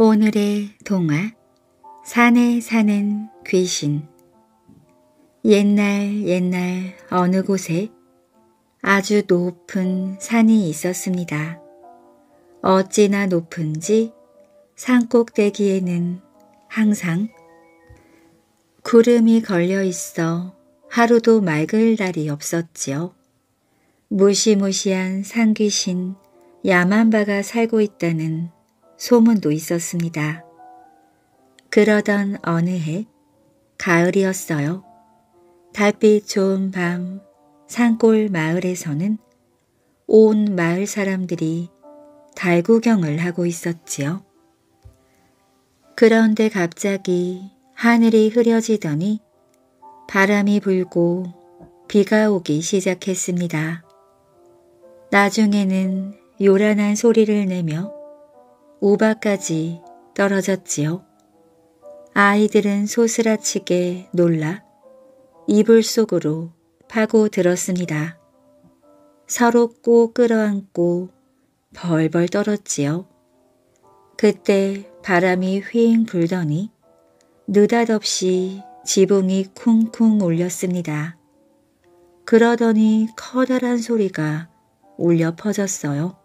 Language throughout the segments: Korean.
오늘의 동화 산에 사는 귀신 옛날 옛날 어느 곳에 아주 높은 산이 있었습니다. 어찌나 높은지 산 꼭대기에는 항상 구름이 걸려 있어 하루도 맑을 날이 없었지요. 무시무시한 산귀신 야만바가 살고 있다는 소문도 있었습니다. 그러던 어느 해 가을이었어요. 달빛 좋은 밤 산골 마을에서는 온 마을 사람들이 달 구경을 하고 있었지요. 그런데 갑자기 하늘이 흐려지더니 바람이 불고 비가 오기 시작했습니다. 나중에는 요란한 소리를 내며 5바까지 떨어졌지요. 아이들은 소스라치게 놀라 이불 속으로 파고들었습니다. 서로 꼭 끌어안고 벌벌 떨었지요. 그때 바람이 휘잉 불더니 느닷없이 지붕이 쿵쿵 울렸습니다. 그러더니 커다란 소리가 울려 퍼졌어요.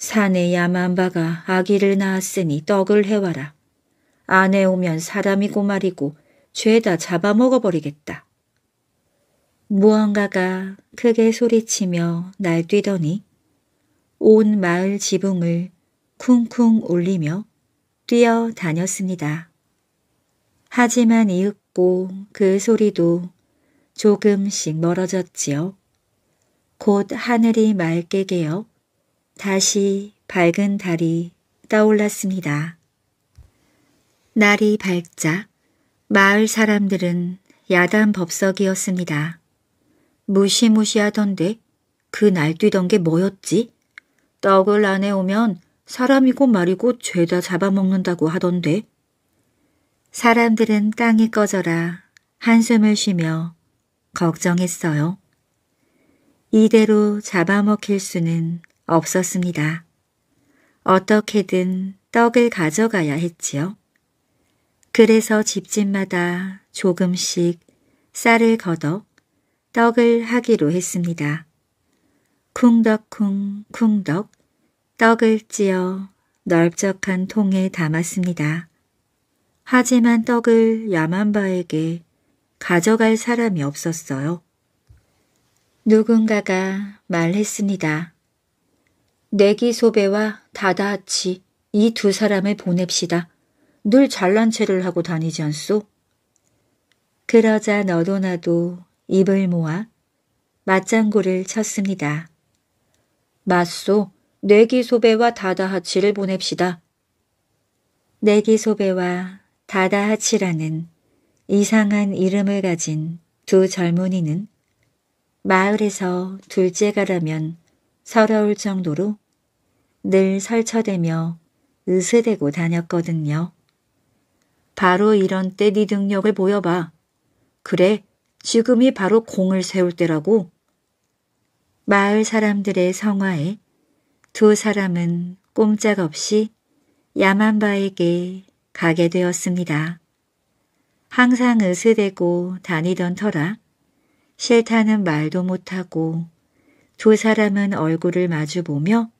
산에 야만바가 아기를 낳았으니 떡을 해와라. 안에 오면 사람이고 말이고 죄다 잡아먹어버리겠다. 무언가가 크게 소리치며 날뛰더니 온 마을 지붕을 쿵쿵 울리며 뛰어다녔습니다. 하지만 이윽고 그 소리도 조금씩 멀어졌지요. 곧 하늘이 맑게 개어 다시 밝은 달이 떠올랐습니다. 날이 밝자 마을 사람들은 야단 법석이었습니다. 무시무시하던데 그 날뛰던 게 뭐였지? 떡을 안에 오면 사람이고 말이고 죄다 잡아먹는다고 하던데. 사람들은 땅이 꺼져라 한숨을 쉬며 걱정했어요. 이대로 잡아먹힐 수는 없었습니다. 어떻게든 떡을 가져가야 했지요. 그래서 집집마다 조금씩 쌀을 걷어 떡을 하기로 했습니다. 쿵덕쿵 쿵덕 떡을 찌어 넓적한 통에 담았습니다. 하지만 떡을 야만바에게 가져갈 사람이 없었어요. 누군가가 말했습니다. 내기소배와 다다치 이 두 사람을 보냅시다. 늘 잘난 체를 하고 다니지 않소? 그러자 너도 나도 입을 모아 맞장구를 쳤습니다. 맞소, 내기소배와 다다하치를 보냅시다. 내기소배와 다다하치라는 이상한 이름을 가진 두 젊은이는 마을에서 둘째가라면 서러울 정도로 늘 설쳐대며 으스대고 다녔거든요. 바로 이런 때네 능력을 보여봐. 그래, 지금이 바로 공을 세울 때라고. 마을 사람들의 성화에 두 사람은 꼼짝없이 야만바에게 가게 되었습니다. 항상 으스대고 다니던 터라 싫다는 말도 못하고 두 사람은 얼굴을 마주보며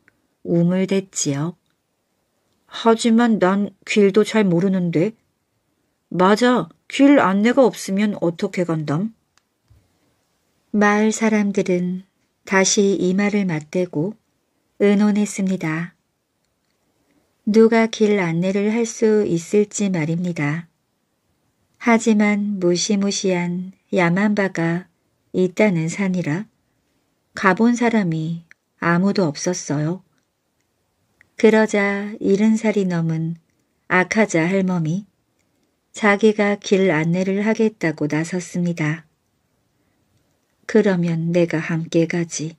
우물댔지요. 하지만 난 길도 잘 모르는데. 맞아, 길 안내가 없으면 어떻게 간담? 마을 사람들은 다시 이 말을 맞대고 의논했습니다. 누가 길 안내를 할 수 있을지 말입니다. 하지만 무시무시한 야만바가 있다는 산이라 가본 사람이 아무도 없었어요. 그러자 일흔 살이 넘은 아카자 할멈이 자기가 길 안내를 하겠다고 나섰습니다. 그러면 내가 함께 가지.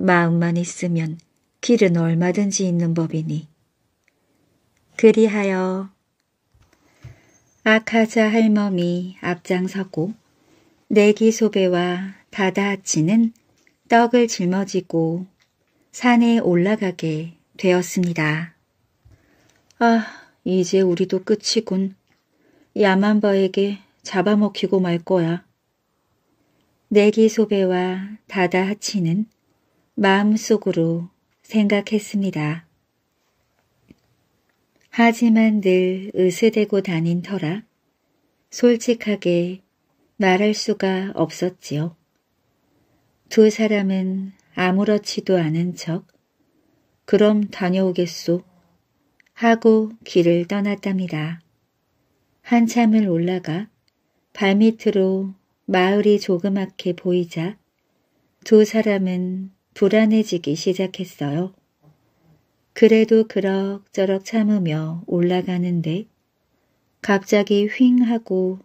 마음만 있으면 길은 얼마든지 있는 법이니. 그리하여 아카자 할멈이 앞장서고 내기소배와 다다치는 떡을 짊어지고 산에 올라가게 되었습니다. 아, 이제 우리도 끝이군. 야만버에게 잡아먹히고 말 거야. 내기소배와 다다하치는 마음속으로 생각했습니다. 하지만 늘 으스대고 다닌 터라 솔직하게 말할 수가 없었지요. 두 사람은 아무렇지도 않은 척 그럼 다녀오겠소 하고 길을 떠났답니다. 한참을 올라가 발밑으로 마을이 조그맣게 보이자 두 사람은 불안해지기 시작했어요. 그래도 그럭저럭 참으며 올라가는데 갑자기 휑 하고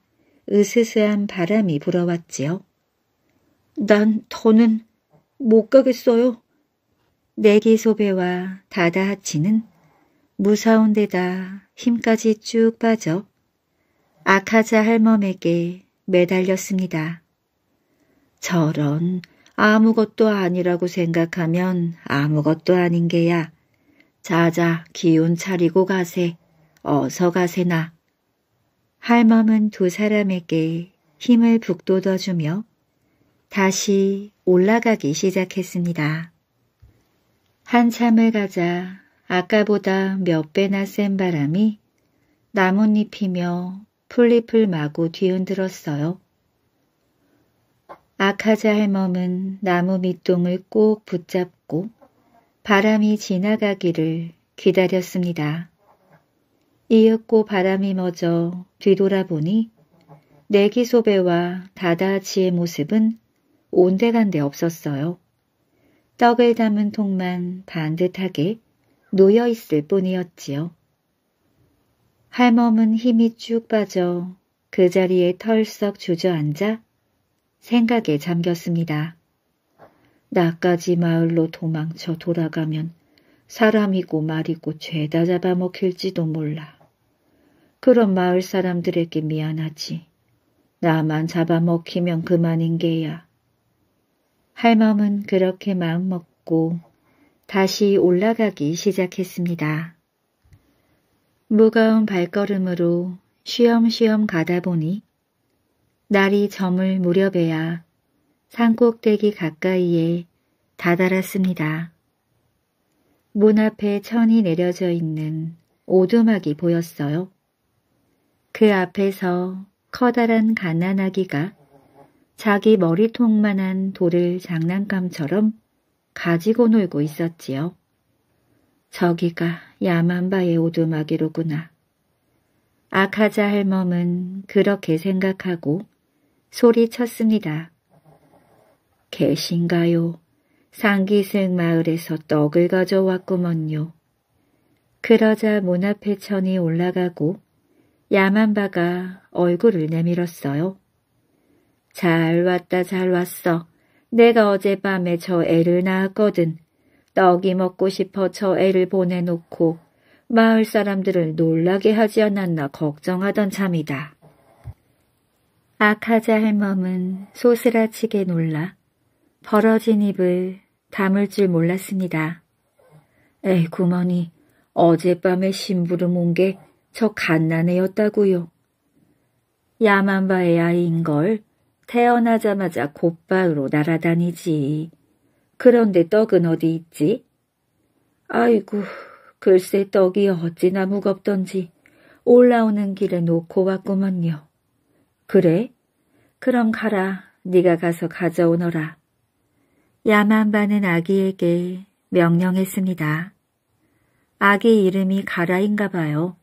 으스스한 바람이 불어왔지요. 난 더는 못 가겠어요. 내기소배와 다다하치는 무서운 데다 힘까지 쭉 빠져 아카자 할멈에게 매달렸습니다. 저런 아무것도 아니라고 생각하면 아무것도 아닌 게야. 자자 기운 차리고 가세. 어서 가세나. 할멈은 두 사람에게 힘을 북돋워주며 다시 올라가기 시작했습니다. 한참을 가자 아까보다 몇 배나 센 바람이 나뭇잎이며 풀잎을 마구 뒤흔들었어요. 아카자 할멈은 나무 밑동을 꼭 붙잡고 바람이 지나가기를 기다렸습니다. 이윽고 바람이 멎어 뒤돌아보니 내기소배와 다다치의 모습은 온데간데 없었어요. 떡을 담은 통만 반듯하게 놓여 있을 뿐이었지요. 할멈은 힘이 쭉 빠져 그 자리에 털썩 주저앉아 생각에 잠겼습니다. 나까지 마을로 도망쳐 돌아가면 사람이고 말이고 죄다 잡아먹힐지도 몰라. 그런 마을 사람들에게 미안하지. 나만 잡아먹히면 그만인 게야. 할멈은 그렇게 마음먹고 다시 올라가기 시작했습니다. 무거운 발걸음으로 쉬엄쉬엄 가다 보니 날이 저물 무렵에야 산꼭대기 가까이에 다다랐습니다. 문 앞에 천이 내려져 있는 오두막이 보였어요. 그 앞에서 커다란 가난아기가 자기 머리통만한 돌을 장난감처럼 가지고 놀고 있었지요. 저기가 야만바의 오두막이로구나. 아카자 할멈은 그렇게 생각하고 소리쳤습니다. 계신가요? 상기생 마을에서 떡을 가져왔구먼요. 그러자 문 앞에 천이 올라가고 야만바가 얼굴을 내밀었어요. 잘 왔다 잘 왔어. 내가 어젯밤에 저 애를 낳았거든. 떡이 먹고 싶어 저 애를 보내놓고 마을 사람들을 놀라게 하지 않았나 걱정하던 참이다. 아카자 할멈은 소스라치게 놀라 벌어진 입을 담을 줄 몰랐습니다. 에이 구머니 어젯밤에 심부름 온 게 저 갓난 애였다고요. 야만바의 아이인걸 태어나자마자 곧바로 날아다니지. 그런데 떡은 어디 있지? 아이고, 글쎄 떡이 어찌나 무겁던지 올라오는 길에 놓고 왔구먼요. 그래? 그럼 가라. 네가 가서 가져오너라. 야만반은 아기에게 명령했습니다. 아기 이름이 가라인가 봐요.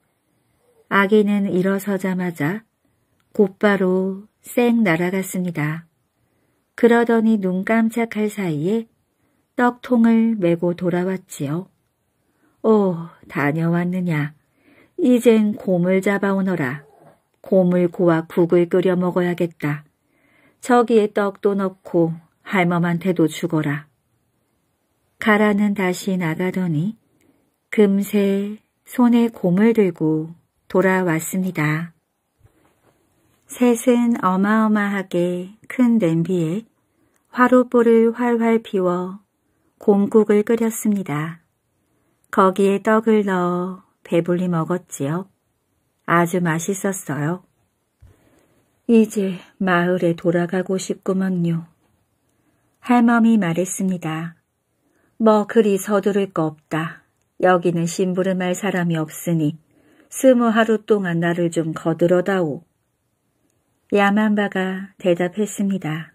아기는 일어서자마자 곧바로 쌩 날아갔습니다. 그러더니 눈 깜짝할 사이에 떡통을 메고 돌아왔지요. 오, 어, 다녀왔느냐. 이젠 곰을 잡아오너라. 곰을 고와 국을 끓여 먹어야겠다. 저기에 떡도 넣고 할멈한테도 죽어라 가라는 다시 나가더니 금세 손에 곰을 들고 돌아왔습니다. 셋은 어마어마하게 큰 냄비에 화로불을 활활 피워 곰국을 끓였습니다. 거기에 떡을 넣어 배불리 먹었지요. 아주 맛있었어요. 이제 마을에 돌아가고 싶구먼요. 할멈이 말했습니다. 뭐 그리 서두를 거 없다. 여기는 심부름할 사람이 없으니 스무 하루 동안 나를 좀 거들어다오. 야만바가 대답했습니다.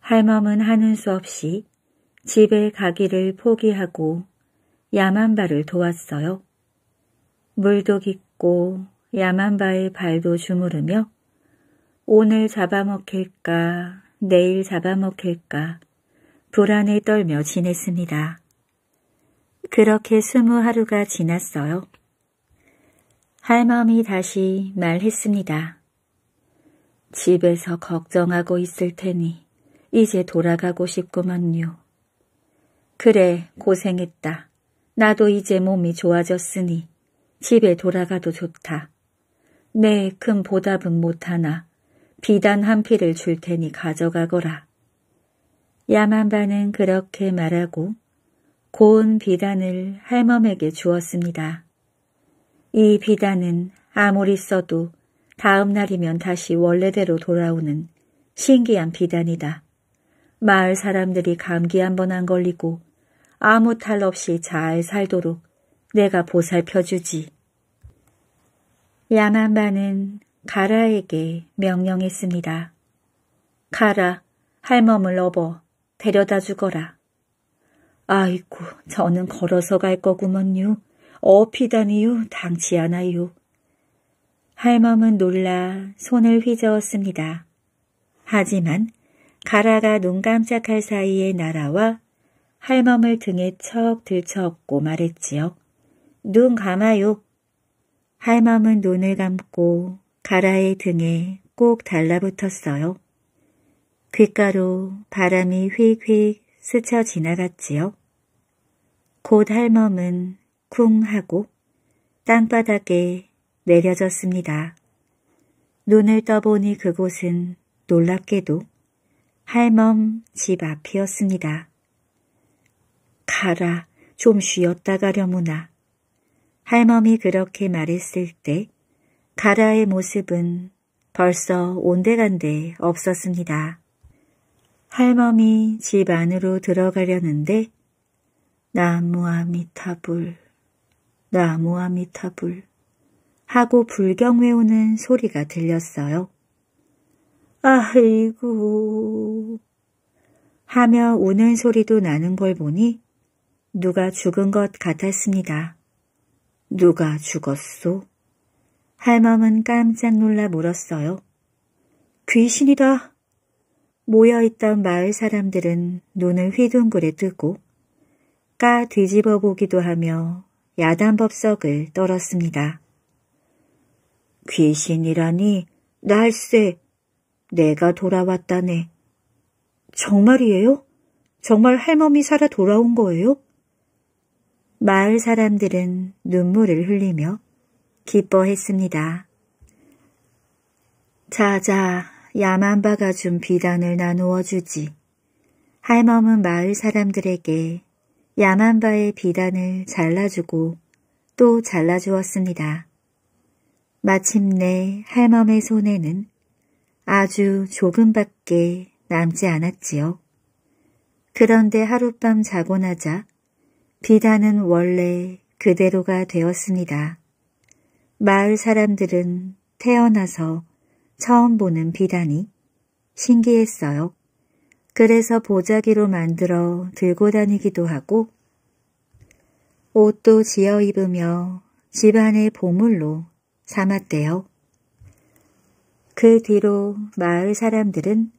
할멈은 하는 수 없이 집에 가기를 포기하고 야만바를 도왔어요. 물도 깊고 야만바의 발도 주무르며 오늘 잡아먹힐까 내일 잡아먹힐까 불안에 떨며 지냈습니다. 그렇게 스무 하루가 지났어요. 할멈이 다시 말했습니다. 집에서 걱정하고 있을 테니 이제 돌아가고 싶구먼요. 그래 고생했다. 나도 이제 몸이 좋아졌으니 집에 돌아가도 좋다. 네, 큰 보답은 못하나 비단 한 피를 줄 테니 가져가거라. 야만반은 그렇게 말하고 고운 비단을 할멈에게 주었습니다. 이 비단은 아무리 써도 다음 날이면 다시 원래대로 돌아오는 신기한 비단이다. 마을 사람들이 감기 한 번 안 걸리고 아무 탈 없이 잘 살도록 내가 보살펴주지. 야만바는 가라에게 명령했습니다. 가라, 할멈을 업어 데려다 주거라. 아이고, 저는 걸어서 갈 거구먼요. 어피다니요, 당치 않아요. 할멈은 놀라 손을 휘저었습니다. 하지만 가라가 눈 깜짝할 사이에 날아와 할멈을 등에 척 들쳐업고 말했지요. 눈 감아요. 할멈은 눈을 감고 가라의 등에 꼭 달라붙었어요. 귓가로 바람이 휙휙 스쳐 지나갔지요. 곧 할멈은 쿵 하고 땅바닥에 내려졌습니다. 눈을 떠보니 그곳은 놀랍게도 할멈 집 앞이었습니다. 가라, 좀 쉬었다 가려무나. 할멈이 그렇게 말했을 때 가라의 모습은 벌써 온데간데 없었습니다. 할멈이 집 안으로 들어가려는데 나무아미타불, 나무아미타불 하고 불경 외우는 소리가 들렸어요. 아이고 하며 우는 소리도 나는 걸 보니 누가 죽은 것 같았습니다. 누가 죽었소? 할멈은 깜짝 놀라 물었어요. 귀신이다. 모여있던 마을 사람들은 눈을 휘둥그레 뜨고 까 뒤집어 보기도 하며 야단법석을 떨었습니다. 귀신이라니, 날세, 내가 돌아왔다네. 정말이에요? 정말 할멈이 살아 돌아온 거예요? 마을 사람들은 눈물을 흘리며 기뻐했습니다. 자자, 야만바가 준 비단을 나누어 주지. 할멈은 마을 사람들에게 야만바의 비단을 잘라주고 또 잘라주었습니다. 마침내 할멈의 손에는 아주 조금밖에 남지 않았지요. 그런데 하룻밤 자고 나자 비단은 원래 그대로가 되었습니다. 마을 사람들은 태어나서 처음 보는 비단이 신기했어요. 그래서 보자기로 만들어 들고 다니기도 하고 옷도 지어 입으며 집안의 보물로 삼았대요. 그 뒤로 마을 사람들은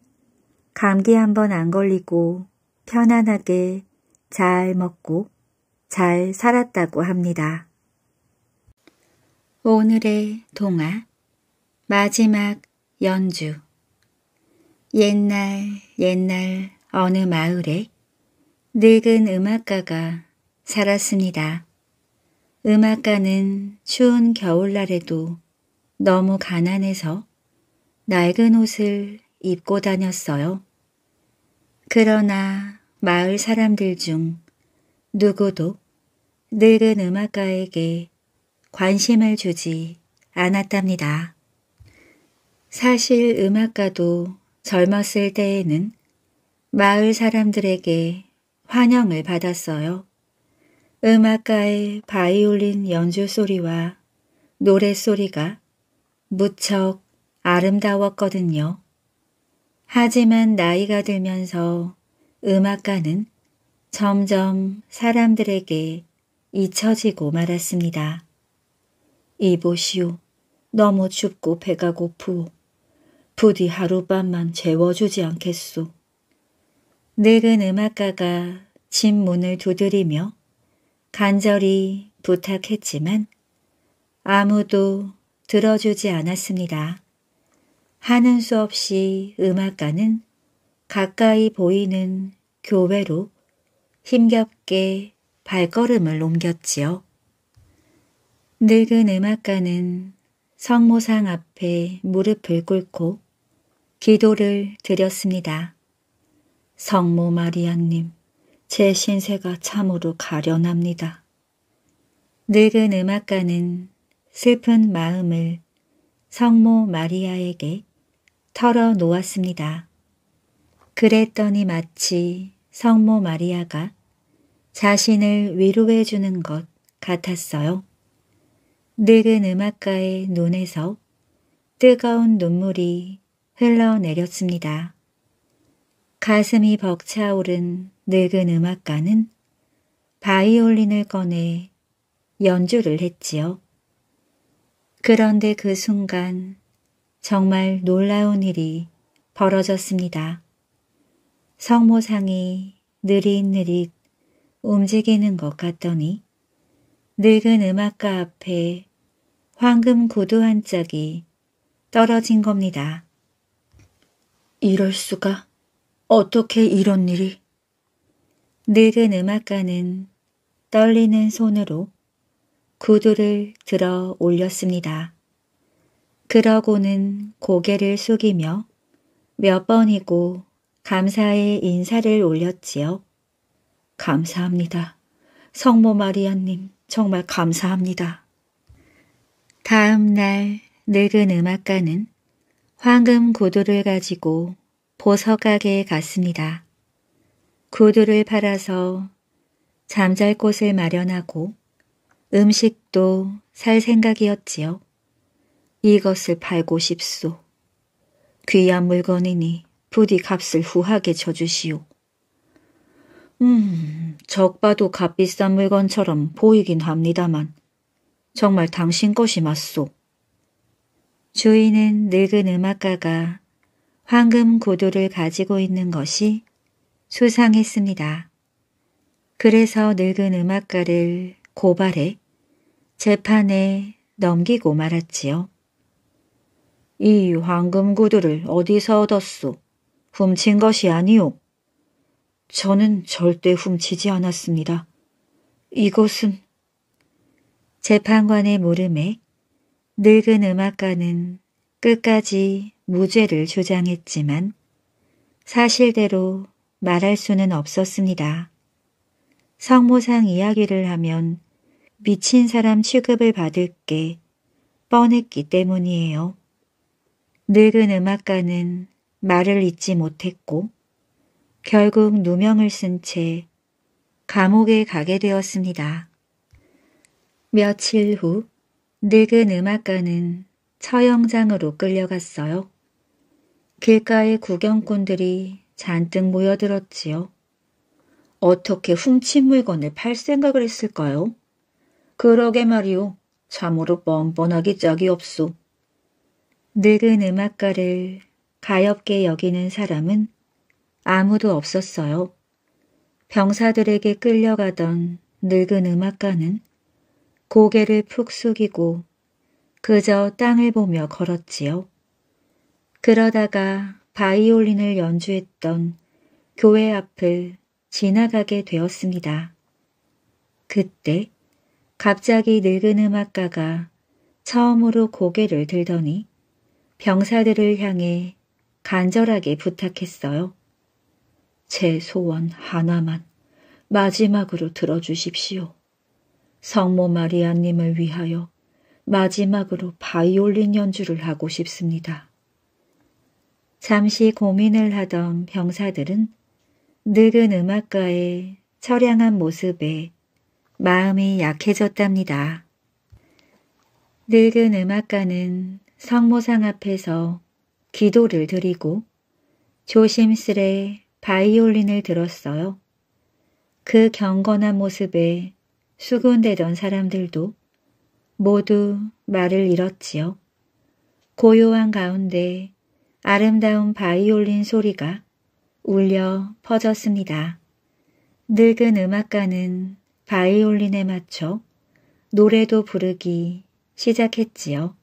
감기 한 번 안 걸리고 편안하게 잘 먹고 잘 살았다고 합니다. 오늘의 동화 마지막 연주 옛날 옛날 어느 마을에 늙은 음악가가 살았습니다. 음악가는 추운 겨울날에도 너무 가난해서 낡은 옷을 입고 다녔어요. 그러나 마을 사람들 중 누구도 늙은 음악가에게 관심을 주지 않았답니다. 사실 음악가도 젊었을 때에는 마을 사람들에게 환영을 받았어요. 음악가의 바이올린 연주 소리와 노래 소리가 무척 아름다웠거든요. 하지만 나이가 들면서 음악가는 점점 사람들에게 잊혀지고 말았습니다. 이보시오. 너무 춥고 배가 고프 부디 하룻밤만 재워주지 않겠소. 늙은 음악가가 집 문을 두드리며 간절히 부탁했지만 아무도 들어주지 않았습니다. 하는 수 없이 음악가는 가까이 보이는 교회로 힘겹게 발걸음을 옮겼지요. 늙은 음악가는 성모상 앞에 무릎을 꿇고 기도를 드렸습니다. 성모 마리아님, 제 신세가 참으로 가련합니다. 늙은 음악가는 슬픈 마음을 성모 마리아에게 털어놓았습니다. 그랬더니 마치 성모 마리아가 자신을 위로해 주는 것 같았어요. 늙은 음악가의 눈에서 뜨거운 눈물이 흘러내렸습니다. 가슴이 벅차오른 늙은 음악가는 바이올린을 꺼내 연주를 했지요. 그런데 그 순간 정말 놀라운 일이 벌어졌습니다. 성모상이 느릿느릿 움직이는 것 같더니 늙은 음악가 앞에 황금 구두 한 짝이 떨어진 겁니다. 이럴 수가? 어떻게 이런 일이? 늙은 음악가는 떨리는 손으로 구두를 들어 올렸습니다. 그러고는 고개를 숙이며 몇 번이고 감사의 인사를 올렸지요. 감사합니다. 성모 마리아님 정말 감사합니다. 다음 날 늙은 음악가는 황금 구두를 가지고 보석가게에 갔습니다. 구두를 팔아서 잠잘 곳을 마련하고 음식도 살 생각이었지요. 이것을 팔고 싶소. 귀한 물건이니 부디 값을 후하게 쳐주시오. 음, 적봐도 값비싼 물건처럼 보이긴 합니다만 정말 당신 것이 맞소. 주인은 늙은 음악가가 황금 구두를 가지고 있는 것이 수상했습니다. 그래서 늙은 음악가를 고발해 재판에 넘기고 말았지요. 이 황금 구두를 어디서 얻었소? 훔친 것이 아니오. 저는 절대 훔치지 않았습니다. 이것은 재판관의 물음에 늙은 음악가는 끝까지 무죄를 주장했지만 사실대로 말할 수는 없었습니다. 성모상 이야기를 하면 미친 사람 취급을 받을 게 뻔했기 때문이에요. 늙은 음악가는 말을 잊지 못했고 결국 누명을 쓴 채 감옥에 가게 되었습니다. 며칠 후 늙은 음악가는 처형장으로 끌려갔어요. 길가의 구경꾼들이 잔뜩 모여들었지요. 어떻게 훔친 물건을 팔 생각을 했을까요? 그러게 말이오. 참으로 뻔뻔하기 짝이 없소. 늙은 음악가를 가엽게 여기는 사람은 아무도 없었어요. 병사들에게 끌려가던 늙은 음악가는 고개를 푹 숙이고 그저 땅을 보며 걸었지요. 그러다가 바이올린을 연주했던 교회 앞을 지나가게 되었습니다. 그때 갑자기 늙은 음악가가 처음으로 고개를 들더니 병사들을 향해 간절하게 부탁했어요. 제 소원 하나만 마지막으로 들어주십시오. 성모 마리아님을 위하여 마지막으로 바이올린 연주를 하고 싶습니다. 잠시 고민을 하던 병사들은 늙은 음악가의 처량한 모습에 마음이 약해졌답니다. 늙은 음악가는 성모상 앞에서 기도를 드리고 조심스레 바이올린을 들었어요. 그 경건한 모습에 수군대던 사람들도 모두 말을 잃었지요. 고요한 가운데 아름다운 바이올린 소리가 울려 퍼졌습니다. 늙은 음악가는 바이올린에 맞춰 노래도 부르기 시작했지요.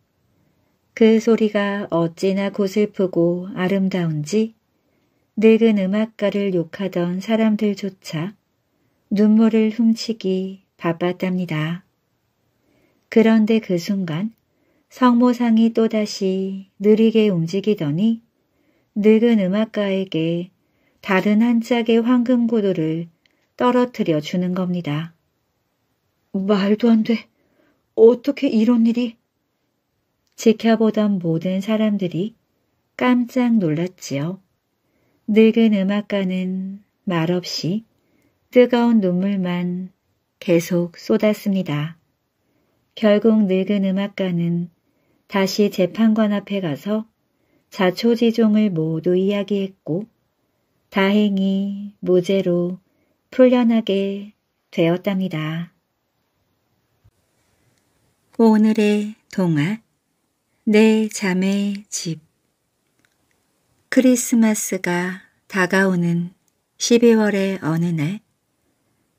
그 소리가 어찌나 고슬프고 아름다운지 늙은 음악가를 욕하던 사람들조차 눈물을 훔치기 바빴답니다. 그런데 그 순간 성모상이 또다시 느리게 움직이더니 늙은 음악가에게 다른 한 짝의 황금 구두를 떨어뜨려 주는 겁니다. 말도 안 돼. 어떻게 이런 일이? 지켜보던 모든 사람들이 깜짝 놀랐지요. 늙은 음악가는 말없이 뜨거운 눈물만 계속 쏟았습니다. 결국 늙은 음악가는 다시 재판관 앞에 가서 자초지종을 모두 이야기했고 다행히 무죄로 풀려나게 되었답니다. 오늘의 동화 내 자매 집 크리스마스가 다가오는 12월의 어느 날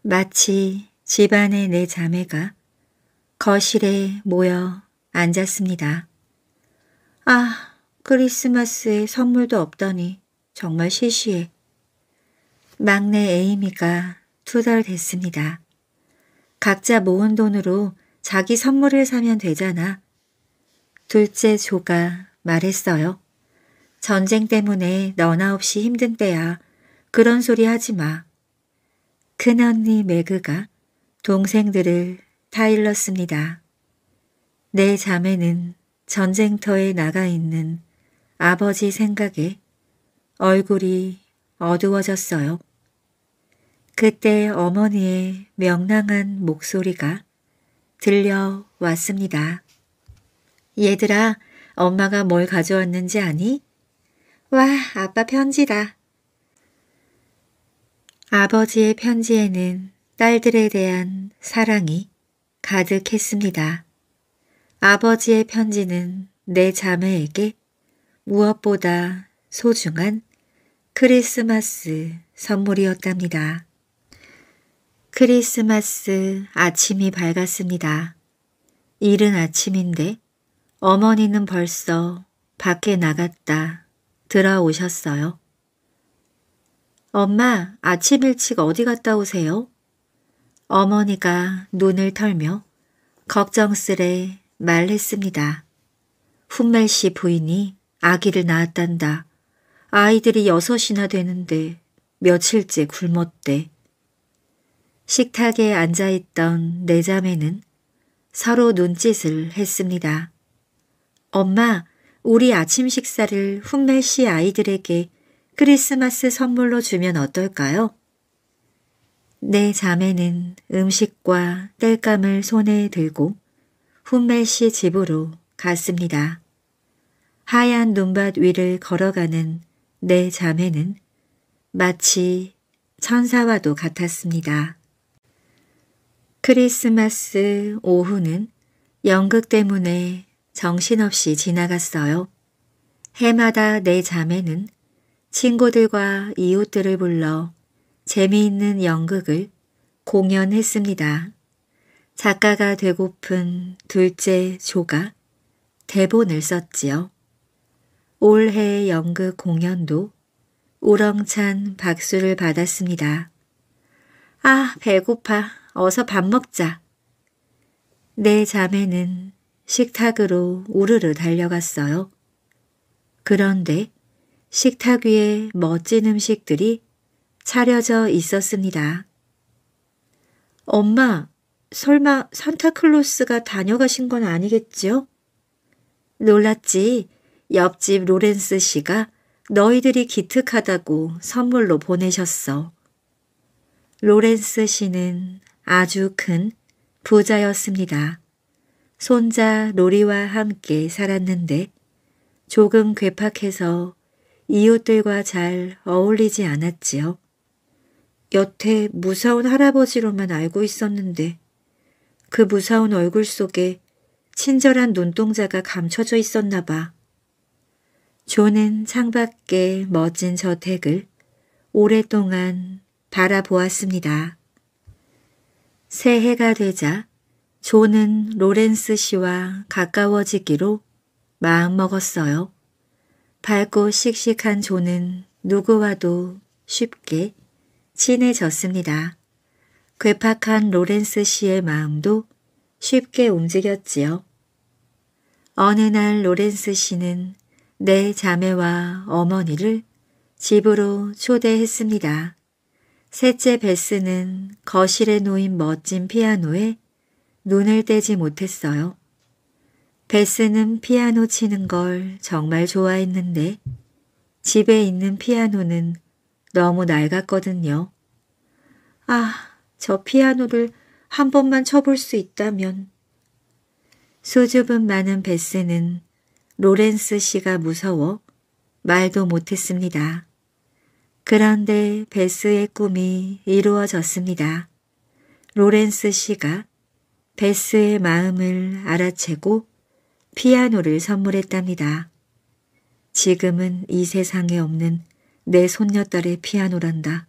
마치 집안의 내 자매가 거실에 모여 앉았습니다. 아, 크리스마스에 선물도 없더니 정말 시시해. 막내 에이미가 투덜 댔습니다. 각자 모은 돈으로 자기 선물을 사면 되잖아. 둘째 조가 말했어요. 전쟁 때문에 너나 없이 힘든 때야. 그런 소리 하지 마. 큰언니 매그가 동생들을 타일렀습니다. 내 자매는 전쟁터에 나가 있는 아버지 생각에 얼굴이 어두워졌어요. 그때 어머니의 명랑한 목소리가 들려왔습니다. 얘들아, 엄마가 뭘 가져왔는지 아니? 와, 아빠 편지다. 아버지의 편지에는 딸들에 대한 사랑이 가득했습니다. 아버지의 편지는 내 자매에게 무엇보다 소중한 크리스마스 선물이었답니다. 크리스마스 아침이 밝았습니다. 이른 아침인데 어머니는 벌써 밖에 나갔다 들어오셨어요. 엄마, 아침 일찍 어디 갔다 오세요? 어머니가 눈을 털며 걱정스레 말했습니다. 훈말 씨 부인이 아기를 낳았단다. 아이들이 여섯이나 되는데 며칠째 굶었대. 식탁에 앉아있던 내 네 자매는 서로 눈짓을 했습니다. 엄마, 우리 아침 식사를 훈말씨 아이들에게 크리스마스 선물로 주면 어떨까요? 내 네 자매는 음식과 땔감을 손에 들고 훈멜 씨 집으로 갔습니다. 하얀 눈밭 위를 걸어가는 내 자매는 마치 천사와도 같았습니다. 크리스마스 오후는 연극 때문에 정신없이 지나갔어요. 해마다 내 자매는 친구들과 이웃들을 불러 재미있는 연극을 공연했습니다. 작가가 되고픈 둘째 조가 대본을 썼지요. 올해 연극 공연도 우렁찬 박수를 받았습니다. 아, 배고파. 어서 밥 먹자. 내 자매는 식탁으로 우르르 달려갔어요. 그런데 식탁 위에 멋진 음식들이 차려져 있었습니다. 엄마, 설마 산타클로스가 다녀가신 건 아니겠지요? 놀랐지. 옆집 로렌스 씨가 너희들이 기특하다고 선물로 보내셨어. 로렌스 씨는 아주 큰 부자였습니다. 손자 로리와 함께 살았는데 조금 괴팍해서 이웃들과 잘 어울리지 않았지요. 여태 무서운 할아버지로만 알고 있었는데 그무서운 얼굴 속에 친절한 눈동자가 감춰져 있었나 봐. 존은 창밖에 멋진 저 댁을 오랫동안 바라보았습니다. 새해가 되자 존은 로렌스 씨와 가까워지기로 마음먹었어요. 밝고 씩씩한 존은 누구와도 쉽게 친해졌습니다. 괴팍한 로렌스 씨의 마음도 쉽게 움직였지요. 어느 날 로렌스 씨는 내 자매와 어머니를 집으로 초대했습니다. 셋째 베스는 거실에 놓인 멋진 피아노에 눈을 떼지 못했어요. 베스는 피아노 치는 걸 정말 좋아했는데 집에 있는 피아노는 너무 낡았거든요. 아, 저 피아노를 한 번만 쳐볼 수 있다면. 수줍음 많은 베스는 로렌스 씨가 무서워 말도 못했습니다. 그런데 베스의 꿈이 이루어졌습니다. 로렌스 씨가 베스의 마음을 알아채고 피아노를 선물했답니다. 지금은 이 세상에 없는 내 손녀딸의 피아노란다.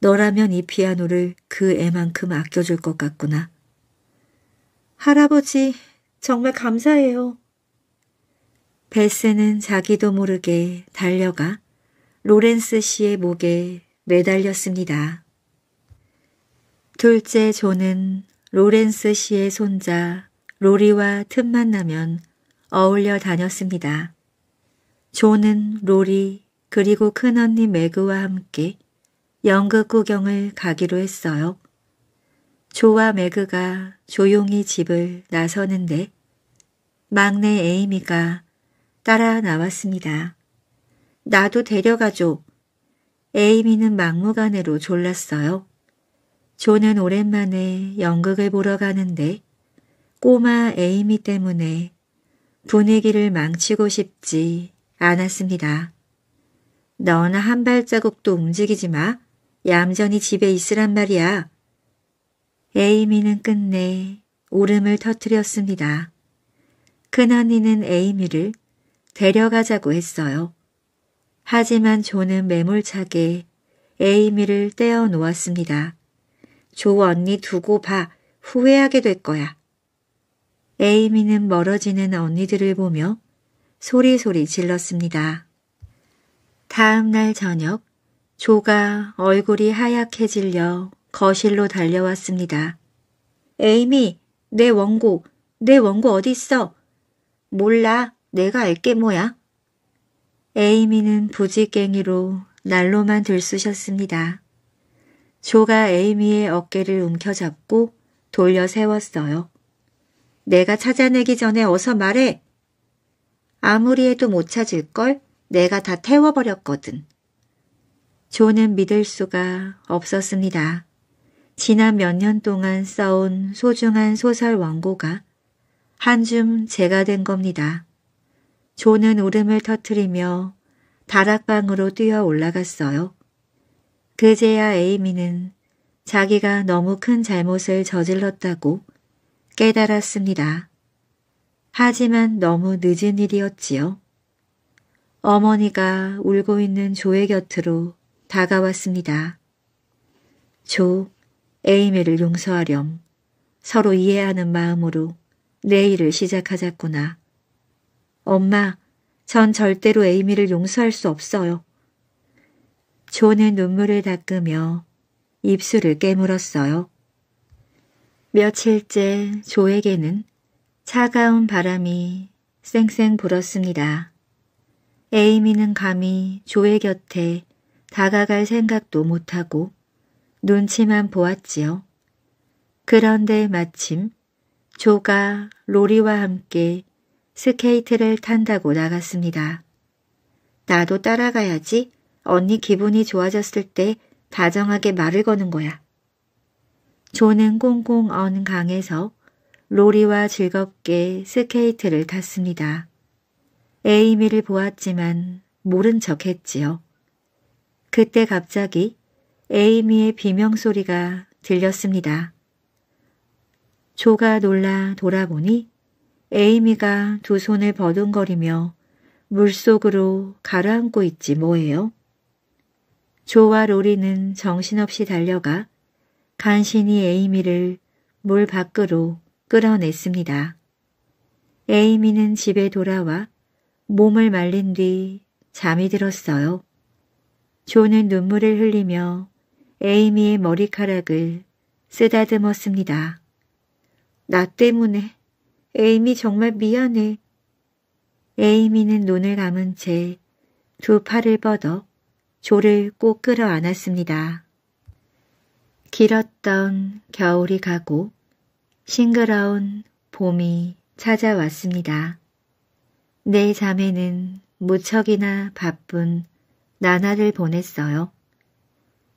너라면 이 피아노를 그 애만큼 아껴줄 것 같구나. 할아버지, 정말 감사해요. 베스는 자기도 모르게 달려가 로렌스 씨의 목에 매달렸습니다. 둘째 존은 로렌스 씨의 손자 로리와 틈만 나면 어울려 다녔습니다. 존은 로리 그리고 큰언니 매그와 함께 연극 구경을 가기로 했어요. 조와 매그가 조용히 집을 나서는데 막내 에이미가 따라 나왔습니다. 나도 데려가줘. 에이미는 막무가내로 졸랐어요. 조는 오랜만에 연극을 보러 가는데 꼬마 에이미 때문에 분위기를 망치고 싶지 않았습니다. 너나 한 발자국도 움직이지 마. 얌전히 집에 있으란 말이야. 에이미는 끝내 울음을 터뜨렸습니다. 큰언니는 에이미를 데려가자고 했어요. 하지만 조는 매몰차게 에이미를 떼어놓았습니다. 조 언니 두고 봐 후회하게 될 거야. 에이미는 멀어지는 언니들을 보며 소리소리 질렀습니다. 다음 날 저녁 조가 얼굴이 하얗게 질려 거실로 달려왔습니다. 에이미, 내 원고, 내 원고 어딨어? 몰라, 내가 알게 뭐야? 에이미는 부지깽이로 날로만 들쑤셨습니다. 조가 에이미의 어깨를 움켜잡고 돌려 세웠어요. 내가 찾아내기 전에 어서 말해. 아무리 해도 못 찾을걸? 내가 다 태워버렸거든. 조는 믿을 수가 없었습니다. 지난 몇 년 동안 써온 소중한 소설 원고가 한 줌 재가 된 겁니다. 조는 울음을 터뜨리며 다락방으로 뛰어 올라갔어요. 그제야 에이미는 자기가 너무 큰 잘못을 저질렀다고 깨달았습니다. 하지만 너무 늦은 일이었지요. 어머니가 울고 있는 조의 곁으로 다가왔습니다. 조, 에이미를 용서하렴. 서로 이해하는 마음으로 내일을 시작하자꾸나. 엄마, 전 절대로 에이미를 용서할 수 없어요. 조는 눈물을 닦으며 입술을 깨물었어요. 며칠째 조에게는 차가운 바람이 쌩쌩 불었습니다. 에이미는 감히 조의 곁에 다가갈 생각도 못하고 눈치만 보았지요. 그런데 마침 조가 로리와 함께 스케이트를 탄다고 나갔습니다. 나도 따라가야지 언니 기분이 좋아졌을 때 다정하게 말을 거는 거야. 조는 꽁꽁 언 강에서 로리와 즐겁게 스케이트를 탔습니다. 에이미를 보았지만 모른 척 했지요. 그때 갑자기 에이미의 비명소리가 들렸습니다. 조가 놀라 돌아보니 에이미가 두 손을 버둥거리며 물속으로 가라앉고 있지 뭐예요. 조와 로리는 정신없이 달려가 간신히 에이미를 물 밖으로 끌어냈습니다. 에이미는 집에 돌아와 몸을 말린 뒤 잠이 들었어요. 존은 눈물을 흘리며 에이미의 머리카락을 쓰다듬었습니다. 나 때문에 에이미 정말 미안해. 에이미는 눈을 감은 채 두 팔을 뻗어 조를 꼭 끌어안았습니다. 길었던 겨울이 가고 싱그러운 봄이 찾아왔습니다. 내 자매는 무척이나 바쁜 나날을 보냈어요.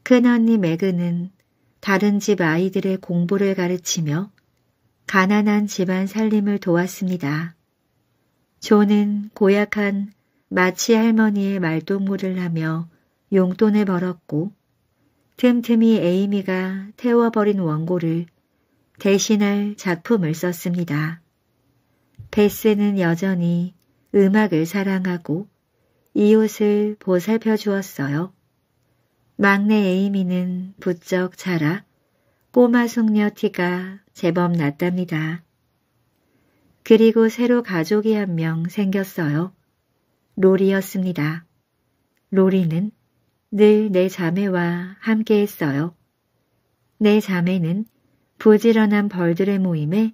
큰언니 매그는 다른 집 아이들의 공부를 가르치며 가난한 집안 살림을 도왔습니다. 조는 고약한 마치 할머니의 말동무를 하며 용돈을 벌었고 틈틈이 에이미가 태워버린 원고를 대신할 작품을 썼습니다. 베스는 여전히 음악을 사랑하고 이웃을 보살펴 주었어요. 막내 에이미는 부쩍 자라 꼬마 숙녀 티가 제법 났답니다. 그리고 새로 가족이 한 명 생겼어요. 로리였습니다. 로리는 늘 내 자매와 함께 했어요. 내 자매는 부지런한 벌들의 모임에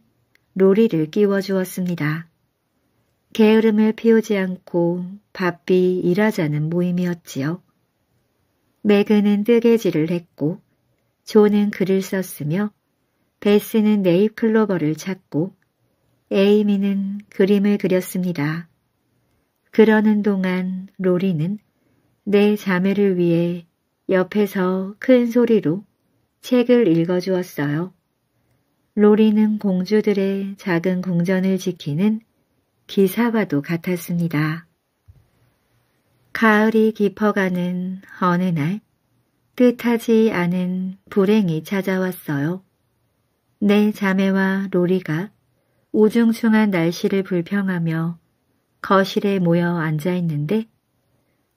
로리를 끼워주었습니다. 게으름을 피우지 않고 바삐 일하자는 모임이었지요. 매그는 뜨개질을 했고 조는 글을 썼으며 베스는 네잎 클로버를 찾고 에이미는 그림을 그렸습니다. 그러는 동안 로리는 내 자매를 위해 옆에서 큰 소리로 책을 읽어주었어요. 로리는 공주들의 작은 궁전을 지키는 기사와도 같았습니다. 가을이 깊어가는 어느 날 뜻하지 않은 불행이 찾아왔어요. 내 자매와 로리가 우중충한 날씨를 불평하며 거실에 모여 앉아 있는데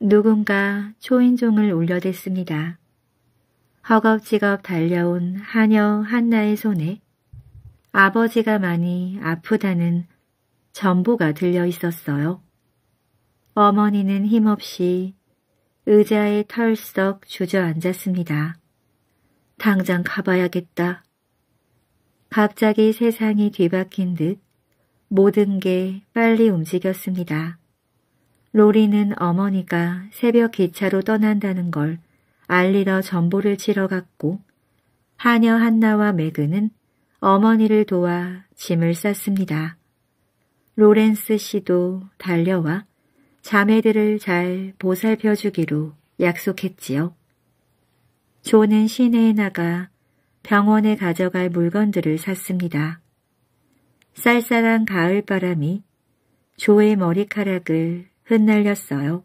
누군가 초인종을 울려댔습니다. 허겁지겁 달려온 하녀 한나의 손에 아버지가 많이 아프다는 전보가 들려 있었어요. 어머니는 힘없이 의자에 털썩 주저앉았습니다. 당장 가봐야겠다. 갑자기 세상이 뒤바뀐 듯 모든 게 빨리 움직였습니다. 로리는 어머니가 새벽 기차로 떠난다는 걸 알리러 전보를 치러 갔고 하녀 한나와 매그는 어머니를 도와 짐을 쌌습니다. 로렌스 씨도 달려와 자매들을 잘 보살펴 주기로 약속했지요. 조는 시내에 나가 병원에 가져갈 물건들을 샀습니다. 쌀쌀한 가을 바람이 조의 머리카락을 흩날렸어요.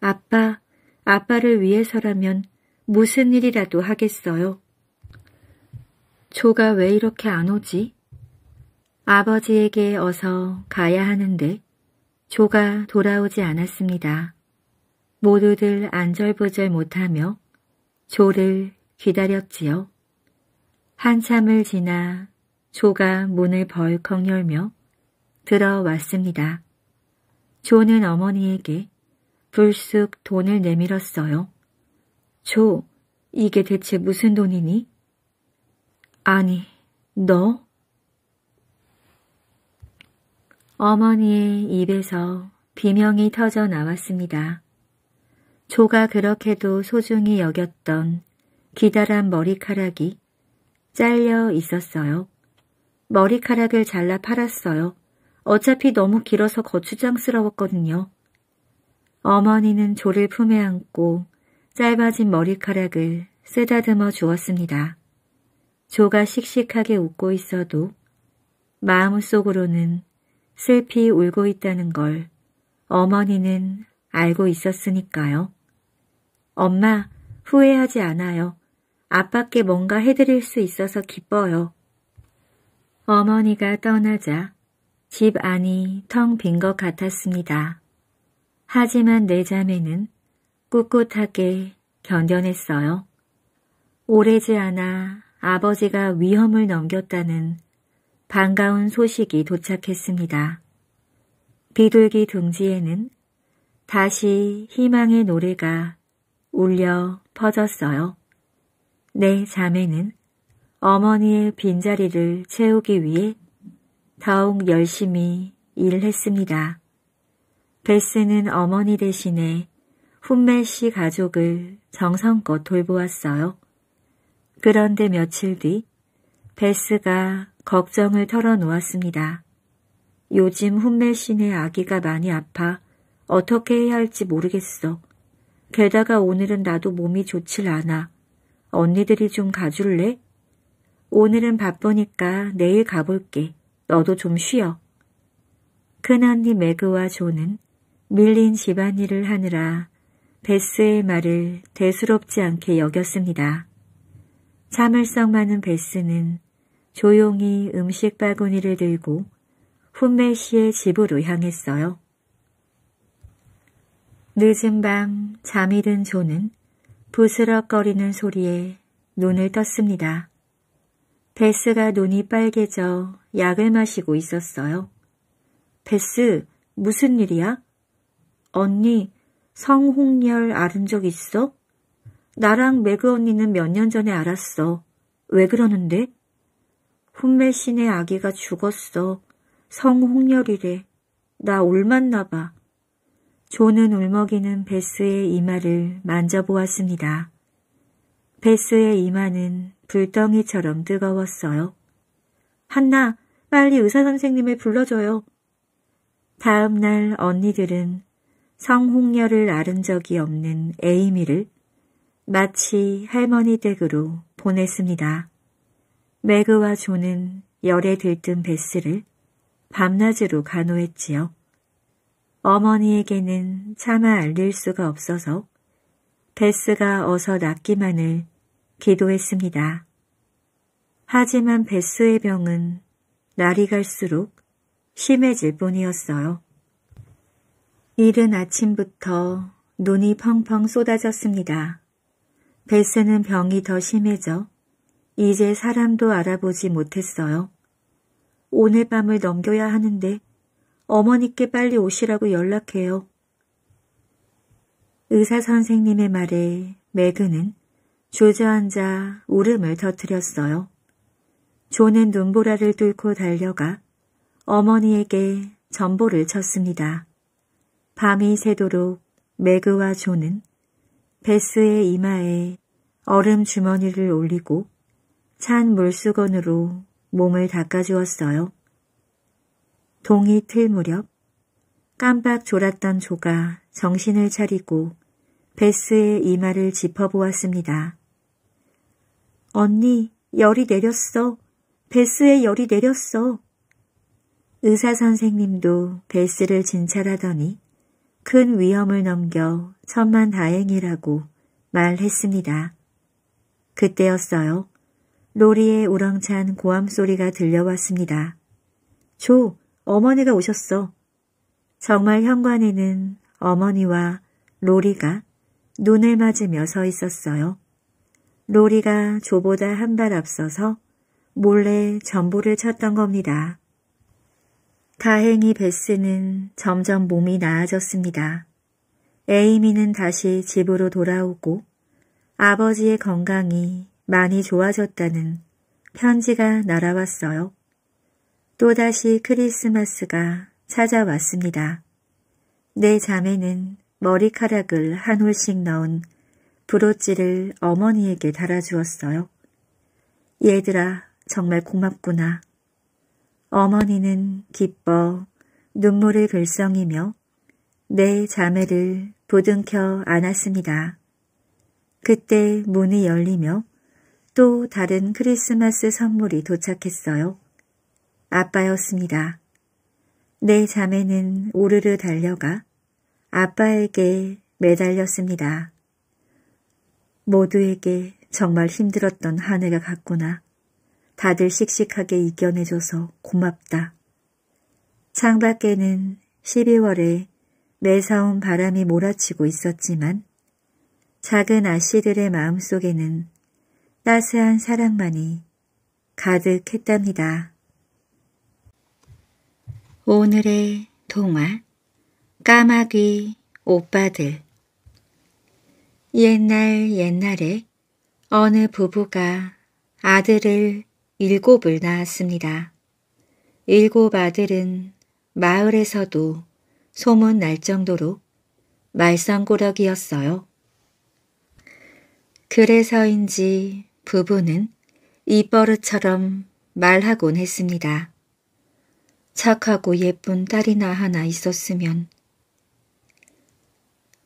아빠, 아빠를 위해서라면 무슨 일이라도 하겠어요. 조가 왜 이렇게 안 오지? 아버지에게 어서 가야 하는데 조가 돌아오지 않았습니다. 모두들 안절부절 못하며 조를 기다렸지요. 한참을 지나 조가 문을 벌컥 열며 들어왔습니다. 조는 어머니에게 불쑥 돈을 내밀었어요. 조, 이게 대체 무슨 돈이니? 아니, 너? 어머니의 입에서 비명이 터져 나왔습니다. 조가 그렇게도 소중히 여겼던 기다란 머리카락이 잘려 있었어요. 머리카락을 잘라 팔았어요. 어차피 너무 길어서 거추장스러웠거든요. 어머니는 조를 품에 안고 짧아진 머리카락을 쓰다듬어 주었습니다. 조가 씩씩하게 웃고 있어도 마음속으로는 슬피 울고 있다는 걸 어머니는 알고 있었으니까요. 엄마, 후회하지 않아요. 아빠께 뭔가 해드릴 수 있어서 기뻐요. 어머니가 떠나자 집 안이 텅 빈 것 같았습니다. 하지만 내 자매는 꿋꿋하게 견뎌냈어요. 오래지 않아 아버지가 위험을 넘겼다는 반가운 소식이 도착했습니다. 비둘기 둥지에는 다시 희망의 노래가 울려 퍼졌어요. 내 자매는 어머니의 빈자리를 채우기 위해 더욱 열심히 일했습니다. 베스는 어머니 대신에 훈멜 씨 가족을 정성껏 돌보았어요. 그런데 며칠 뒤 베스가 걱정을 털어놓았습니다. 요즘 훈매씨네 아기가 많이 아파 어떻게 해야 할지 모르겠어. 게다가 오늘은 나도 몸이 좋질 않아. 언니들이 좀 가줄래? 오늘은 바쁘니까 내일 가볼게. 너도 좀 쉬어. 큰언니 매그와 조는 밀린 집안일을 하느라 베스의 말을 대수롭지 않게 여겼습니다. 참을성 많은 베스는 조용히 음식 바구니를 들고 훈매 씨의 집으로 향했어요. 늦은 밤 잠이든 조는 부스럭거리는 소리에 눈을 떴습니다. 베스가 눈이 빨개져 약을 마시고 있었어요. 베스, 무슨 일이야? 언니, 성홍열 아른 적 있어? 나랑 매그 언니는 몇 년 전에 알았어. 왜 그러는데? 혼매신의 아기가 죽었어. 성홍열이래. 나 올맞나 봐. 조는 울먹이는 베스의 이마를 만져보았습니다. 베스의 이마는 불덩이처럼 뜨거웠어요. 한나, 빨리 의사선생님을 불러줘요. 다음날 언니들은 성홍녀를 아른 적이 없는 에이미를 마치 할머니 댁으로 보냈습니다. 매그와 조는 열에 들뜬 베스를 밤낮으로 간호했지요. 어머니에게는 차마 알릴 수가 없어서 베스가 어서 낫기만을 기도했습니다. 하지만 베스의 병은 날이 갈수록 심해질 뿐이었어요. 이른 아침부터 눈이 펑펑 쏟아졌습니다. 베스는 병이 더 심해져 이제 사람도 알아보지 못했어요. 오늘 밤을 넘겨야 하는데 어머니께 빨리 오시라고 연락해요. 의사 선생님의 말에 매그는 조저앉아 울음을 터뜨렸어요. 조는 눈보라를 뚫고 달려가 어머니에게 전보를 쳤습니다. 밤이 새도록 매그와 조는 베스의 이마에 얼음 주머니를 올리고 찬 물수건으로 몸을 닦아주었어요. 동이 틀 무렵 깜빡 졸았던 조가 정신을 차리고 베스의 이마를 짚어보았습니다. 언니, 열이 내렸어. 베스의 열이 내렸어. 의사 선생님도 베스를 진찰하더니 큰 위험을 넘겨 천만 다행이라고 말했습니다. 그때였어요. 로리의 우렁찬 고함 소리가 들려왔습니다. 조, 어머니가 오셨어. 정말 현관에는 어머니와 로리가 눈을 맞으며 서 있었어요. 로리가 조보다 한 발 앞서서 몰래 전보를 쳤던 겁니다. 다행히 베스는 점점 몸이 나아졌습니다. 에이미는 다시 집으로 돌아오고 아버지의 건강이 많이 좋아졌다는 편지가 날아왔어요. 또다시 크리스마스가 찾아왔습니다. 내 자매는 머리카락을 한 올씩 넣은 브로치를 어머니에게 달아주었어요. 얘들아 정말 고맙구나. 어머니는 기뻐 눈물을 글썽이며 내 자매를 부둥켜 안았습니다. 그때 문이 열리며 또 다른 크리스마스 선물이 도착했어요. 아빠였습니다. 내 자매는 오르르 달려가 아빠에게 매달렸습니다. 모두에게 정말 힘들었던 한 해가 갔구나. 다들 씩씩하게 이겨내줘서 고맙다. 창밖에는 12월에 매서운 바람이 몰아치고 있었지만 작은 아씨들의 마음속에는 따스한 사랑만이 가득했답니다. 오늘의 동화 까마귀 오빠들 옛날 옛날에 어느 부부가 아들을 일곱을 낳았습니다. 일곱 아들은 마을에서도 소문 날 정도로 말썽꾸러기였어요. 그래서인지 부부는 입버릇처럼 말하곤 했습니다. 착하고 예쁜 딸이나 하나 있었으면.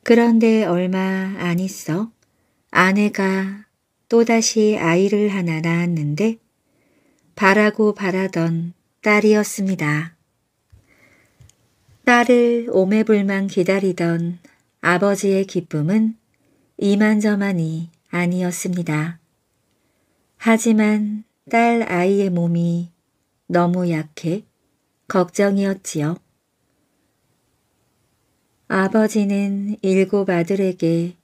그런데 얼마 안 있어 아내가 또다시 아이를 하나 낳았는데 바라고 바라던 딸이었습니다. 딸을 오매불만 기다리던 아버지의 기쁨은 이만저만이 아니었습니다. 하지만 딸 아이의 몸이 너무 약해 걱정이었지요. 아버지는 일곱 아들에게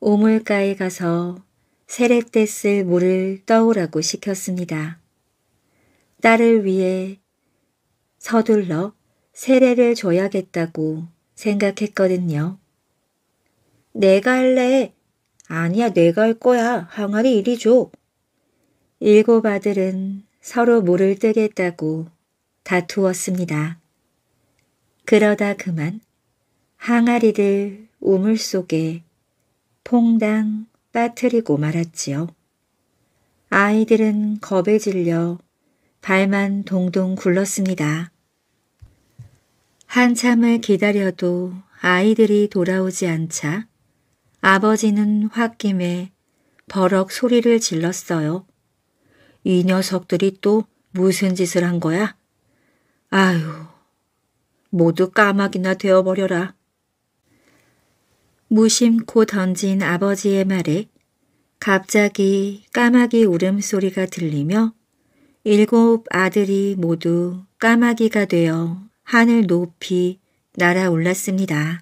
오물가에 가서 세례때 쓸 물을 떠오라고 시켰습니다. 딸을 위해 서둘러 세례를 줘야겠다고 생각했거든요. 내가 할래. 아니야, 내가 할 거야. 항아리 이리 줘. 일곱 아들은 서로 물을 떼겠다고 다투었습니다. 그러다 그만 항아리를 우물 속에 퐁당 빠뜨리고 말았지요. 아이들은 겁에 질려 발만 동동 굴렀습니다. 한참을 기다려도 아이들이 돌아오지 않자 아버지는 홧김에 버럭 소리를 질렀어요. 이 녀석들이 또 무슨 짓을 한 거야? 아유, 모두 까마귀나 되어버려라. 무심코 던진 아버지의 말에 갑자기 까마귀 울음소리가 들리며 일곱 아들이 모두 까마귀가 되어 하늘 높이 날아올랐습니다.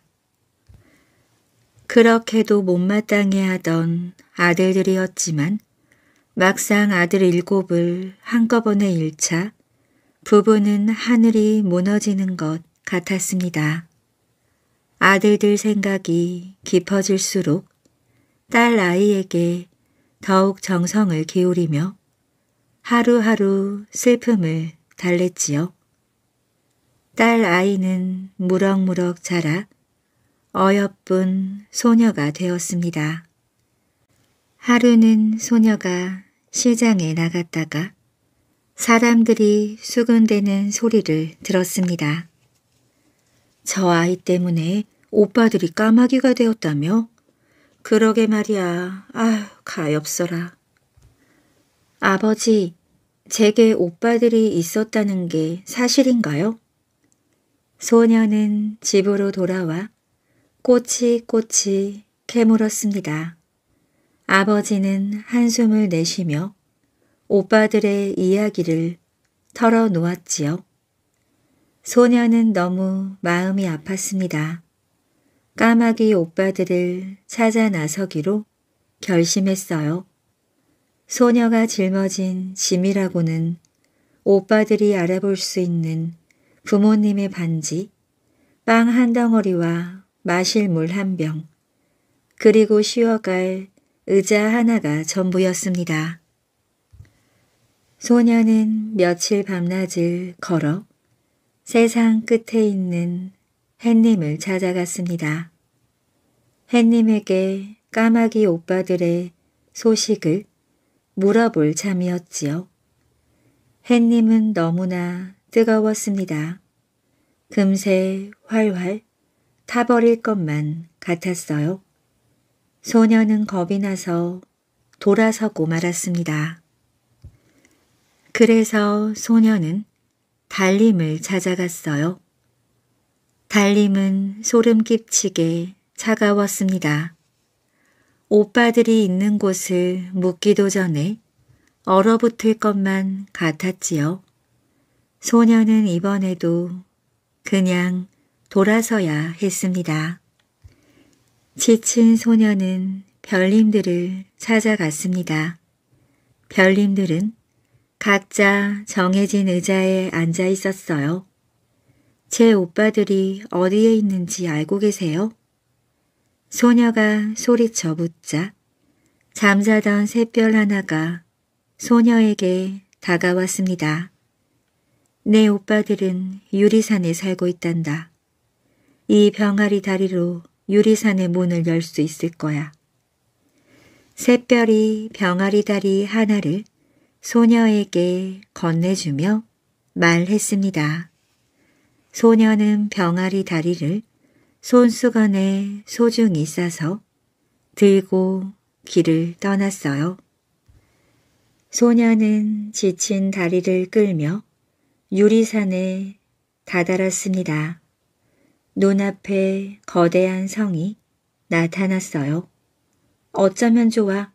그렇게도 못마땅해 하던 아들들이었지만 막상 아들 일곱을 한꺼번에 잃자 부부는 하늘이 무너지는 것 같았습니다. 아들들 생각이 깊어질수록 딸 아이에게 더욱 정성을 기울이며 하루하루 슬픔을 달랬지요. 딸 아이는 무럭무럭 자라 어여쁜 소녀가 되었습니다. 하루는 소녀가 시장에 나갔다가 사람들이 수근대는 소리를 들었습니다. 저 아이 때문에 오빠들이 까마귀가 되었다며? 그러게 말이야. 아휴, 가엾어라. 아버지, 제게 오빠들이 있었다는 게 사실인가요? 소녀는 집으로 돌아와 꼬치꼬치 캐물었습니다. 아버지는 한숨을 내쉬며 오빠들의 이야기를 털어놓았지요. 소녀는 너무 마음이 아팠습니다. 까마귀 오빠들을 찾아 나서기로 결심했어요. 소녀가 짊어진 짐이라고는 오빠들이 알아볼 수 있는 부모님의 반지, 빵 한 덩어리와 마실 물 한 병, 그리고 쉬어갈 의자 하나가 전부였습니다. 소녀는 며칠 밤낮을 걸어 세상 끝에 있는 햇님을 찾아갔습니다. 햇님에게 까마귀 오빠들의 소식을 물어볼 참이었지요. 햇님은 너무나 뜨거웠습니다. 금세 활활 타버릴 것만 같았어요. 소녀는 겁이 나서 돌아서고 말았습니다. 그래서 소녀는 달림을 찾아갔어요. 달림은 소름 끼치게 차가웠습니다. 오빠들이 있는 곳을 묻기도 전에 얼어붙을 것만 같았지요. 소녀는 이번에도 그냥 돌아서야 했습니다. 지친 소녀는 별님들을 찾아갔습니다. 별님들은 각자 정해진 의자에 앉아 있었어요. 제 오빠들이 어디에 있는지 알고 계세요? 소녀가 소리쳐 묻자 잠자던 새별 하나가 소녀에게 다가왔습니다. 내 오빠들은 유리산에 살고 있단다. 이 병아리 다리로 유리산의 문을 열 수 있을 거야. 새별이 병아리 다리 하나를 소녀에게 건네주며 말했습니다. 소녀는 병아리 다리를 손수건에 소중히 싸서 들고 길을 떠났어요. 소녀는 지친 다리를 끌며 유리산에 다다랐습니다. 눈앞에 거대한 성이 나타났어요. 어쩌면 좋아.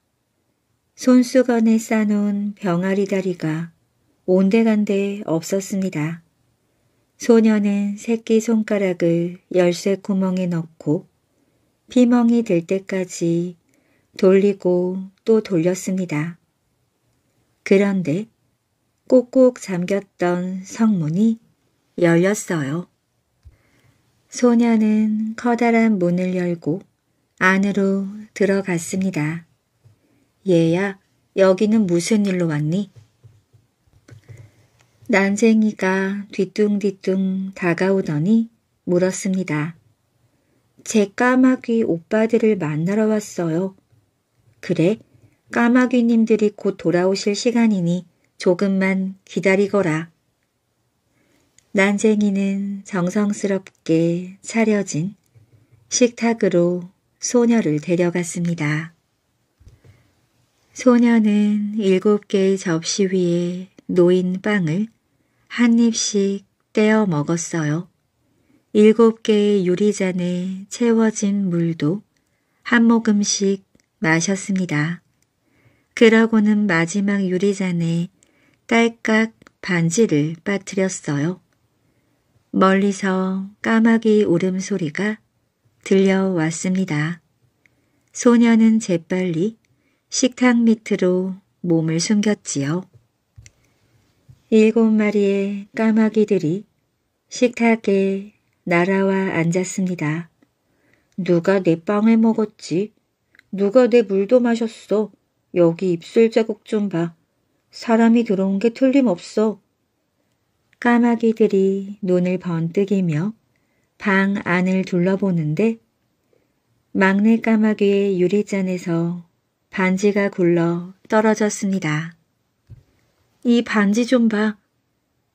손수건에 싸놓은 병아리 다리가 온데간데 없었습니다. 소녀는 새끼 손가락을 열쇠 구멍에 넣고 피멍이 들 때까지 돌리고 또 돌렸습니다. 그런데 꼭꼭 잠겼던 성문이 열렸어요. 소녀는 커다란 문을 열고 안으로 들어갔습니다. 얘야, 여기는 무슨 일로 왔니? 난쟁이가 뒤뚱뒤뚱 다가오더니 물었습니다. 제 까마귀 오빠들을 만나러 왔어요. 그래, 까마귀님들이 곧 돌아오실 시간이니 조금만 기다리거라. 난쟁이는 정성스럽게 차려진 식탁으로 소녀를 데려갔습니다. 소녀는 일곱 개의 접시 위에 놓인 빵을 한 입씩 떼어 먹었어요. 일곱 개의 유리잔에 채워진 물도 한 모금씩 마셨습니다. 그러고는 마지막 유리잔에 딸깍 반지를 빠뜨렸어요. 멀리서 까마귀 울음소리가 들려왔습니다. 소녀는 재빨리 식탁 밑으로 몸을 숨겼지요. 일곱 마리의 까마귀들이 식탁에 날아와 앉았습니다. 누가 내 빵을 먹었지? 누가 내 물도 마셨어? 여기 입술 자국 좀 봐. 사람이 들어온 게 틀림없어. 까마귀들이 눈을 번뜩이며 방 안을 둘러보는데 막내 까마귀의 유리잔에서 반지가 굴러 떨어졌습니다. 이 반지 좀 봐.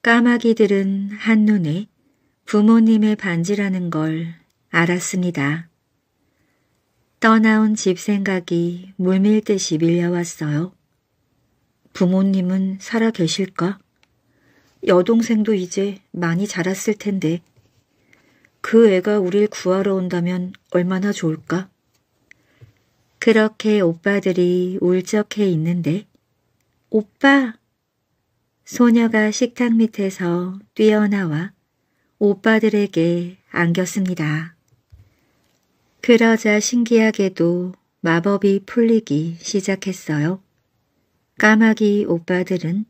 까마귀들은 한눈에 부모님의 반지라는 걸 알았습니다. 떠나온 집 생각이 물밀듯이 밀려왔어요. 부모님은 살아 계실까? 여동생도 이제 많이 자랐을 텐데 그 애가 우릴 구하러 온다면 얼마나 좋을까? 그렇게 오빠들이 울적해 있는데 오빠! 소녀가 식탁 밑에서 뛰어나와 오빠들에게 안겼습니다. 그러자 신기하게도 마법이 풀리기 시작했어요. 까마귀 오빠들은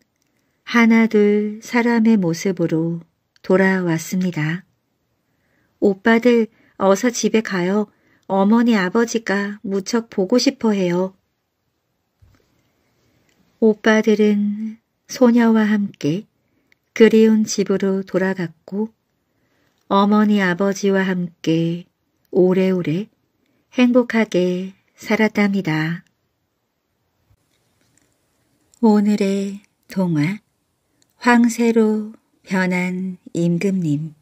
하나둘 사람의 모습으로 돌아왔습니다. 오빠들 어서 집에 가요. 어머니 아버지가 무척 보고 싶어 해요. 오빠들은 소녀와 함께 그리운 집으로 돌아갔고 어머니 아버지와 함께 오래오래 행복하게 살았답니다. 오늘의 동화 황새로 변한 임금님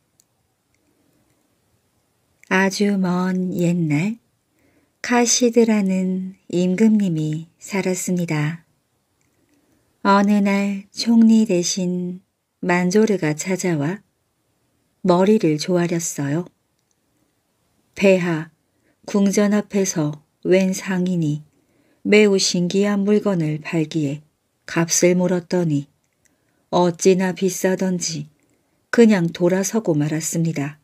아주 먼 옛날 카시드라는 임금님이 살았습니다. 어느 날 총리 대신 만조르가 찾아와 머리를 조아렸어요. 배하 궁전 앞에서 웬 상인이 매우 신기한 물건을 팔기에 값을 물었더니 어찌나 비싸던지 그냥 돌아서고 말았습니다.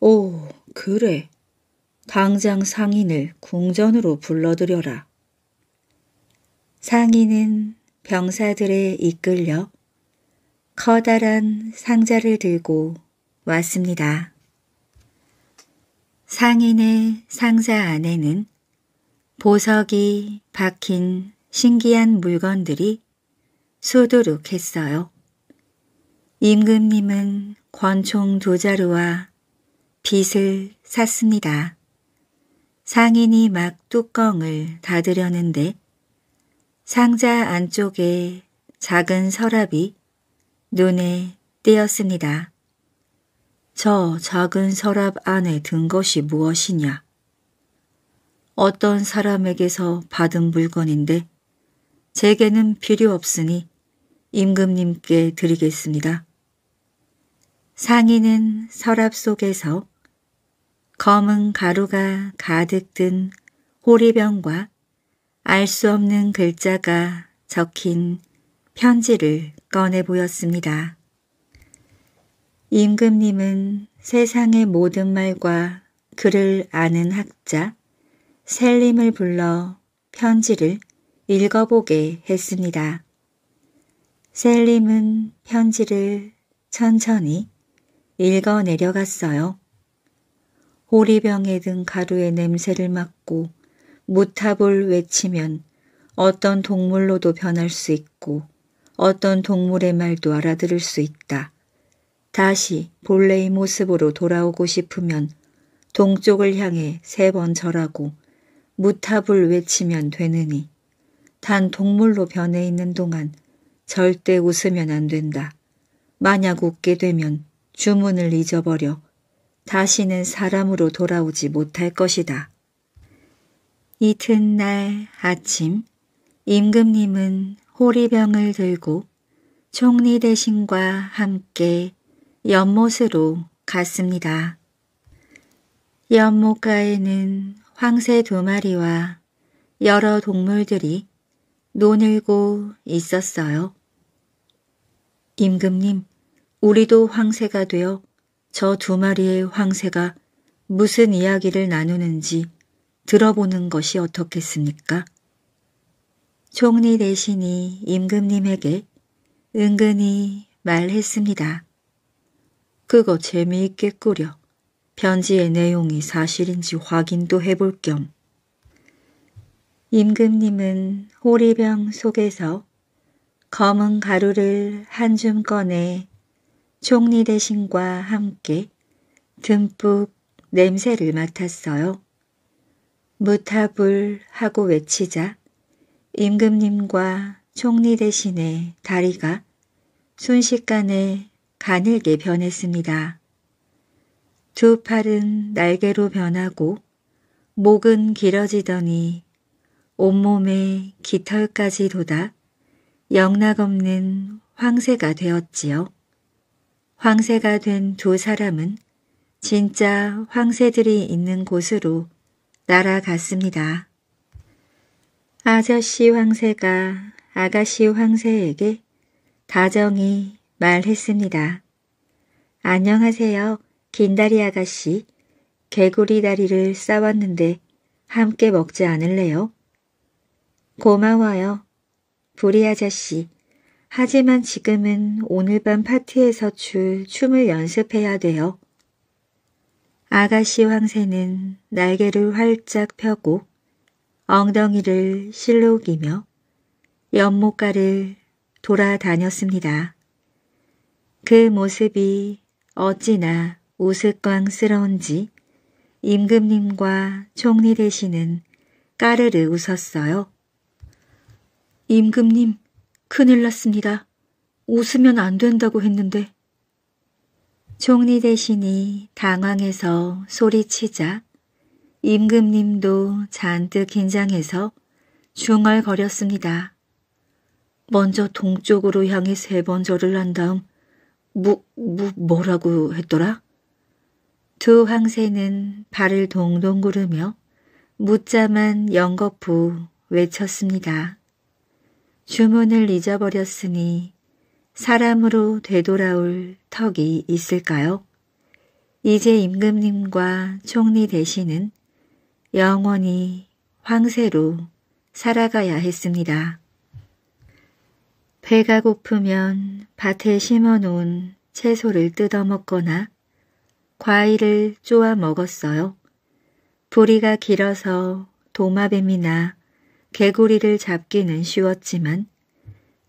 오, 그래. 당장 상인을 궁전으로 불러들여라. 상인은 병사들에 이끌려 커다란 상자를 들고 왔습니다. 상인의 상자 안에는 보석이 박힌 신기한 물건들이 수두룩했어요 임금님은 권총 두 자루와 빚을 샀습니다. 상인이 막 뚜껑을 닫으려는데 상자 안쪽에 작은 서랍이 눈에 띄었습니다. 저 작은 서랍 안에 든 것이 무엇이냐? 어떤 사람에게서 받은 물건인데 제게는 필요 없으니 임금님께 드리겠습니다. 상인은 서랍 속에서 검은 가루가 가득 든 호리병과 알 수 없는 글자가 적힌 편지를 꺼내 보였습니다. 임금님은 세상의 모든 말과 글을 아는 학자 셀림을 불러 편지를 읽어보게 했습니다. 셀림은 편지를 천천히 읽어 내려갔어요. 호리병에 든 가루의 냄새를 맡고 무탑을 외치면 어떤 동물로도 변할 수 있고 어떤 동물의 말도 알아들을 수 있다. 다시 본래의 모습으로 돌아오고 싶으면 동쪽을 향해 세 번 절하고 무탑을 외치면 되느니 단 동물로 변해 있는 동안 절대 웃으면 안 된다. 만약 웃게 되면 주문을 잊어버려 다시는 사람으로 돌아오지 못할 것이다. 이튿날 아침 임금님은 호리병을 들고 총리 대신과 함께 연못으로 갔습니다. 연못가에는 황새 두 마리와 여러 동물들이 논을고 있었어요. 임금님, 우리도 황새가 되어 저 두 마리의 황새가 무슨 이야기를 나누는지 들어보는 것이 어떻겠습니까? 총리 대신이 임금님에게 은근히 말했습니다. 그거 재미있게 꾸려. 편지의 내용이 사실인지 확인도 해볼 겸 임금님은 호리병 속에서 검은 가루를 한 줌 꺼내 총리 대신과 함께 듬뿍 냄새를 맡았어요. 무탑을 하고 외치자 임금님과 총리 대신의 다리가 순식간에 가늘게 변했습니다. 두 팔은 날개로 변하고 목은 길어지더니 온몸에 깃털까지 돋아 영락없는 황새가 되었지요. 황새가 된 두 사람은 진짜 황새들이 있는 곳으로 날아갔습니다. 아저씨 황새가 아가씨 황새에게 다정히 말했습니다. 안녕하세요. 긴다리 아가씨. 개구리 다리를 싸왔는데 함께 먹지 않을래요? 고마워요. 부리 아저씨. 하지만 지금은 오늘 밤 파티에서 출 춤을 연습해야 돼요. 아가씨 황새는 날개를 활짝 펴고 엉덩이를 실룩이며 연못가를 돌아다녔습니다. 그 모습이 어찌나 우스꽝스러운지 임금님과 총리 되시는 까르르 웃었어요. 임금님, 큰일 났습니다. 웃으면 안 된다고 했는데. 총리 대신이 당황해서 소리치자 임금님도 잔뜩 긴장해서 중얼거렸습니다. 먼저 동쪽으로 향해 세 번 절을 한 다음 무, 무, 뭐라고 했더라? 두 황새는 발을 동동 구르며 묻자만 연거푸 외쳤습니다. 주문을 잊어버렸으니 사람으로 되돌아올 턱이 있을까요? 이제 임금님과 총리 대신은 영원히 황새로 살아가야 했습니다. 배가 고프면 밭에 심어놓은 채소를 뜯어먹거나 과일을 쪼아 먹었어요. 부리가 길어서 도마뱀이나 개구리를 잡기는 쉬웠지만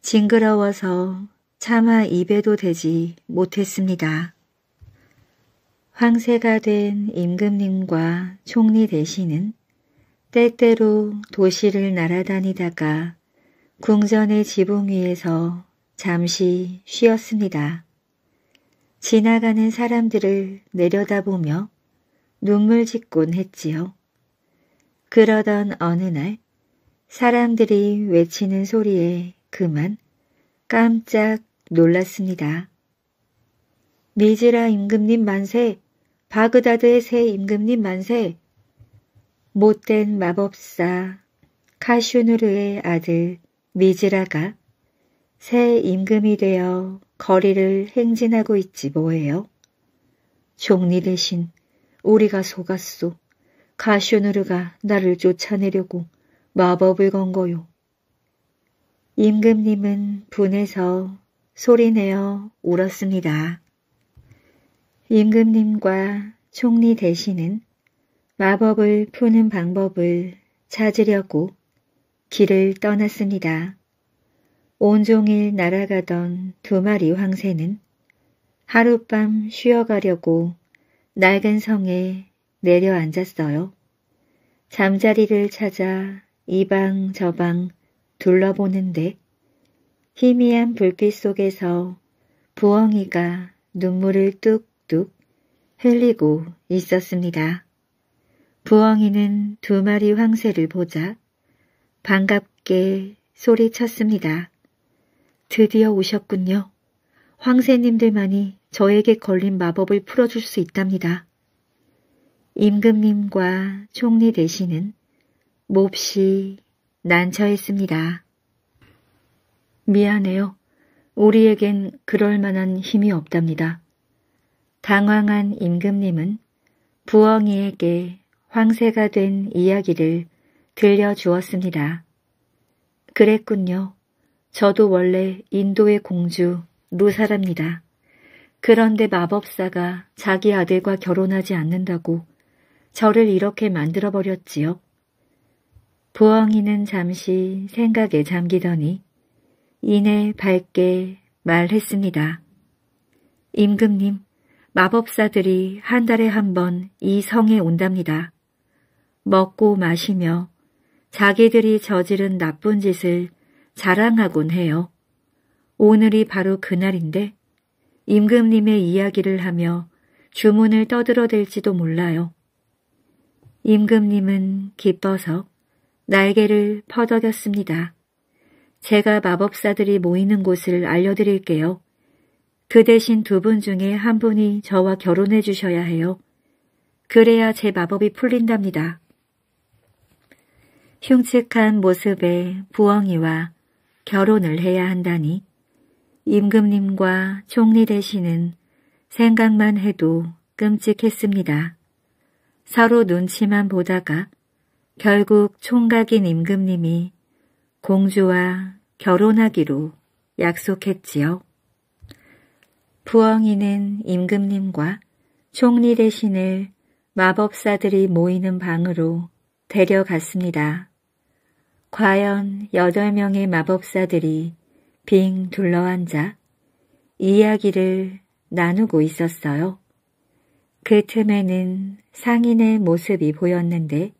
징그러워서 차마 입에도 대지 못했습니다. 황새가 된 임금님과 총리 대신은 때때로 도시를 날아다니다가 궁전의 지붕 위에서 잠시 쉬었습니다. 지나가는 사람들을 내려다보며 눈물 짓곤 했지요. 그러던 어느 날 사람들이 외치는 소리에 그만 깜짝 놀랐습니다. 미즈라 임금님 만세, 바그다드의 새 임금님 만세, 못된 마법사 카슈누르의 아들 미즈라가 새 임금이 되어 거리를 행진하고 있지 뭐예요. 종리 대신 우리가 속았소. 가슈누르가 나를 쫓아내려고 마법을 건 거요. 임금님은 분해서 소리내어 울었습니다. 임금님과 총리 대신은 마법을 푸는 방법을 찾으려고 길을 떠났습니다. 온종일 날아가던 두 마리 황새는 하룻밤 쉬어가려고 낡은 성에 내려앉았어요. 잠자리를 찾아 이방 저 방 둘러보는데 희미한 불빛 속에서 부엉이가 눈물을 뚝뚝 흘리고 있었습니다. 부엉이는 두 마리 황새를 보자 반갑게 소리쳤습니다. 드디어 오셨군요. 황새님들만이 저에게 걸린 마법을 풀어줄 수 있답니다. 임금님과 총리 대신은 몹시 난처했습니다. 미안해요. 우리에겐 그럴 만한 힘이 없답니다. 당황한 임금님은 부엉이에게 황새가 된 이야기를 들려주었습니다. 그랬군요. 저도 원래 인도의 공주 루사랍니다. 그런데 마법사가 자기 아들과 결혼하지 않는다고 저를 이렇게 만들어버렸지요. 부엉이는 잠시 생각에 잠기더니 이내 밝게 말했습니다. 임금님, 마법사들이 한 달에 한 번 이 성에 온답니다. 먹고 마시며 자기들이 저지른 나쁜 짓을 자랑하곤 해요. 오늘이 바로 그날인데 임금님의 이야기를 하며 주문을 떠들어댈지도 몰라요. 임금님은 기뻐서 날개를 퍼덕였습니다. 제가 마법사들이 모이는 곳을 알려드릴게요. 그 대신 두 분 중에 한 분이 저와 결혼해 주셔야 해요. 그래야 제 마법이 풀린답니다. 흉측한 모습의 부엉이와 결혼을 해야 한다니 임금님과 총리 대신은 생각만 해도 끔찍했습니다. 서로 눈치만 보다가 결국 총각인 임금님이 공주와 결혼하기로 약속했지요. 부엉이는 임금님과 총리 대신을 마법사들이 모이는 방으로 데려갔습니다. 과연 여덟 명의 마법사들이 빙 둘러앉아 이야기를 나누고 있었어요. 그 틈에는 상인의 모습이 보였는데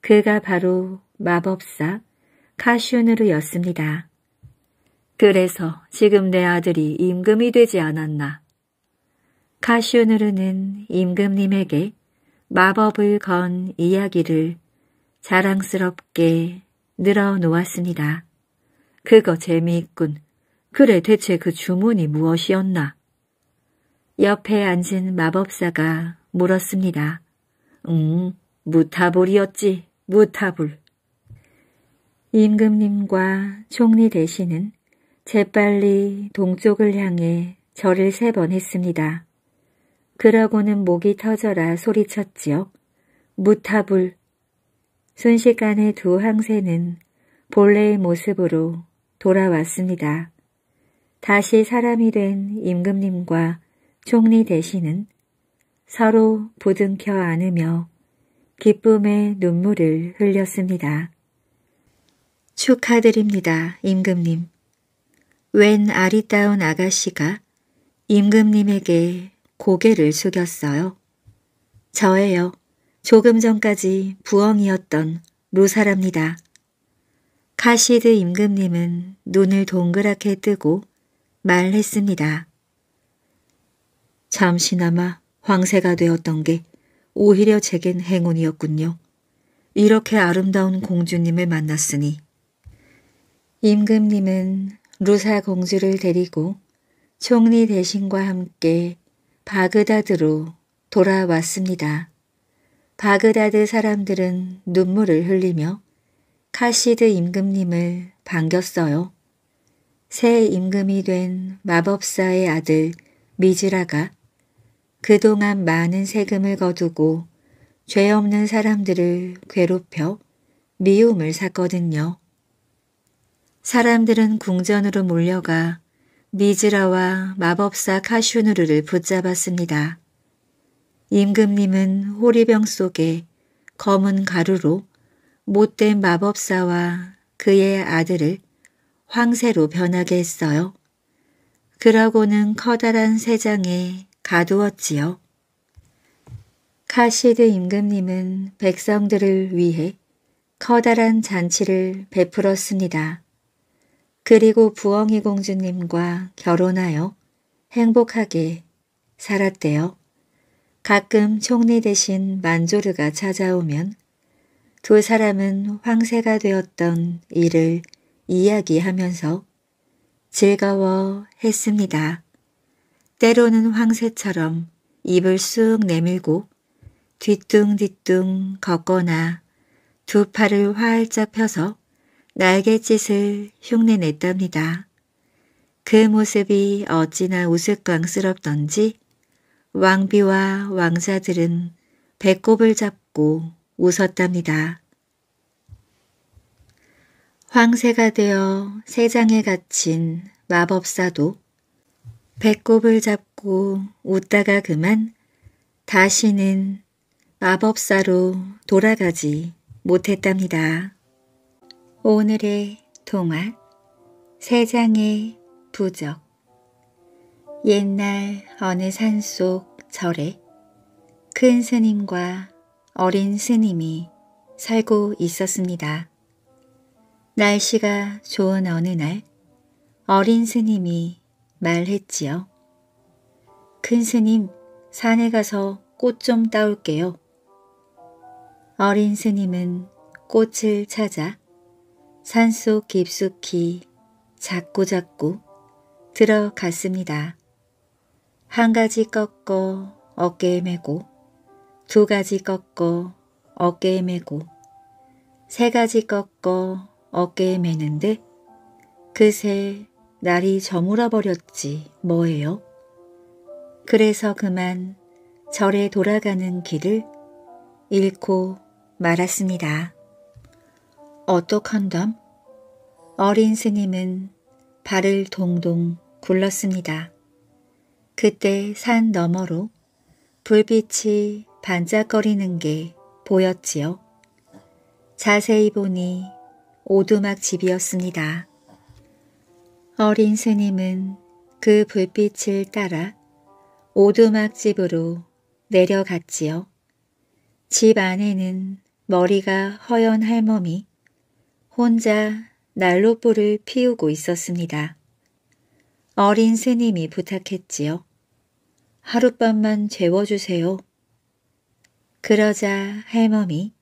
그가 바로 마법사 카슈누르였습니다. 그래서 지금 내 아들이 임금이 되지 않았나. 카슈누르는 임금님에게 마법을 건 이야기를 자랑스럽게 늘어놓았습니다. 그거 재미있군. 그래 대체 그 주문이 무엇이었나? 옆에 앉은 마법사가 물었습니다. 음, 무타볼이었지. 무타불 임금님과 총리 대신은 재빨리 동쪽을 향해 절을 세 번 했습니다. 그러고는 목이 터져라 소리쳤지요. 무타불. 순식간에 두항세는 본래의 모습으로 돌아왔습니다. 다시 사람이 된 임금님과 총리 대신은 서로 부둥켜 안으며 기쁨의 눈물을 흘렸습니다. 축하드립니다, 임금님. 웬 아리따운 아가씨가 임금님에게 고개를 숙였어요. 저예요. 조금 전까지 부엉이었던 루사랍니다. 카시드 임금님은 눈을 동그랗게 뜨고 말했습니다. 잠시나마 황새가 되었던 게 오히려 제겐 행운이었군요. 이렇게 아름다운 공주님을 만났으니. 임금님은 루사 공주를 데리고 총리 대신과 함께 바그다드로 돌아왔습니다. 바그다드 사람들은 눈물을 흘리며 카시드 임금님을 반겼어요. 새 임금이 된 마법사의 아들 미즈라가 그동안 많은 세금을 거두고 죄 없는 사람들을 괴롭혀 미움을 샀거든요. 사람들은 궁전으로 몰려가 미즈라와 마법사 카슈누르를 붙잡았습니다. 임금님은 호리병 속에 검은 가루로 못된 마법사와 그의 아들을 황새로 변하게 했어요. 그러고는 커다란 새장에 가두었지요. 카시드 임금님은 백성들을 위해 커다란 잔치를 베풀었습니다. 그리고 부엉이 공주님과 결혼하여 행복하게 살았대요. 가끔 총리 대신 만조르가 찾아오면 두 사람은 황새가 되었던 일을 이야기하면서 즐거워했습니다. 때로는 황새처럼 입을 쑥 내밀고 뒤뚱뒤뚱 걷거나 두 팔을 활짝 펴서 날갯짓을 흉내냈답니다. 그 모습이 어찌나 우스꽝스럽던지 왕비와 왕자들은 배꼽을 잡고 웃었답니다. 황새가 되어 세장에 갇힌 마법사도 배꼽을 잡고 웃다가 그만 다시는 마법사로 돌아가지 못했답니다. 오늘의 동화 세장의 부적 옛날 어느 산속 절에 큰 스님과 어린 스님이 살고 있었습니다. 날씨가 좋은 어느 날 어린 스님이 말했지요. 큰 스님, 산에 가서 꽃 좀 따올게요. 어린 스님은 꽃을 찾아 산속 깊숙이 자꾸자꾸 들어갔습니다. 한 가지 꺾어 어깨에 메고 두 가지 꺾어 어깨에 메고 세 가지 꺾어 어깨에 매는데 그새 날이 저물어 버렸지 뭐예요? 그래서 그만 절에 돌아가는 길을 잃고 말았습니다. 어떡한담? 어린 스님은 발을 동동 굴렀습니다. 그때 산 너머로 불빛이 반짝거리는 게 보였지요. 자세히 보니 오두막 집이었습니다. 어린 스님은 그 불빛을 따라 오두막집으로 내려갔지요. 집 안에는 머리가 허연 할멈이 혼자 난로불을 피우고 있었습니다. 어린 스님이 부탁했지요. 하룻밤만 재워주세요. 그러자 할멈이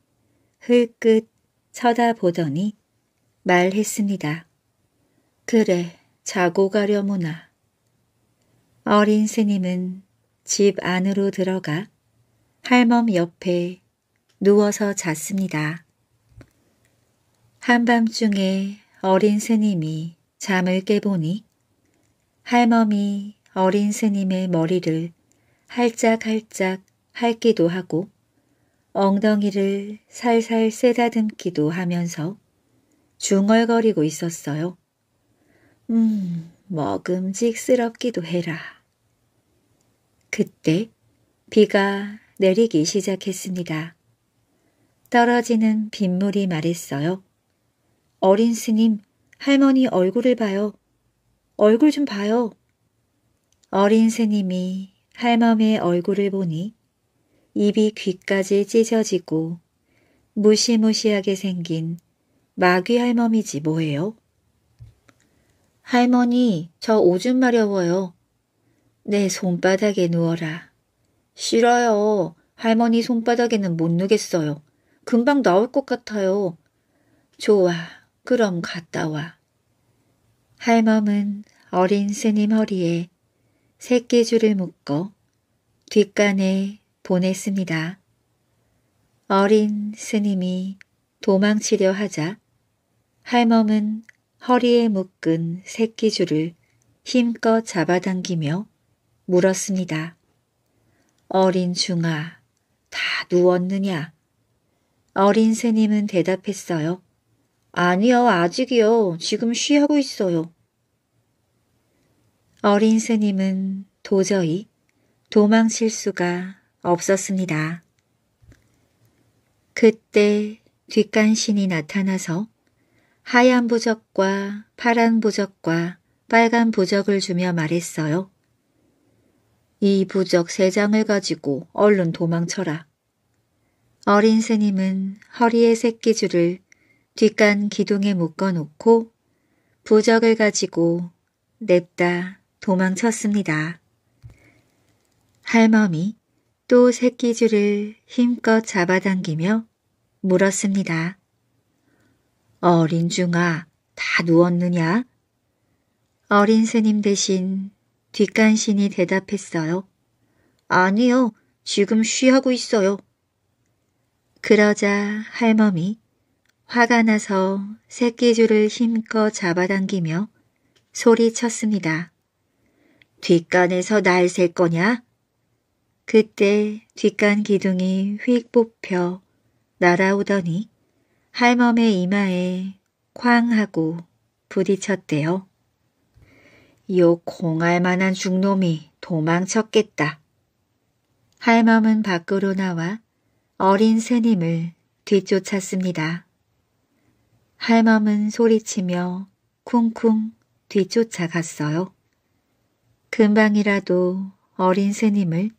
흘끗 쳐다보더니 말했습니다. 그래, 자고 가려무나 어린 스님은 집 안으로 들어가 할멈 옆에 누워서 잤습니다. 한밤중에 어린 스님이 잠을 깨보니 할멈이 어린 스님의 머리를 할짝할짝 핥기도 하고 엉덩이를 살살 쓰다듬기도 하면서 중얼거리고 있었어요. 음, 먹음직스럽기도 해라. 그때 비가 내리기 시작했습니다. 떨어지는 빗물이 말했어요. 어린 스님, 할머니 얼굴을 봐요. 얼굴 좀 봐요. 어린 스님이 할멈의 얼굴을 보니 입이 귀까지 찢어지고 무시무시하게 생긴 마귀 할멈이지 뭐예요? 할머니, 저 오줌 마려워요. 내 손바닥에 누워라. 싫어요. 할머니 손바닥에는 못 누겠어요. 금방 나올 것 같아요. 좋아. 그럼 갔다 와. 할멈은 어린 스님 허리에 새끼줄을 묶어 뒷간에 보냈습니다. 어린 스님이 도망치려 하자 할멈은 허리에 묶은 새끼줄을 힘껏 잡아당기며 물었습니다. 어린 중아, 다 누웠느냐? 어린 스님은 대답했어요. 아니요, 아직이요. 지금 쉬하고 있어요. 어린 스님은 도저히 도망칠 수가 없었습니다. 그때 뒷간신이 나타나서 하얀 보적과 파란 보적과 빨간 보적을 주며 말했어요. 이 부적 세 장을 가지고 얼른 도망쳐라. 어린 스님은 허리에 새끼줄을 뒷간 기둥에 묶어놓고 부적을 가지고 냅다 도망쳤습니다. 할멈이 또 새끼줄을 힘껏 잡아당기며 물었습니다. 어린 중아, 다 누웠느냐? 어린 스님 대신 뒷간신이 대답했어요. 아니요, 지금 쉬하고 있어요. 그러자 할멈이 화가 나서 새끼줄을 힘껏 잡아당기며 소리쳤습니다. 뒷간에서 날 셀 거냐? 그때 뒷간 기둥이 휙 뽑혀 날아오더니 할멈의 이마에 쾅 하고 부딪혔대요. 요 공할만한 중놈이 도망쳤겠다. 할멈은 밖으로 나와 어린 새님을 뒤쫓았습니다. 할멈은 소리치며 쿵쿵 뒤쫓아갔어요. 금방이라도 어린 새님을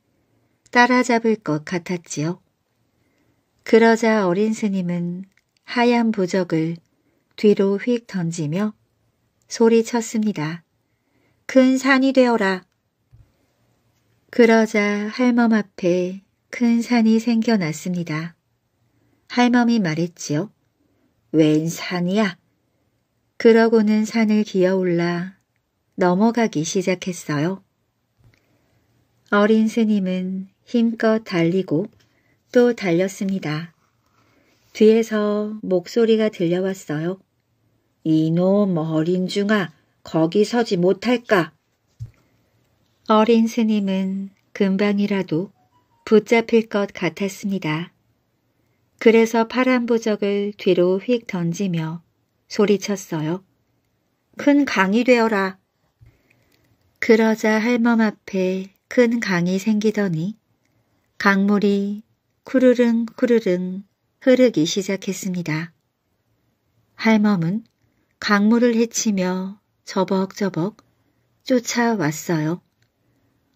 따라잡을 것 같았지요. 그러자 어린 스님은 하얀 부적을 뒤로 휙 던지며 소리쳤습니다. 큰 산이 되어라. 그러자 할멈 앞에 큰 산이 생겨났습니다. 할멈이 말했지요. 웬 산이야? 그러고는 산을 기어올라 넘어가기 시작했어요. 어린 스님은 힘껏 달리고 또 달렸습니다. 뒤에서 목소리가 들려왔어요. 이놈 어린 중아 거기 서지 못할까? 어린 스님은 금방이라도 붙잡힐 것 같았습니다. 그래서 파란 부적을 뒤로 휙 던지며 소리쳤어요. 큰 강이 되어라. 그러자 할멈 앞에 큰 강이 생기더니 강물이 쿠르릉 쿠르릉 흐르기 시작했습니다. 할멈은 강물을 헤치며 저벅저벅 쫓아왔어요.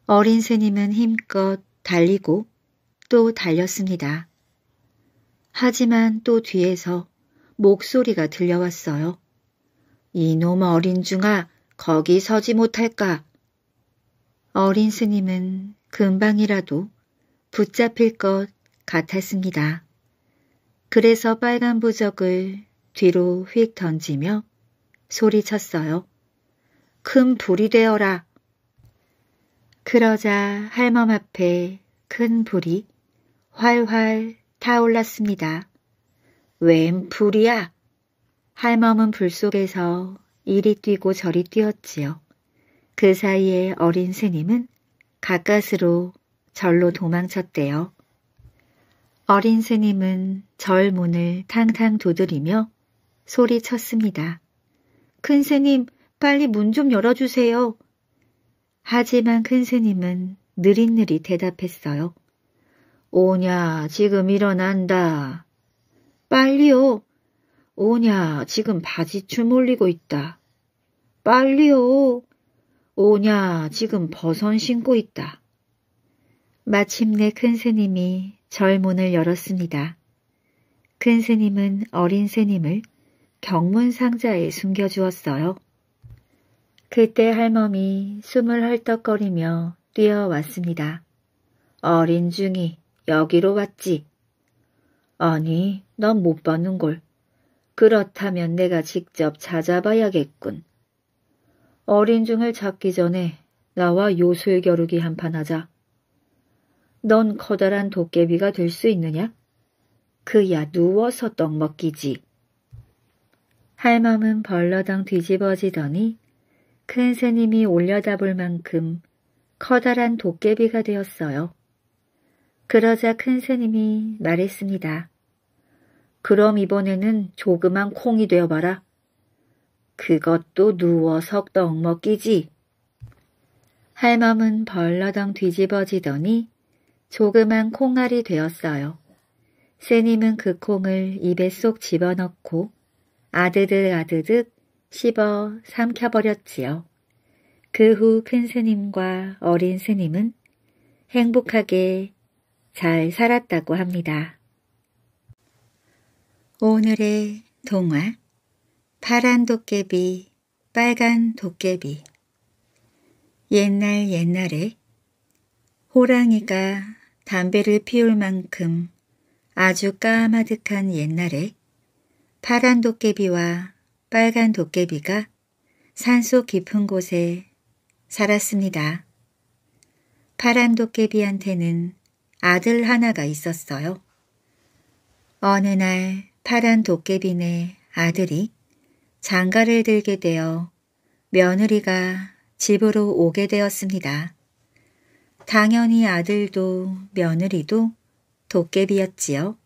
어린 스님은 힘껏 달리고 또 달렸습니다. 하지만 또 뒤에서 목소리가 들려왔어요. 이놈 어린 중아 거기 서지 못할까? 어린 스님은 금방이라도 붙잡힐 것 같았습니다. 그래서 빨간 부적을 뒤로 휙 던지며 소리쳤어요. 큰 불이 되어라. 그러자 할멈 앞에 큰 불이 활활 타올랐습니다. 웬 불이야? 할멈은 불 속에서 이리 뛰고 저리 뛰었지요. 그 사이에 어린 스님은 가까스로 절로 도망쳤대요. 어린 스님은 절 문을 탕탕 두드리며 소리쳤습니다. 큰 스님, 빨리 문 좀 열어주세요. 하지만 큰 스님은 느릿느릿 대답했어요. 오냐, 지금 일어난다. 빨리요. 오냐, 지금 바지 춤올리고 있다. 빨리요. 오냐, 지금 벗선 신고 있다. 마침내 큰 스님이 절 문을 열었습니다. 큰 스님은 어린 스님을 경문 상자에 숨겨주었어요. 그때 할멈이 숨을 헐떡거리며 뛰어왔습니다. 어린 중이 여기로 왔지. 아니, 넌못 봤는걸. 그렇다면 내가 직접 찾아봐야겠군. 어린 중을 찾기 전에 나와 요술 겨루기 한판 하자. 넌 커다란 도깨비가 될 수 있느냐? 그야 누워서 떡 먹기지. 할멈은 벌러덩 뒤집어지더니 큰 스님이 올려다볼 만큼 커다란 도깨비가 되었어요. 그러자 큰 스님이 말했습니다. 그럼 이번에는 조그만 콩이 되어봐라. 그것도 누워서 떡 먹기지. 할멈은 벌러덩 뒤집어지더니 조그만 콩알이 되었어요. 스님은 그 콩을 입에 쏙 집어넣고 아드득 아드득 씹어 삼켜버렸지요. 그 후 큰 스님과 어린 스님은 행복하게 잘 살았다고 합니다. 오늘의 동화 파란 도깨비, 빨간 도깨비 옛날 옛날에 호랑이가 담배를 피울 만큼 아주 까마득한 옛날에 파란 도깨비와 빨간 도깨비가 산속 깊은 곳에 살았습니다. 파란 도깨비한테는 아들 하나가 있었어요. 어느 날 파란 도깨비네 아들이 장가를 들게 되어 며느리가 집으로 오게 되었습니다. 당연히 아들도 며느리도 도깨비였지요.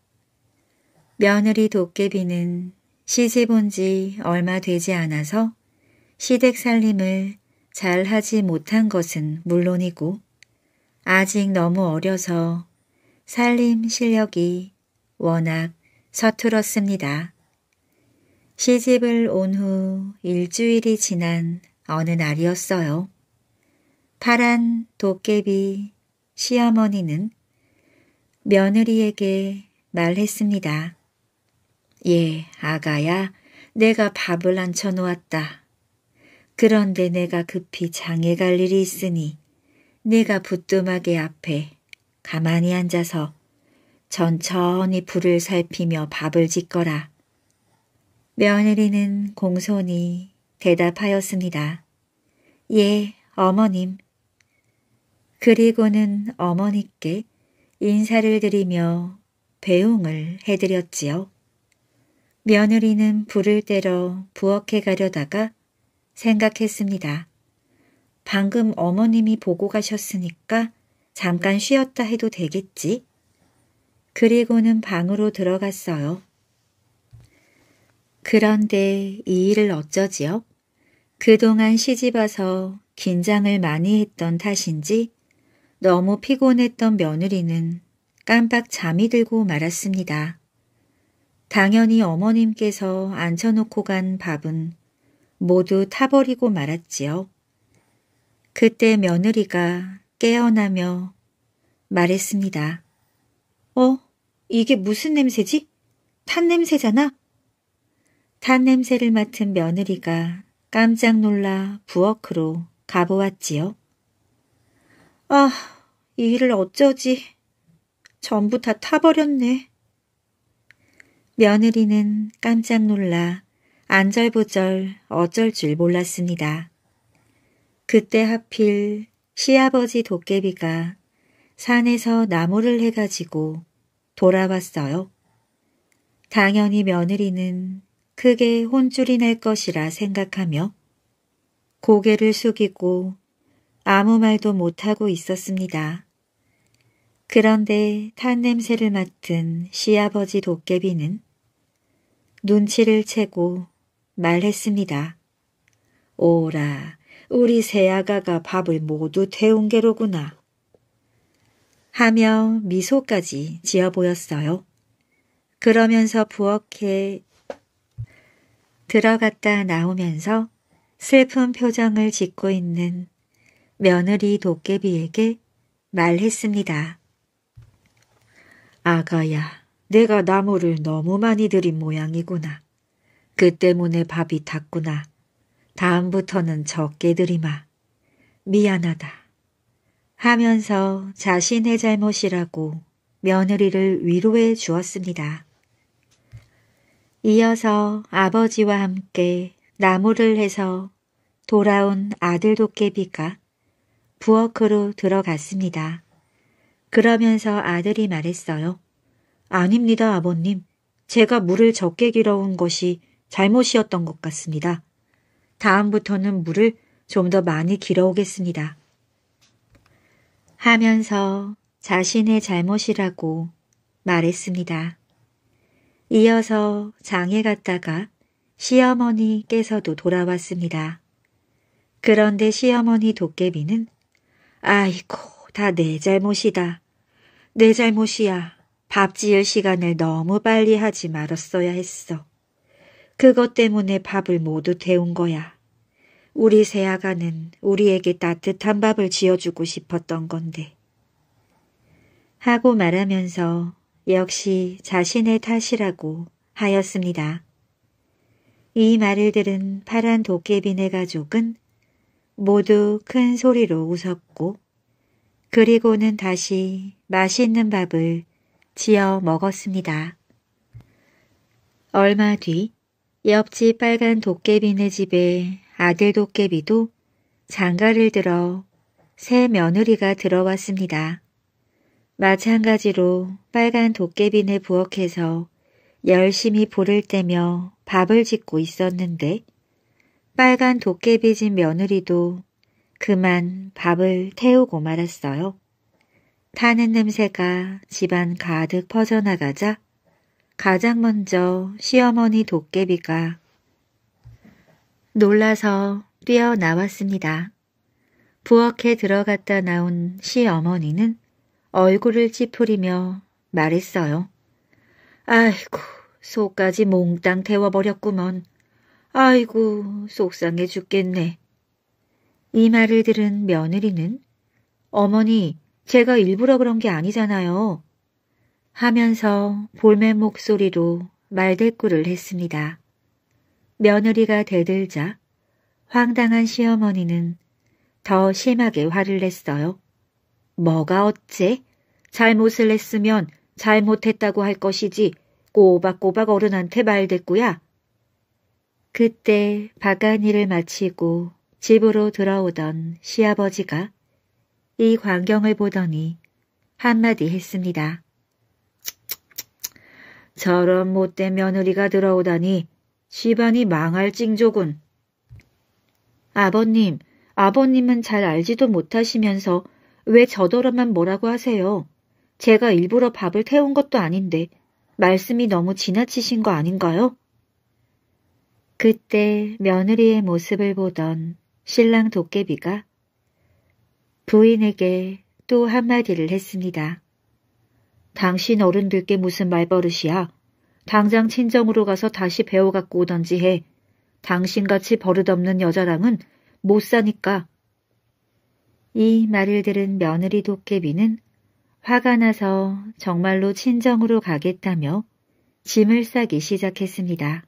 며느리 도깨비는 시집 온 지 얼마 되지 않아서 시댁 살림을 잘 하지 못한 것은 물론이고 아직 너무 어려서 살림 실력이 워낙 서툴었습니다. 시집을 온 후 일주일이 지난 어느 날이었어요. 파란 도깨비 시어머니는 며느리에게 말했습니다. 예, 아가야, 내가 밥을 앉혀놓았다 그런데 내가 급히 장에 갈 일이 있으니 내가 부뚜막의 앞에 가만히 앉아서 천천히 불을 살피며 밥을 짓거라. 며느리는 공손히 대답하였습니다. 예, 어머님. 그리고는 어머니께 인사를 드리며 배웅을 해드렸지요. 며느리는 불을 때러 부엌에 가려다가 생각했습니다. 방금 어머님이 보고 가셨으니까 잠깐 쉬었다 해도 되겠지. 그리고는 방으로 들어갔어요. 그런데 이 일을 어쩌지요? 그동안 시집 와서 긴장을 많이 했던 탓인지 너무 피곤했던 며느리는 깜빡 잠이 들고 말았습니다. 당연히 어머님께서 앉혀놓고 간 밥은 모두 타버리고 말았지요. 그때 며느리가 깨어나며 말했습니다. 어? 이게 무슨 냄새지? 탄 냄새잖아? 탄 냄새를 맡은 며느리가 깜짝 놀라 부엌으로 가보았지요. 아, 이 일을 어쩌지. 전부 다 타버렸네. 며느리는 깜짝 놀라 안절부절 어쩔 줄 몰랐습니다. 그때 하필 시아버지 도깨비가 산에서 나무를 해가지고 돌아왔어요. 당연히 며느리는 크게 혼쭐이 날 것이라 생각하며 고개를 숙이고 아무 말도 못하고 있었습니다. 그런데 탄 냄새를 맡은 시아버지 도깨비는 눈치를 채고 말했습니다. 오라, 우리 새아가가 밥을 모두 태운 게로구나. 하며 미소까지 지어 보였어요. 그러면서 부엌에 들어갔다 나오면서 슬픈 표정을 짓고 있는 며느리 도깨비에게 말했습니다. 아가야, 내가 나무를 너무 많이 들인 모양이구나. 그 때문에 밥이 탔구나. 다음부터는 적게 들이마. 미안하다. 하면서 자신의 잘못이라고 며느리를 위로해 주었습니다. 이어서 아버지와 함께 나무를 해서 돌아온 아들 도깨비가 부엌으로 들어갔습니다. 그러면서 아들이 말했어요. 아닙니다, 아버님. 제가 물을 적게 길어온 것이 잘못이었던 것 같습니다. 다음부터는 물을 좀 더 많이 길어오겠습니다. 하면서 자신의 잘못이라고 말했습니다. 이어서 장에 갔다가 시어머니께서도 돌아왔습니다. 그런데 시어머니 도깨비는 아이고, 다 내 잘못이다. 내 잘못이야. 밥 지을 시간을 너무 빨리 하지 말았어야 했어. 그것 때문에 밥을 모두 태운 거야. 우리 새아가는 우리에게 따뜻한 밥을 지어주고 싶었던 건데. 하고 말하면서 역시 자신의 탓이라고 하였습니다. 이 말을 들은 파란 도깨비네 가족은 모두 큰 소리로 웃었고 그리고는 다시 맛있는 밥을 지어 먹었습니다. 얼마 뒤 옆집 빨간 도깨비네 집에 아들 도깨비도 장가를 들어 새 며느리가 들어왔습니다. 마찬가지로 빨간 도깨비네 부엌에서 열심히 볼을 떼며 밥을 짓고 있었는데 빨간 도깨비진 며느리도 그만 밥을 태우고 말았어요. 타는 냄새가 집안 가득 퍼져나가자 가장 먼저 시어머니 도깨비가 놀라서 뛰어나왔습니다. 부엌에 들어갔다 나온 시어머니는 얼굴을 찌푸리며 말했어요. 아이고, 속까지 몽땅 태워버렸구먼. 아이고, 속상해 죽겠네. 이 말을 들은 며느리는 어머니, 제가 일부러 그런 게 아니잖아요. 하면서 볼멘 목소리로 말대꾸를 했습니다. 며느리가 대들자 황당한 시어머니는 더 심하게 화를 냈어요. 뭐가 어째? 잘못을 했으면 잘못했다고 할 것이지 꼬박꼬박 어른한테 말대꾸야. 그때 바가니를 마치고 집으로 들어오던 시아버지가 이 광경을 보더니 한마디 했습니다. 저런 못된 며느리가 들어오다니 집안이 망할 징조군. 아버님, 아버님은 잘 알지도 못하시면서 왜 저더러만 뭐라고 하세요? 제가 일부러 밥을 태운 것도 아닌데 말씀이 너무 지나치신 거 아닌가요? 그때 며느리의 모습을 보던 신랑 도깨비가 부인에게 또 한마디를 했습니다. 당신 어른들께 무슨 말버릇이야. 당장 친정으로 가서 다시 배워갖고 오던지 해. 당신같이 버릇없는 여자랑은 못 사니까. 이 말을 들은 며느리 도깨비는 화가 나서 정말로 친정으로 가겠다며 짐을 싸기 시작했습니다.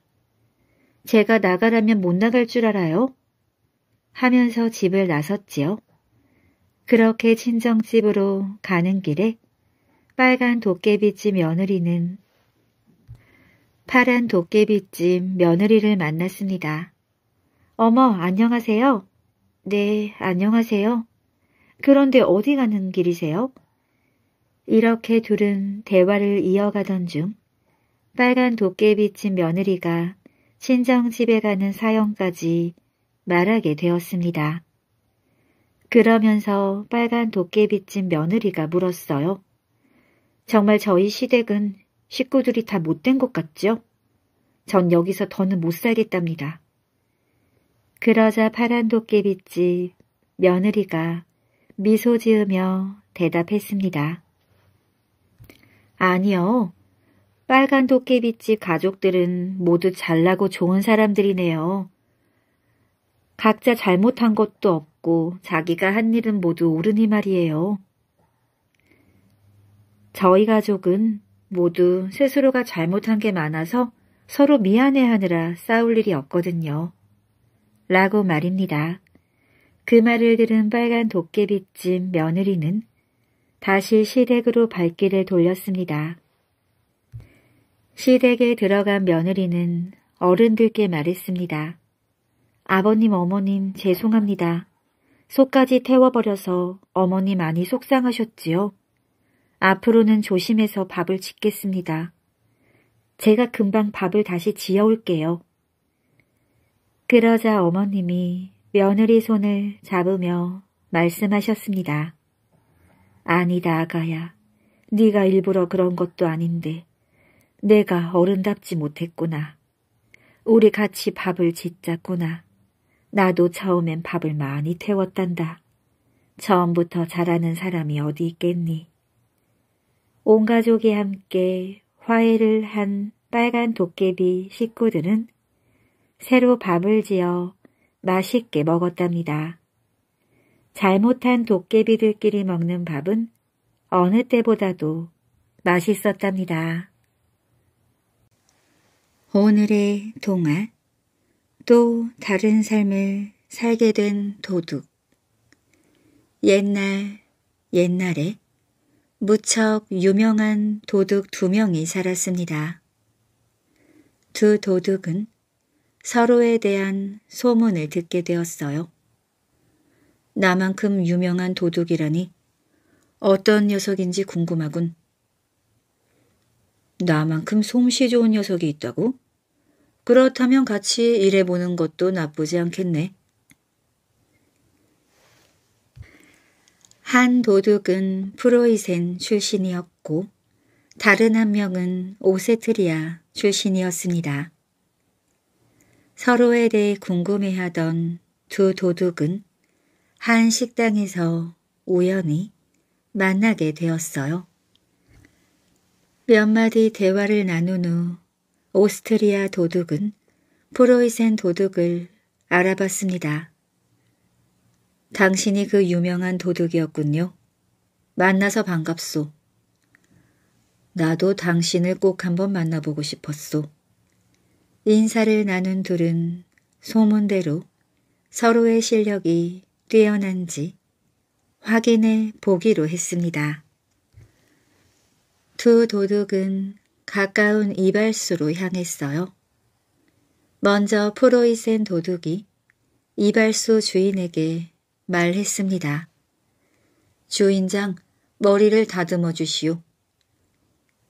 제가 나가라면 못 나갈 줄 알아요? 하면서 집을 나섰지요. 그렇게 친정집으로 가는 길에 빨간 도깨비집 며느리는 파란 도깨비집 며느리를 만났습니다. 어머, 안녕하세요. 네, 안녕하세요. 그런데 어디 가는 길이세요? 이렇게 둘은 대화를 이어가던 중 빨간 도깨비집 며느리가 친정 집에 가는 사연까지 말하게 되었습니다. 그러면서 빨간 도깨비집 며느리가 물었어요. 정말 저희 시댁은 식구들이 다 못된 것 같죠? 전 여기서 더는 못 살겠답니다. 그러자 파란 도깨비집 며느리가 미소 지으며 대답했습니다. 아니요. 빨간 도깨비집 가족들은 모두 잘나고 좋은 사람들이네요. 각자 잘못한 것도 없고 자기가 한 일은 모두 옳으니 말이에요. 저희 가족은 모두 스스로가 잘못한 게 많아서 서로 미안해하느라 싸울 일이 없거든요. 라고 말입니다. 그 말을 들은 빨간 도깨비집 며느리는 다시 시댁으로 발길을 돌렸습니다. 시댁에 들어간 며느리는 어른들께 말했습니다. 아버님 어머님 죄송합니다. 속까지 태워버려서 어머니 많이 속상하셨지요. 앞으로는 조심해서 밥을 짓겠습니다. 제가 금방 밥을 다시 지어올게요. 그러자 어머님이 며느리 손을 잡으며 말씀하셨습니다. 아니다 아가야. 네가 일부러 그런 것도 아닌데 내가 어른답지 못했구나. 우리 같이 밥을 짓자꾸나 나도 처음엔 밥을 많이 태웠단다. 처음부터 잘하는 사람이 어디 있겠니? 온 가족이 함께 화해를 한 빨간 도깨비 식구들은 새로 밥을 지어 맛있게 먹었답니다. 잘못한 도깨비들끼리 먹는 밥은 어느 때보다도 맛있었답니다. 오늘의 동화 또 다른 삶을 살게 된 도둑 옛날 옛날에 무척 유명한 도둑 두 명이 살았습니다. 두 도둑은 서로에 대한 소문을 듣게 되었어요. 나만큼 유명한 도둑이라니 어떤 녀석인지 궁금하군. 나만큼 솜씨 좋은 녀석이 있다고? 그렇다면 같이 일해보는 것도 나쁘지 않겠네. 한 도둑은 프로이센 출신이었고 다른 한 명은 오세트리아 출신이었습니다. 서로에 대해 궁금해하던 두 도둑은 한 식당에서 우연히 만나게 되었어요. 몇 마디 대화를 나눈 후 오스트리아 도둑은 프로이센 도둑을 알아봤습니다. 당신이 그 유명한 도둑이었군요. 만나서 반갑소. 나도 당신을 꼭 한번 만나보고 싶었소. 인사를 나눈 둘은 소문대로 서로의 실력이 뛰어난지 확인해 보기로 했습니다. 두 도둑은 가까운 이발소로 향했어요. 먼저 프로이센 도둑이 이발소 주인에게 말했습니다. 주인장, 머리를 다듬어 주시오.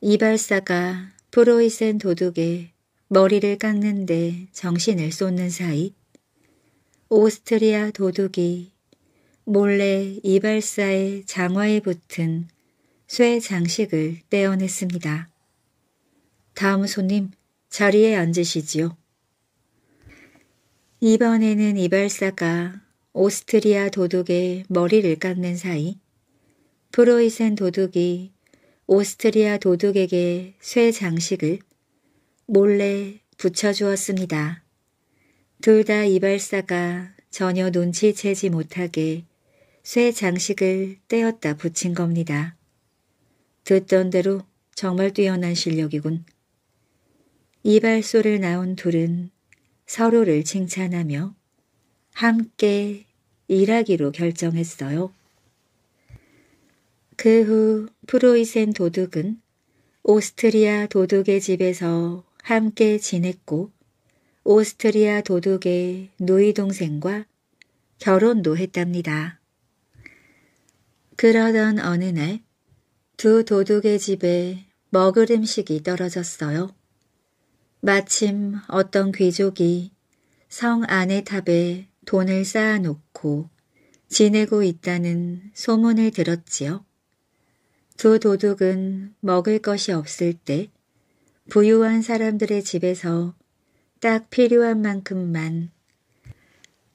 이발사가 프로이센 도둑의 머리를 깎는데 정신을 쏟는 사이 오스트리아 도둑이 몰래 이발사의 장화에 붙은 쇠 장식을 떼어냈습니다. 다음 손님 자리에 앉으시지요. 이번에는 이발사가 오스트리아 도둑의 머리를 깎는 사이 프로이센 도둑이 오스트리아 도둑에게 쇠 장식을 몰래 붙여주었습니다. 둘 다 이발사가 전혀 눈치채지 못하게 쇠 장식을 떼었다 붙인 겁니다. 듣던 대로 정말 뛰어난 실력이군. 이발소를 나온 둘은 서로를 칭찬하며 함께 일하기로 결정했어요. 그 후 프로이센 도둑은 오스트리아 도둑의 집에서 함께 지냈고 오스트리아 도둑의 누이 동생과 결혼도 했답니다. 그러던 어느 날두 도둑의 집에 먹을 음식이 떨어졌어요. 마침 어떤 귀족이 성 안의 탑에 돈을 쌓아놓고 지내고 있다는 소문을 들었지요. 두 도둑은 먹을 것이 없을 때 부유한 사람들의 집에서 딱 필요한 만큼만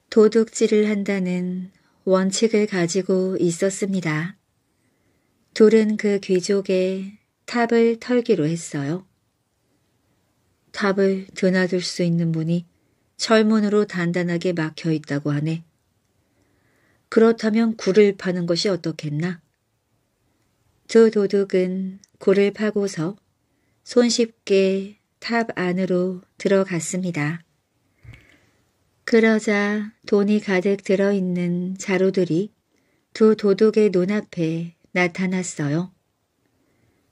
도둑질을 한다는 원칙을 가지고 있었습니다. 둘은그 귀족의 탑을 털기로 했어요. 탑을 드나들 수 있는 문이 철문으로 단단하게 막혀 있다고 하네. 그렇다면 굴을 파는 것이 어떻겠나? 두 도둑은 굴을 파고서 손쉽게 탑 안으로 들어갔습니다. 그러자 돈이 가득 들어있는 자루들이 두 도둑의 눈앞에 나타났어요.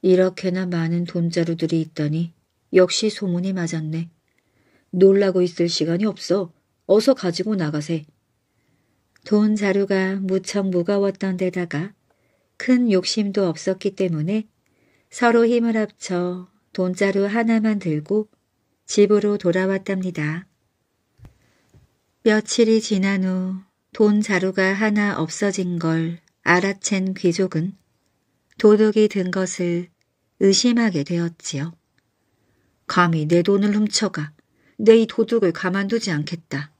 이렇게나 많은 돈자루들이 있더니 역시 소문이 맞았네. 놀라고 있을 시간이 없어. 어서 가지고 나가세. 돈 자루가 무척 무거웠던 데다가 큰 욕심도 없었기 때문에 서로 힘을 합쳐 돈자루 하나만 들고 집으로 돌아왔답니다. 며칠이 지난 후돈 자루가 하나 없어진 걸 알아챈 귀족은 도둑이 든 것을 의심하게 되었지요. 감히 내 돈을 훔쳐가 내 이 도둑을 가만두지 않겠다.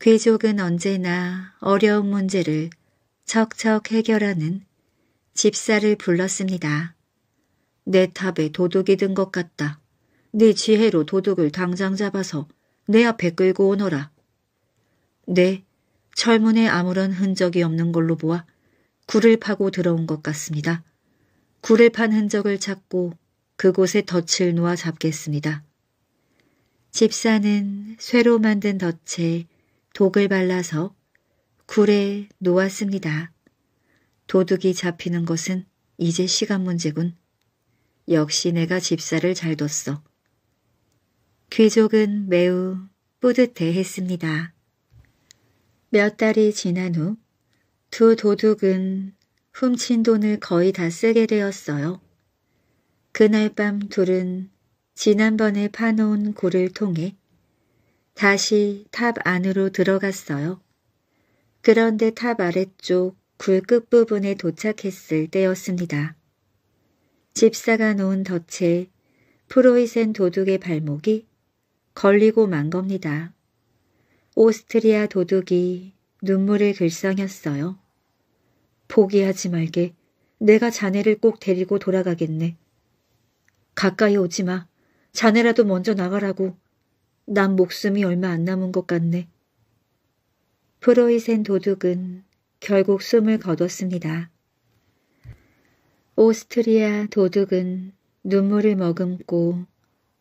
귀족은 언제나 어려운 문제를 척척 해결하는 집사를 불렀습니다. 내 탑에 도둑이 든 것 같다. 네 지혜로 도둑을 당장 잡아서 내 앞에 끌고 오너라. 네, 철문에 아무런 흔적이 없는 걸로 보아 굴을 파고 들어온 것 같습니다. 굴을 판 흔적을 찾고 그곳에 덫을 놓아 잡겠습니다. 집사는 쇠로 만든 덫에 독을 발라서 굴에 놓았습니다. 도둑이 잡히는 것은 이제 시간 문제군. 역시 내가 집사를 잘 뒀어. 귀족은 매우 뿌듯해 했습니다. 몇 달이 지난 후 두 도둑은 훔친 돈을 거의 다 쓰게 되었어요. 그날 밤 둘은 지난번에 파놓은 굴를 통해 다시 탑 안으로 들어갔어요. 그런데 탑 아래쪽 굴 끝부분에 도착했을 때였습니다. 집사가 놓은 덫에 프로이센 도둑의 발목이 걸리고 만 겁니다. 오스트리아 도둑이 눈물을 글썽였어요. 포기하지 말게. 내가 자네를 꼭 데리고 돌아가겠네. 가까이 오지 마. 자네라도 먼저 나가라고. 난 목숨이 얼마 안 남은 것 같네. 프로이센 도둑은 결국 숨을 거뒀습니다. 오스트리아 도둑은 눈물을 머금고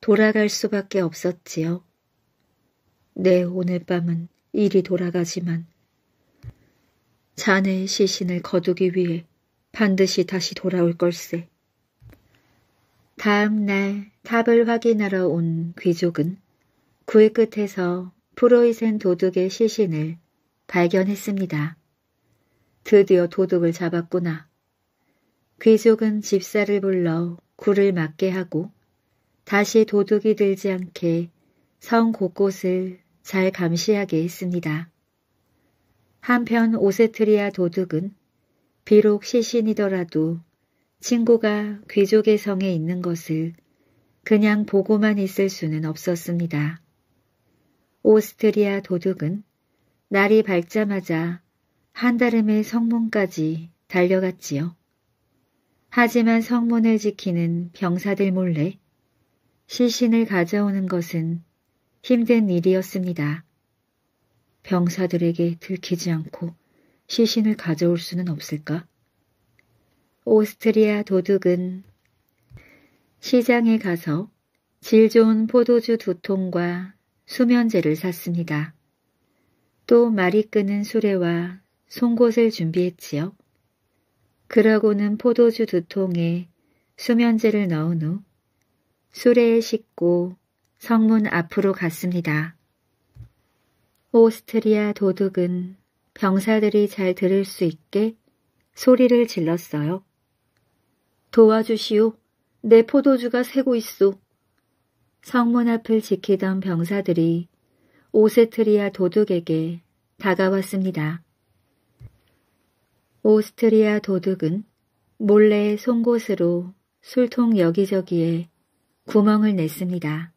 돌아갈 수밖에 없었지요. 내 오늘 밤은 이리 돌아가지만 자네의 시신을 거두기 위해 반드시 다시 돌아올 걸세. 다음 날 탑을 확인하러 온 귀족은 구의 끝에서 프로이센 도둑의 시신을 발견했습니다. 드디어 도둑을 잡았구나. 귀족은 집사를 불러 굴을 막게 하고 다시 도둑이 들지 않게 성 곳곳을 잘 감시하게 했습니다. 한편 오세트리아 도둑은 비록 시신이더라도 친구가 귀족의 성에 있는 것을 그냥 보고만 있을 수는 없었습니다. 오스트리아 도둑은 날이 밝자마자 한달음의 성문까지 달려갔지요. 하지만 성문을 지키는 병사들 몰래 시신을 가져오는 것은 힘든 일이었습니다. 병사들에게 들키지 않고 시신을 가져올 수는 없을까? 오스트리아 도둑은 시장에 가서 질 좋은 포도주 두 통과 수면제를 샀습니다. 또 말이 끄는 수레와 송곳을 준비했지요. 그러고는 포도주 두 통에 수면제를 넣은 후 수레에 싣고 성문 앞으로 갔습니다. 오스트리아 도둑은 병사들이 잘 들을 수 있게 소리를 질렀어요. 도와주시오. 내 포도주가 새고 있소. 성문 앞을 지키던 병사들이 오스트리아 도둑에게 다가왔습니다. 오스트리아 도둑은 몰래 송곳으로 술통 여기저기에 구멍을 냈습니다.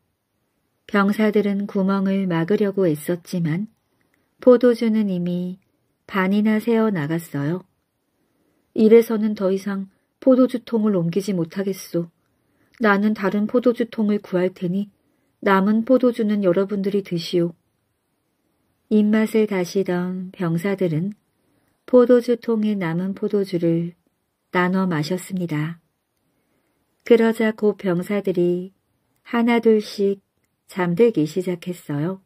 병사들은 구멍을 막으려고 애썼지만 포도주는 이미 반이나 새어 나갔어요. 이래서는 더 이상 포도주통을 옮기지 못하겠소. 나는 다른 포도주통을 구할 테니 남은 포도주는 여러분들이 드시오. 입맛을 다시던 병사들은 포도주통에 남은 포도주를 나눠 마셨습니다. 그러자 곧 그 병사들이 하나둘씩 잠들기 시작했어요.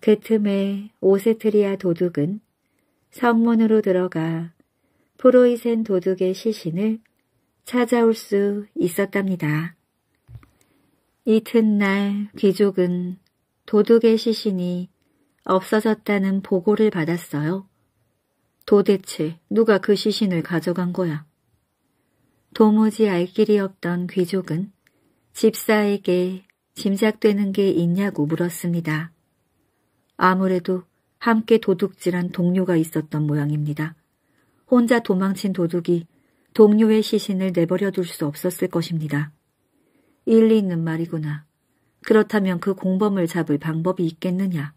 그 틈에 오세트리아 도둑은 성문으로 들어가 프로이센 도둑의 시신을 찾아올 수 있었답니다. 이튿날 귀족은 도둑의 시신이 없어졌다는 보고를 받았어요. 도대체 누가 그 시신을 가져간 거야? 도무지 알 길이 없던 귀족은 집사에게 짐작되는 게 있냐고 물었습니다. 아무래도 함께 도둑질한 동료가 있었던 모양입니다. 혼자 도망친 도둑이 동료의 시신을 내버려 둘 수 없었을 것입니다. 일리 있는 말이구나. 그렇다면 그 공범을 잡을 방법이 있겠느냐.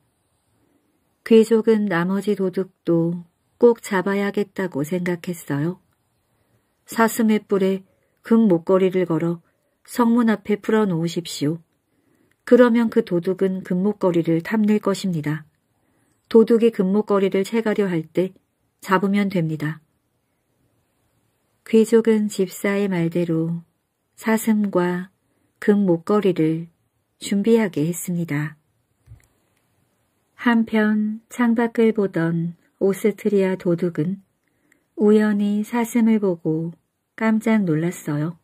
귀족은 나머지 도둑도 꼭 잡아야겠다고 생각했어요. 사슴의 뿔에 금 목걸이를 걸어 성문 앞에 풀어놓으십시오. 그러면 그 도둑은 금목걸이를 탐낼 것입니다. 도둑이 금목걸이를 채가려 할 때 잡으면 됩니다. 귀족은 집사의 말대로 사슴과 금목걸이를 준비하게 했습니다. 한편 창밖을 보던 오스트리아 도둑은 우연히 사슴을 보고 깜짝 놀랐어요.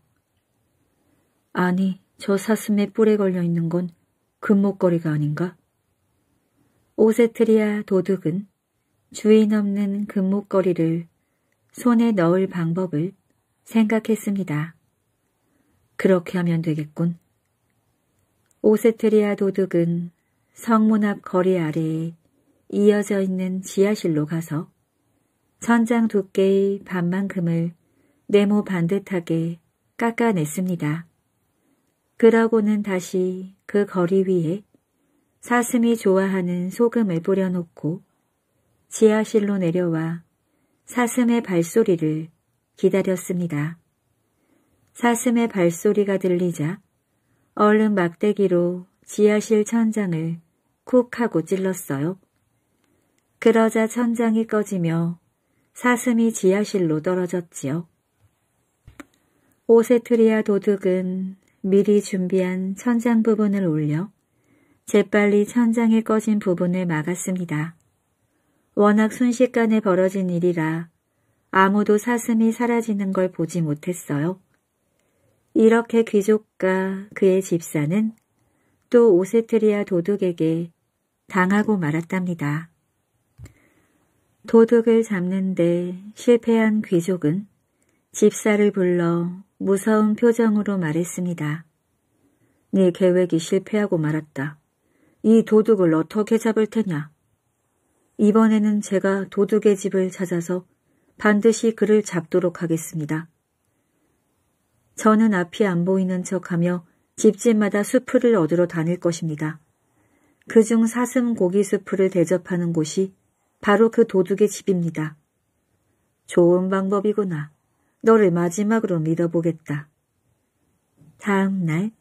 아니, 저 사슴의 뿔에 걸려 있는 건 금목걸이가 아닌가? 오세트리아 도둑은 주인 없는 금목걸이를 손에 넣을 방법을 생각했습니다. 그렇게 하면 되겠군. 오세트리아 도둑은 성문 앞 거리 아래에 이어져 있는 지하실로 가서 천장 두께의 반만큼을 네모 반듯하게 깎아냈습니다. 그러고는 다시 그 거리 위에 사슴이 좋아하는 소금을 뿌려놓고 지하실로 내려와 사슴의 발소리를 기다렸습니다. 사슴의 발소리가 들리자 얼른 막대기로 지하실 천장을 쿡 하고 찔렀어요. 그러자 천장이 꺼지며 사슴이 지하실로 떨어졌지요. 오세트리아 도둑은 미리 준비한 천장 부분을 올려 재빨리 천장에 꺼진 부분을 막았습니다. 워낙 순식간에 벌어진 일이라 아무도 사슴이 사라지는 걸 보지 못했어요. 이렇게 귀족과 그의 집사는 또 오세트리아 도둑에게 당하고 말았답니다. 도둑을 잡는데 실패한 귀족은 집사를 불러 무서운 표정으로 말했습니다. 네 계획이 실패하고 말았다. 이 도둑을 어떻게 잡을 테냐? 이번에는 제가 도둑의 집을 찾아서 반드시 그를 잡도록 하겠습니다. 저는 앞이 안 보이는 척하며 집집마다 수풀을 얻으러 다닐 것입니다. 그중 사슴 고기 수풀을 대접하는 곳이 바로 그 도둑의 집입니다. 좋은 방법이구나. 너를 마지막으로 믿어보겠다. 다음 날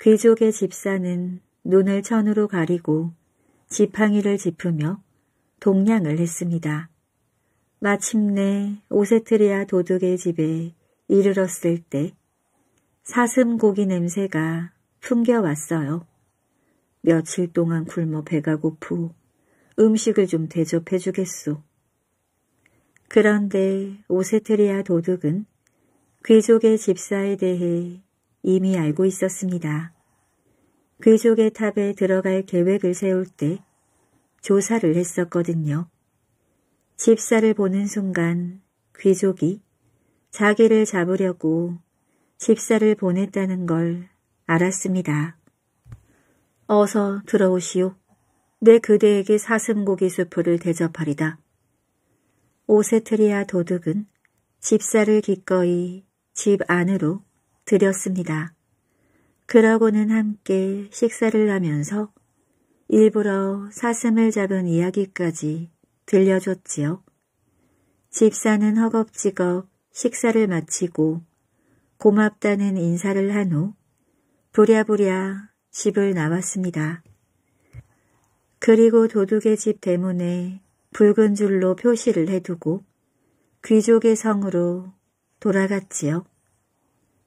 귀족의 집사는 눈을 천으로 가리고 지팡이를 짚으며 동냥을 했습니다. 마침내 오세트리아 도둑의 집에 이르렀을 때 사슴 고기 냄새가 풍겨왔어요. 며칠 동안 굶어 배가 고프 음식을 좀 대접해 주겠소. 그런데 오세트리아 도둑은 귀족의 집사에 대해 이미 알고 있었습니다. 귀족의 탑에 들어갈 계획을 세울 때 조사를 했었거든요. 집사를 보는 순간 귀족이 자기를 잡으려고 집사를 보냈다는 걸 알았습니다. 어서 들어오시오. 내 그대에게 사슴고기 수프를 대접하리다. 오세트리아 도둑은 집사를 기꺼이 집 안으로 들였습니다. 그러고는 함께 식사를 하면서 일부러 사슴을 잡은 이야기까지 들려줬지요. 집사는 허겁지겁 식사를 마치고 고맙다는 인사를 한 후 부랴부랴 집을 나왔습니다. 그리고 도둑의 집 대문에 붉은 줄로 표시를 해두고 귀족의 성으로 돌아갔지요.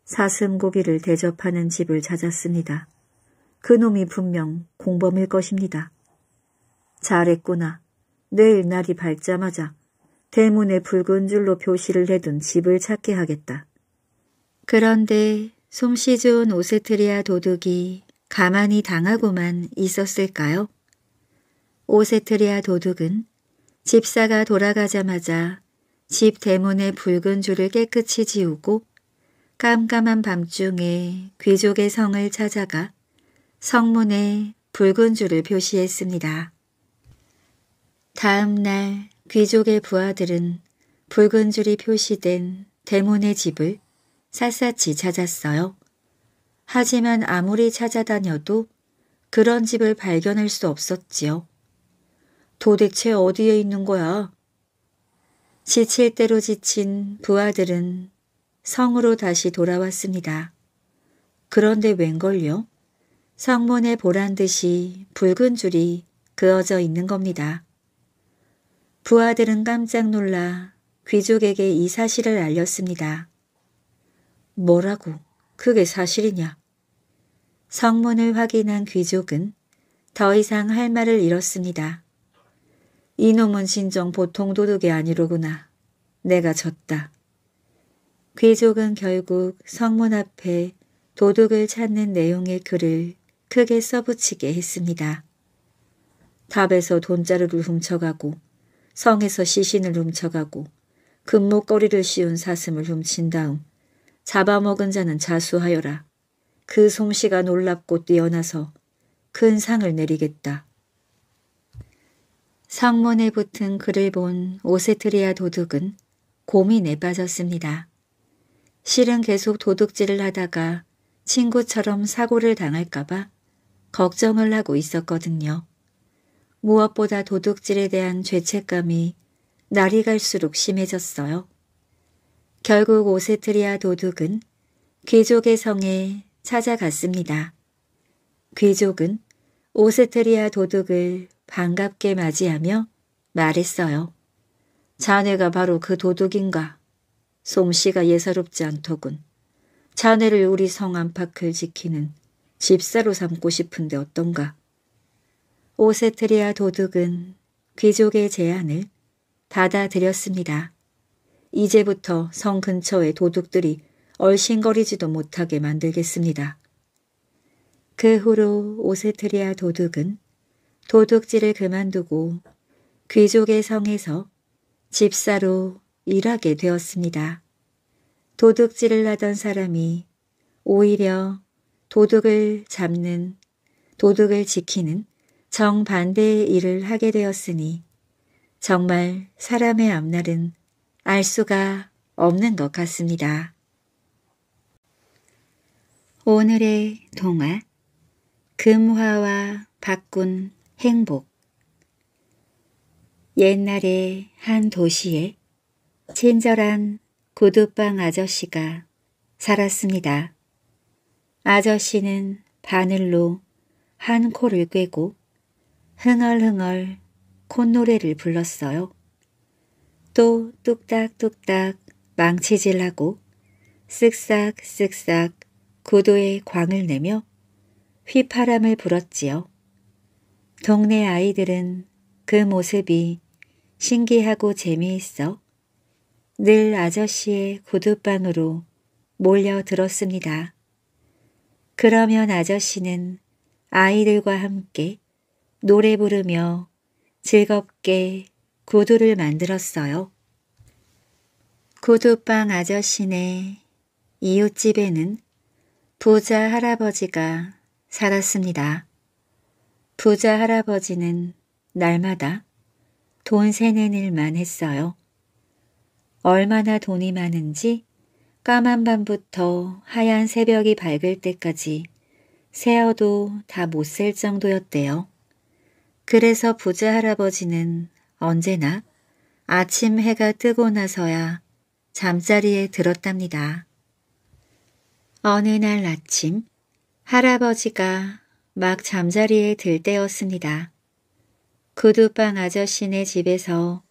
사슴 고기를 대접하는 집을 찾았습니다. 그놈이 분명 공범일 것입니다. 잘했구나. 내일 날이 밝자마자 대문에 붉은 줄로 표시를 해둔 집을 찾게 하겠다. 그런데 솜씨 좋은 오세트리아 도둑이 가만히 당하고만 있었을까요? 오세트리아 도둑은 집사가 돌아가자마자 집 대문의 붉은 줄을 깨끗이 지우고 깜깜한 밤중에 귀족의 성을 찾아가 성문에 붉은 줄을 표시했습니다. 다음 날 귀족의 부하들은 붉은 줄이 표시된 대문의 집을 샅샅이 찾았어요. 하지만 아무리 찾아다녀도 그런 집을 발견할 수 없었지요. 도대체 어디에 있는 거야? 지칠 대로 지친 부하들은 성으로 다시 돌아왔습니다. 그런데 웬걸요? 성문에 보란 듯이 붉은 줄이 그어져 있는 겁니다. 부하들은 깜짝 놀라 귀족에게 이 사실을 알렸습니다. 뭐라고? 그게 사실이냐? 성문을 확인한 귀족은 더 이상 할 말을 잃었습니다. 이놈은 진정 보통 도둑이 아니로구나. 내가 졌다. 귀족은 결국 성문 앞에 도둑을 찾는 내용의 글을 크게 써붙이게 했습니다. 탑에서 돈자루를 훔쳐가고 성에서 시신을 훔쳐가고 금목걸이를 씌운 사슴을 훔친 다음 잡아먹은 자는 자수하여라. 그 솜씨가 놀랍고 뛰어나서 큰 상을 내리겠다. 성문에 붙은 글을 본 오세트리아 도둑은 고민에 빠졌습니다. 실은 계속 도둑질을 하다가 친구처럼 사고를 당할까봐 걱정을 하고 있었거든요. 무엇보다 도둑질에 대한 죄책감이 날이 갈수록 심해졌어요. 결국 오세트리아 도둑은 귀족의 성에 찾아갔습니다. 귀족은 오세트리아 도둑을 반갑게 맞이하며 말했어요. 자네가 바로 그 도둑인가. 솜씨가 예사롭지 않더군. 자네를 우리 성 안팎을 지키는 집사로 삼고 싶은데 어떤가. 오세트리아 도둑은 귀족의 제안을 받아들였습니다. 이제부터 성 근처의 도둑들이 얼씬거리지도 못하게 만들겠습니다. 그 후로 오세트리아 도둑은 도둑질을 그만두고 귀족의 성에서 집사로 일하게 되었습니다. 도둑질을 하던 사람이 오히려 도둑을 잡는, 도둑을 지키는 정반대의 일을 하게 되었으니 정말 사람의 앞날은 알 수가 없는 것 같습니다. 오늘의 동화 금화와 바꾼 행복 옛날에 한 도시에 친절한 구두빵 아저씨가 살았습니다. 아저씨는 바늘로 한 코를 꿰고 흥얼흥얼 콧노래를 불렀어요. 또 뚝딱뚝딱 망치질하고 쓱싹쓱싹 구두에 광을 내며 휘파람을 불었지요. 동네 아이들은 그 모습이 신기하고 재미있어 늘 아저씨의 구둣방으로 몰려들었습니다. 그러면 아저씨는 아이들과 함께 노래 부르며 즐겁게 구두를 만들었어요. 구두빵 아저씨네 이웃집에는 부자 할아버지가 살았습니다. 부자 할아버지는 날마다 돈 세는 일만 했어요. 얼마나 돈이 많은지 까만 밤부터 하얀 새벽이 밝을 때까지 세어도 다 못 셀 정도였대요. 그래서 부자 할아버지는 언제나 아침 해가 뜨고 나서야 잠자리에 들었답니다. 어느 날 아침 할아버지가 막 잠자리에 들 때였습니다. 구두방 아저씨네 집에서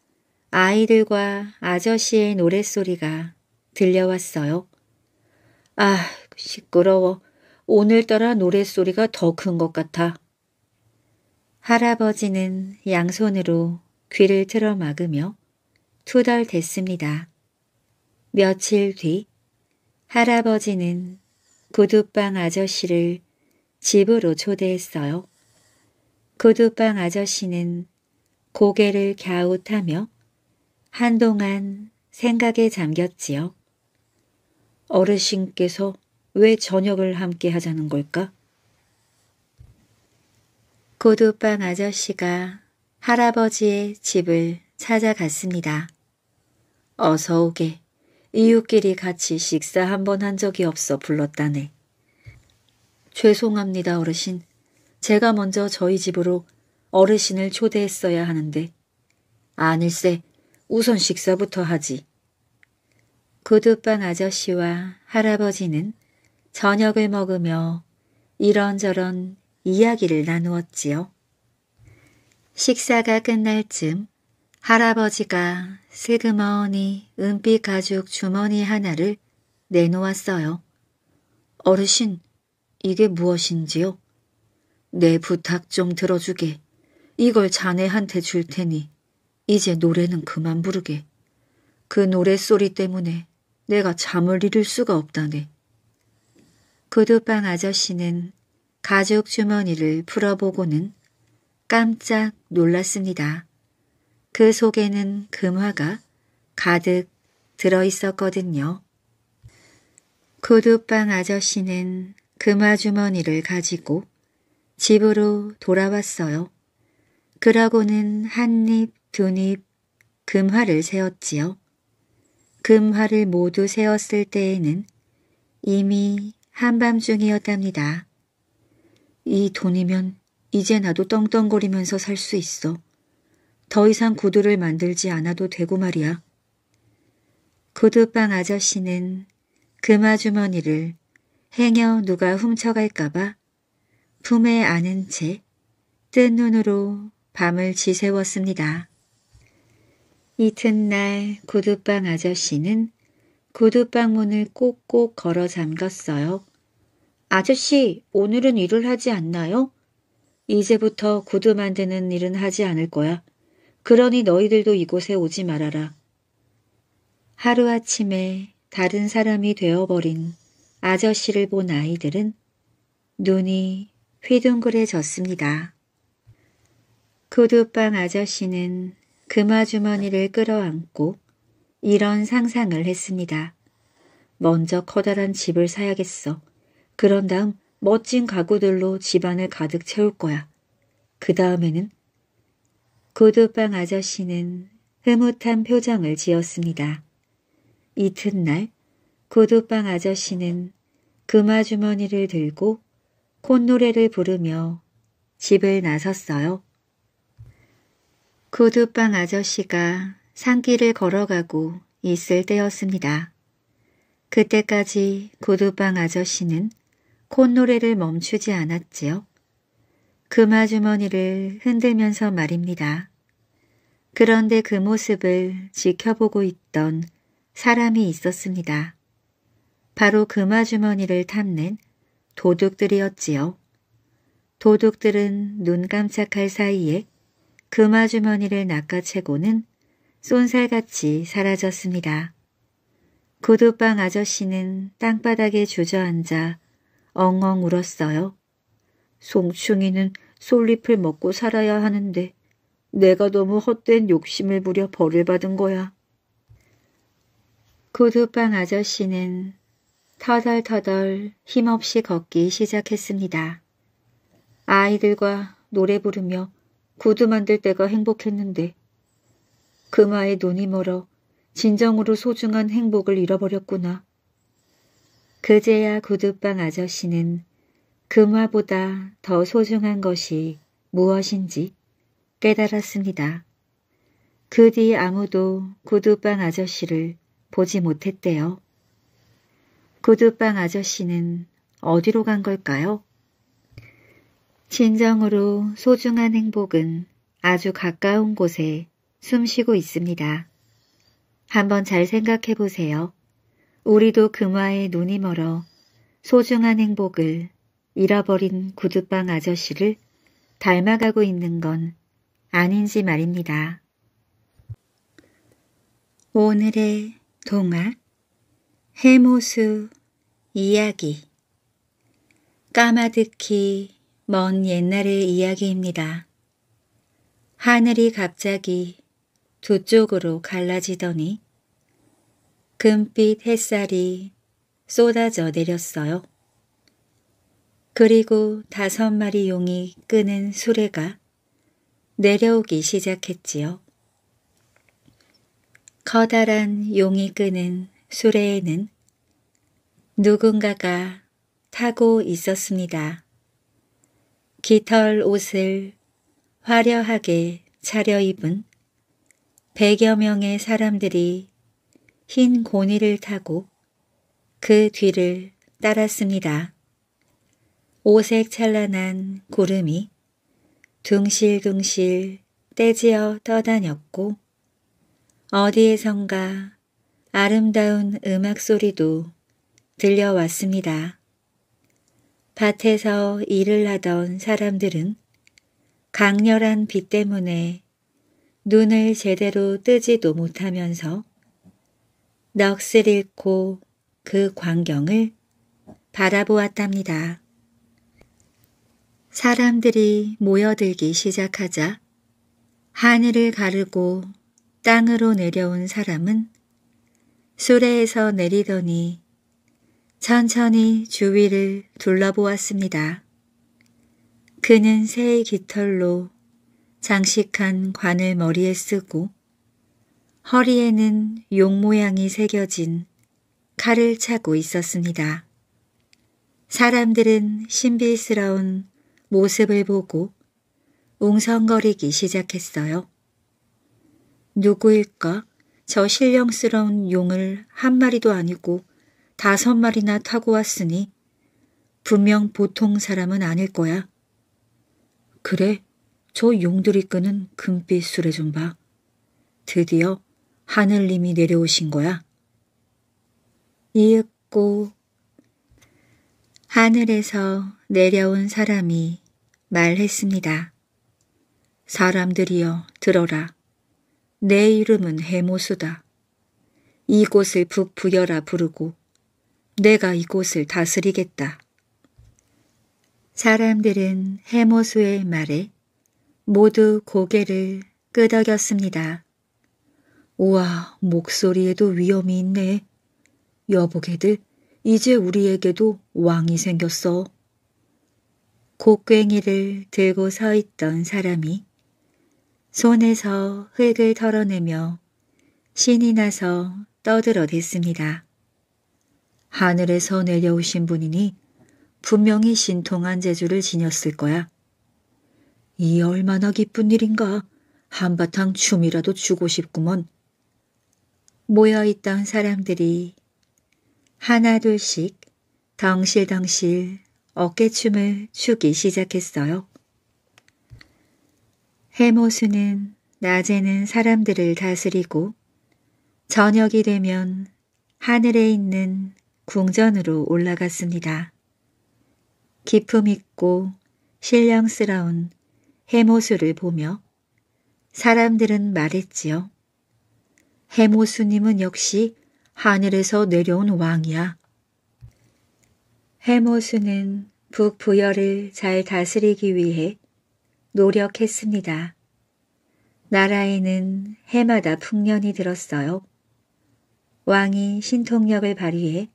아이들과 아저씨의 노랫소리가 들려왔어요. 아, 시끄러워. 오늘따라 노랫소리가 더 큰 것 같아. 할아버지는 양손으로 귀를 틀어 막으며 투덜댔습니다. 며칠 뒤 할아버지는 구두방 아저씨를 집으로 초대했어요. 구두빵 아저씨는 고개를 갸웃하며 한동안 생각에 잠겼지요. 어르신께서 왜 저녁을 함께 하자는 걸까? 고두빵 아저씨가 할아버지의 집을 찾아갔습니다. 어서 오게. 이웃끼리 같이 식사 한 번 한 적이 없어 불렀다네. 죄송합니다, 어르신. 제가 먼저 저희 집으로 어르신을 초대했어야 하는데. 아닐세, 우선 식사부터 하지. 구두방 아저씨와 할아버지는 저녁을 먹으며 이런저런 이야기를 나누었지요. 식사가 끝날 즈음 할아버지가 슬그머니 은빛 가죽 주머니 하나를 내놓았어요. 어르신, 이게 무엇인지요? 내 부탁 좀 들어주게. 이걸 자네한테 줄 테니 이제 노래는 그만 부르게. 그 노랫소리 때문에 내가 잠을 잃을 수가 없다네. 구두빵 아저씨는 가죽 주머니를 풀어보고는 깜짝 놀랐습니다. 그 속에는 금화가 가득 들어있었거든요. 구두빵 아저씨는 금화주머니를 가지고 집으로 돌아왔어요. 그러고는 한 입, 두 입 금화를 세었지요. 금화를 모두 세었을 때에는 이미 한밤중이었답니다. 이 돈이면 이제 나도 떵떵거리면서 살 수 있어. 더 이상 구두를 만들지 않아도 되고 말이야. 구두빵 아저씨는 금화주머니를 행여 누가 훔쳐갈까봐 품에 안은 채 뜬 눈으로 밤을 지새웠습니다. 이튿날 구두빵 아저씨는 구두빵 문을 꼭꼭 걸어 잠갔어요. 아저씨, 오늘은 일을 하지 않나요? 이제부터 구두 만드는 일은 하지 않을 거야. 그러니 너희들도 이곳에 오지 말아라. 하루아침에 다른 사람이 되어버린 아저씨를 본 아이들은 눈이 휘둥그레졌습니다. 구두빵 그 아저씨는 금화주머니를 끌어안고 이런 상상을 했습니다. 먼저 커다란 집을 사야겠어. 그런 다음 멋진 가구들로 집안을 가득 채울 거야. 그 다음에는 구두빵 그 아저씨는 흐뭇한 표정을 지었습니다. 이튿날 구두빵 아저씨는 금화주머니를 들고 콧노래를 부르며 집을 나섰어요. 구두빵 아저씨가 산길을 걸어가고 있을 때였습니다. 그때까지 구두빵 아저씨는 콧노래를 멈추지 않았지요. 금화주머니를 흔들면서 말입니다. 그런데 그 모습을 지켜보고 있던 사람이 있었습니다. 바로 금화주머니를 탐낸 도둑들이었지요. 도둑들은 눈 깜짝할 사이에 금화주머니를 낚아채고는 쏜살같이 사라졌습니다. 구두방 아저씨는 땅바닥에 주저앉아 엉엉 울었어요. 송충이는 솔잎을 먹고 살아야 하는데 내가 너무 헛된 욕심을 부려 벌을 받은 거야. 구두방 아저씨는 터덜터덜 힘없이 걷기 시작했습니다. 아이들과 노래 부르며 구두 만들 때가 행복했는데 금화의 눈이 멀어 진정으로 소중한 행복을 잃어버렸구나. 그제야 구두방 아저씨는 금화보다 더 소중한 것이 무엇인지 깨달았습니다. 그 뒤 아무도 구두방 아저씨를 보지 못했대요. 구두빵 아저씨는 어디로 간 걸까요? 진정으로 소중한 행복은 아주 가까운 곳에 숨쉬고 있습니다. 한번 잘 생각해 보세요. 우리도 금화에 눈이 멀어 소중한 행복을 잃어버린 구두빵 아저씨를 닮아가고 있는 건 아닌지 말입니다. 오늘의 동화 해모수 이야기 까마득히 먼 옛날의 이야기입니다. 하늘이 갑자기 두 쪽으로 갈라지더니 금빛 햇살이 쏟아져 내렸어요. 그리고 다섯 마리 용이 끄는 수레가 내려오기 시작했지요. 커다란 용이 끄는 수레에는 누군가가 타고 있었습니다. 깃털 옷을 화려하게 차려입은 백여 명의 사람들이 흰 고니를 타고 그 뒤를 따랐습니다. 오색 찬란한 구름이 둥실둥실 떼지어 떠다녔고 어디에선가 아름다운 음악 소리도 들려왔습니다. 밭에서 일을 하던 사람들은 강렬한 빛 때문에 눈을 제대로 뜨지도 못하면서 넋을 잃고 그 광경을 바라보았답니다. 사람들이 모여들기 시작하자 하늘을 가르고 땅으로 내려온 사람은 수레에서 내리더니 천천히 주위를 둘러보았습니다. 그는 새의 깃털로 장식한 관을 머리에 쓰고 허리에는 용 모양이 새겨진 칼을 차고 있었습니다. 사람들은 신비스러운 모습을 보고 웅성거리기 시작했어요. 누구일까? 저 신령스러운 용을 한 마리도 아니고 다섯 마리나 타고 왔으니 분명 보통 사람은 아닐 거야. 그래, 저 용들이 끄는 금빛 술에 좀 봐. 드디어 하늘님이 내려오신 거야. 이윽고 하늘에서 내려온 사람이 말했습니다. 사람들이여 들어라. 내 이름은 해모수다. 이곳을 북부여라 부르고 내가 이곳을 다스리겠다. 사람들은 해모수의 말에 모두 고개를 끄덕였습니다. 우와, 목소리에도 위험이 있네. 여보게들, 이제 우리에게도 왕이 생겼어. 곡괭이를 들고 서 있던 사람이 손에서 흙을 털어내며 신이 나서 떠들어댔습니다. 하늘에서 내려오신 분이니 분명히 신통한 재주를 지녔을 거야. 이 얼마나 기쁜 일인가. 한바탕 춤이라도 추고 싶구먼. 모여있던 사람들이 하나둘씩 덩실덩실 어깨춤을 추기 시작했어요. 해모수는 낮에는 사람들을 다스리고 저녁이 되면 하늘에 있는 궁전으로 올라갔습니다. 기품 있고 신령스러운 해모수를 보며 사람들은 말했지요. 해모수님은 역시 하늘에서 내려온 왕이야. 해모수는 북부열을잘 다스리기 위해 노력했습니다. 나라에는 해마다 풍년이 들었어요. 왕이 신통력을 발휘해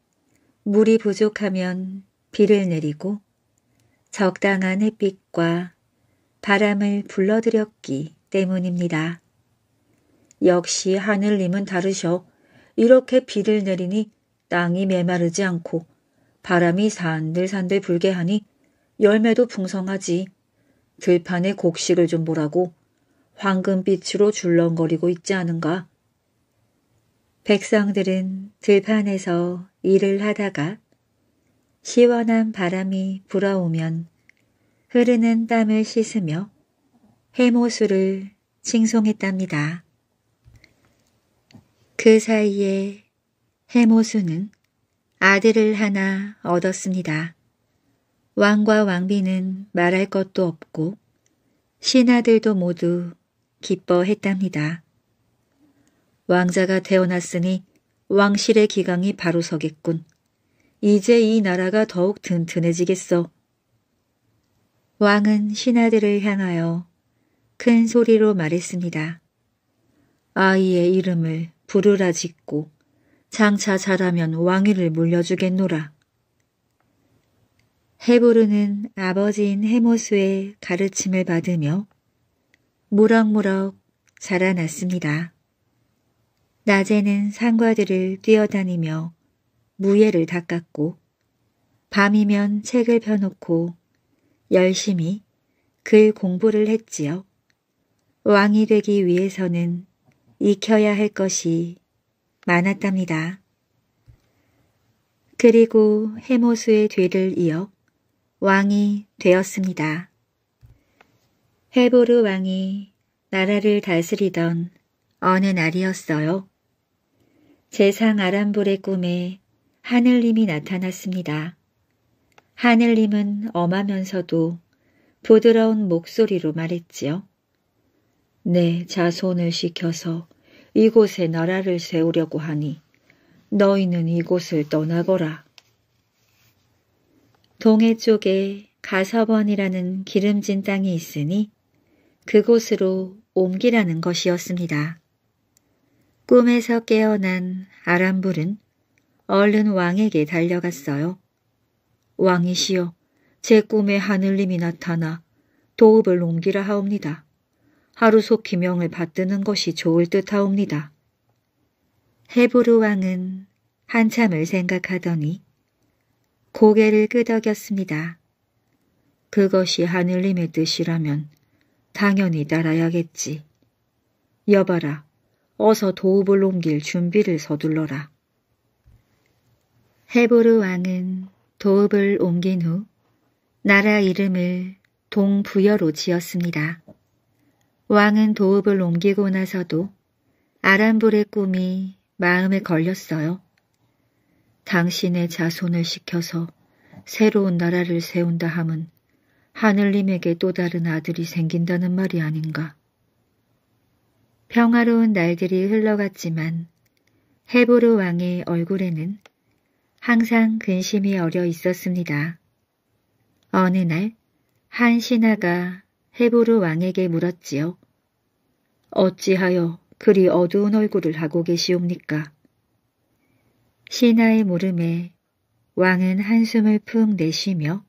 물이 부족하면 비를 내리고 적당한 햇빛과 바람을 불러들였기 때문입니다. 역시 하늘님은 다르셔 이렇게 비를 내리니 땅이 메마르지 않고 바람이 산들산들 불게 하니 열매도 풍성하지. 들판에 곡식을 좀 보라고 황금빛으로 줄렁거리고 있지 않은가. 백성들은 들판에서 일을 하다가 시원한 바람이 불어오면 흐르는 땀을 씻으며 해모수를 칭송했답니다. 그 사이에 해모수는 아들을 하나 얻었습니다. 왕과 왕비는 말할 것도 없고 신하들도 모두 기뻐했답니다. 왕자가 태어났으니 왕실의 기강이 바로 서겠군. 이제 이 나라가 더욱 든든해지겠어 왕은 신하들을 향하여 큰 소리로 말했습니다. 아이의 이름을 부르라 짓고 장차 자라면 왕위를 물려주겠노라. 헤브르는 아버지인 헤모스의 가르침을 받으며 무럭무럭 자라났습니다. 낮에는 상과들을 뛰어다니며 무예를 닦았고 밤이면 책을 펴놓고 열심히 글 공부를 했지요. 왕이 되기 위해서는 익혀야 할 것이 많았답니다. 그리고 해모수의 뒤를 이어 왕이 되었습니다. 헤보르 왕이 나라를 다스리던 어느 날이었어요. 제상 아람불의 꿈에 하늘님이 나타났습니다. 하늘님은 엄하면서도 부드러운 목소리로 말했지요. 내 네, 자손을 시켜서 이곳에 나라를 세우려고 하니 너희는 이곳을 떠나거라. 동해 쪽에 가서번이라는 기름진 땅이 있으니 그곳으로 옮기라는 것이었습니다. 꿈에서 깨어난 아람불은 얼른 왕에게 달려갔어요. 왕이시여, 제 꿈에 하늘님이 나타나 도읍을 옮기라 하옵니다. 하루속 기명을 받드는 것이 좋을 듯 하옵니다. 헤브르 왕은 한참을 생각하더니 고개를 끄덕였습니다. 그것이 하늘님의 뜻이라면 당연히 따라야겠지. 여봐라, 어서 도읍을 옮길 준비를 서둘러라. 헤보르 왕은 도읍을 옮긴 후 나라 이름을 동부여로 지었습니다. 왕은 도읍을 옮기고 나서도 아람불의 꿈이 마음에 걸렸어요. 당신의 자손을 시켜서 새로운 나라를 세운다 함은 하늘님에게 또 다른 아들이 생긴다는 말이 아닌가. 평화로운 날들이 흘러갔지만 헤보르 왕의 얼굴에는 항상 근심이 어려 있었습니다. 어느 날 한 신하가 헤보르 왕에게 물었지요. 어찌하여 그리 어두운 얼굴을 하고 계시옵니까? 신하의 물음에 왕은 한숨을 푹 내쉬며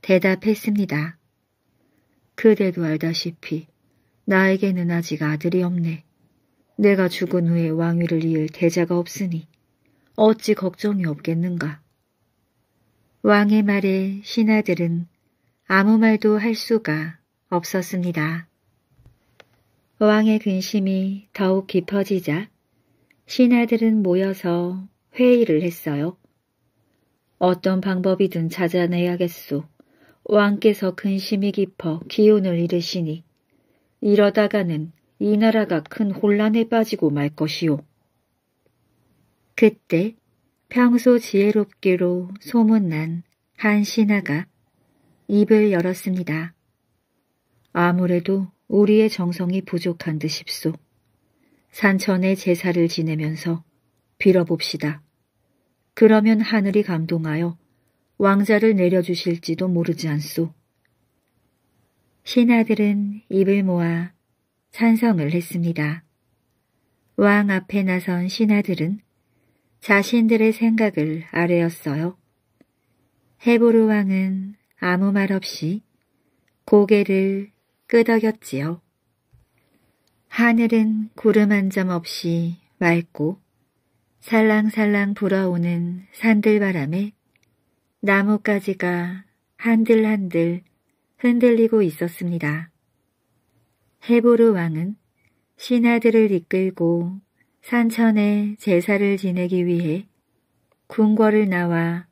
대답했습니다. 그대도 알다시피 나에게는 아직 아들이 없네. 내가 죽은 후에 왕위를 이을 대자가 없으니 어찌 걱정이 없겠는가. 왕의 말에 신하들은 아무 말도 할 수가 없었습니다. 왕의 근심이 더욱 깊어지자 신하들은 모여서 회의를 했어요. 어떤 방법이든 찾아내야겠소. 왕께서 근심이 깊어 기운을 잃으시니 이러다가는 이 나라가 큰 혼란에 빠지고 말 것이오. 그때 평소 지혜롭기로 소문난 한 신하가 입을 열었습니다. 아무래도 우리의 정성이 부족한 듯 싶소. 산천에 제사를 지내면서 빌어봅시다. 그러면 하늘이 감동하여 왕자를 내려주실지도 모르지 않소. 신하들은 입을 모아 찬성을 했습니다. 왕 앞에 나선 신하들은 자신들의 생각을 아뢰었어요. 헤보르 왕은 아무 말 없이 고개를 끄덕였지요. 하늘은 구름 한 점 없이 맑고 살랑살랑 불어오는 산들바람에 나뭇가지가 한들한들 흔들리고 있었습니다. 헤보르 왕은 신하들을 이끌고 산천에 제사를 지내기 위해 궁궐을 나와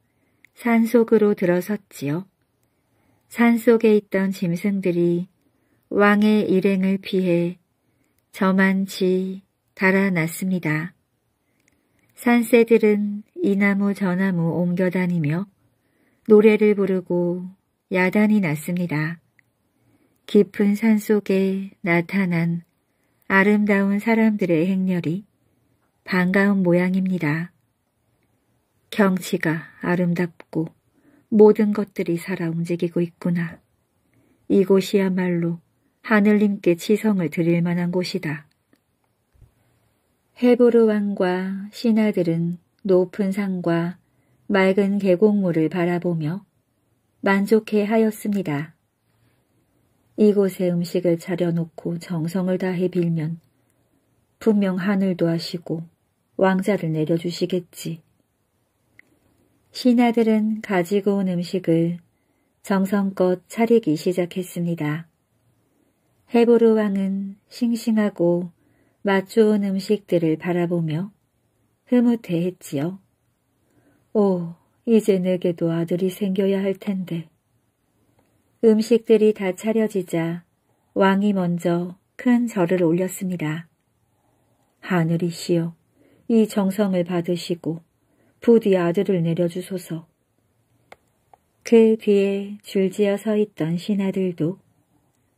산속으로 들어섰지요. 산속에 있던 짐승들이 왕의 일행을 피해 저만치 달아났습니다. 산새들은 이 나무 저 나무 옮겨 다니며 노래를 부르고 야단이 났습니다. 깊은 산 속에 나타난 아름다운 사람들의 행렬이 반가운 모양입니다. 경치가 아름답고 모든 것들이 살아 움직이고 있구나. 이곳이야말로 하늘님께 치성을 드릴 만한 곳이다. 헤보르 왕과 신하들은 높은 산과 맑은 계곡물을 바라보며 만족해 하였습니다. 이곳에 음식을 차려놓고 정성을 다해 빌면 분명 하늘도 하시고 왕자를 내려주시겠지. 신하들은 가지고 온 음식을 정성껏 차리기 시작했습니다. 헤보르 왕은 싱싱하고 맛 좋은 음식들을 바라보며 흐뭇해했지요. 오, 이제 내게도 아들이 생겨야 할 텐데. 음식들이 다 차려지자 왕이 먼저 큰 절을 올렸습니다. 하늘이시여, 이 정성을 받으시고 부디 아들을 내려주소서. 그 뒤에 줄지어 서 있던 신하들도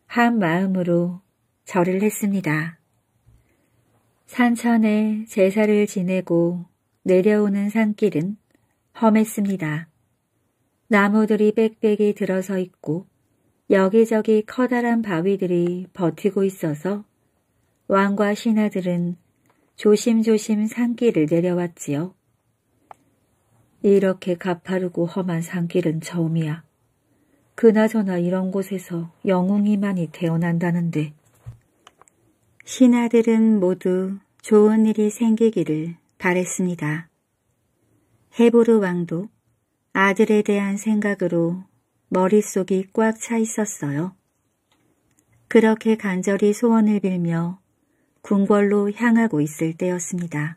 한 마음으로 절을 했습니다. 산천에 제사를 지내고 내려오는 산길은 험했습니다. 나무들이 빽빽이 들어서 있고 여기저기 커다란 바위들이 버티고 있어서 왕과 신하들은 조심조심 산길을 내려왔지요. 이렇게 가파르고 험한 산길은 처음이야. 그나저나 이런 곳에서 영웅이많이 태어난다는데 신하들은 모두 좋은 일이 생기기를 바랬습니다. 헤보르 왕도 아들에 대한 생각으로 머릿속이 꽉 차 있었어요. 그렇게 간절히 소원을 빌며 궁궐로 향하고 있을 때였습니다.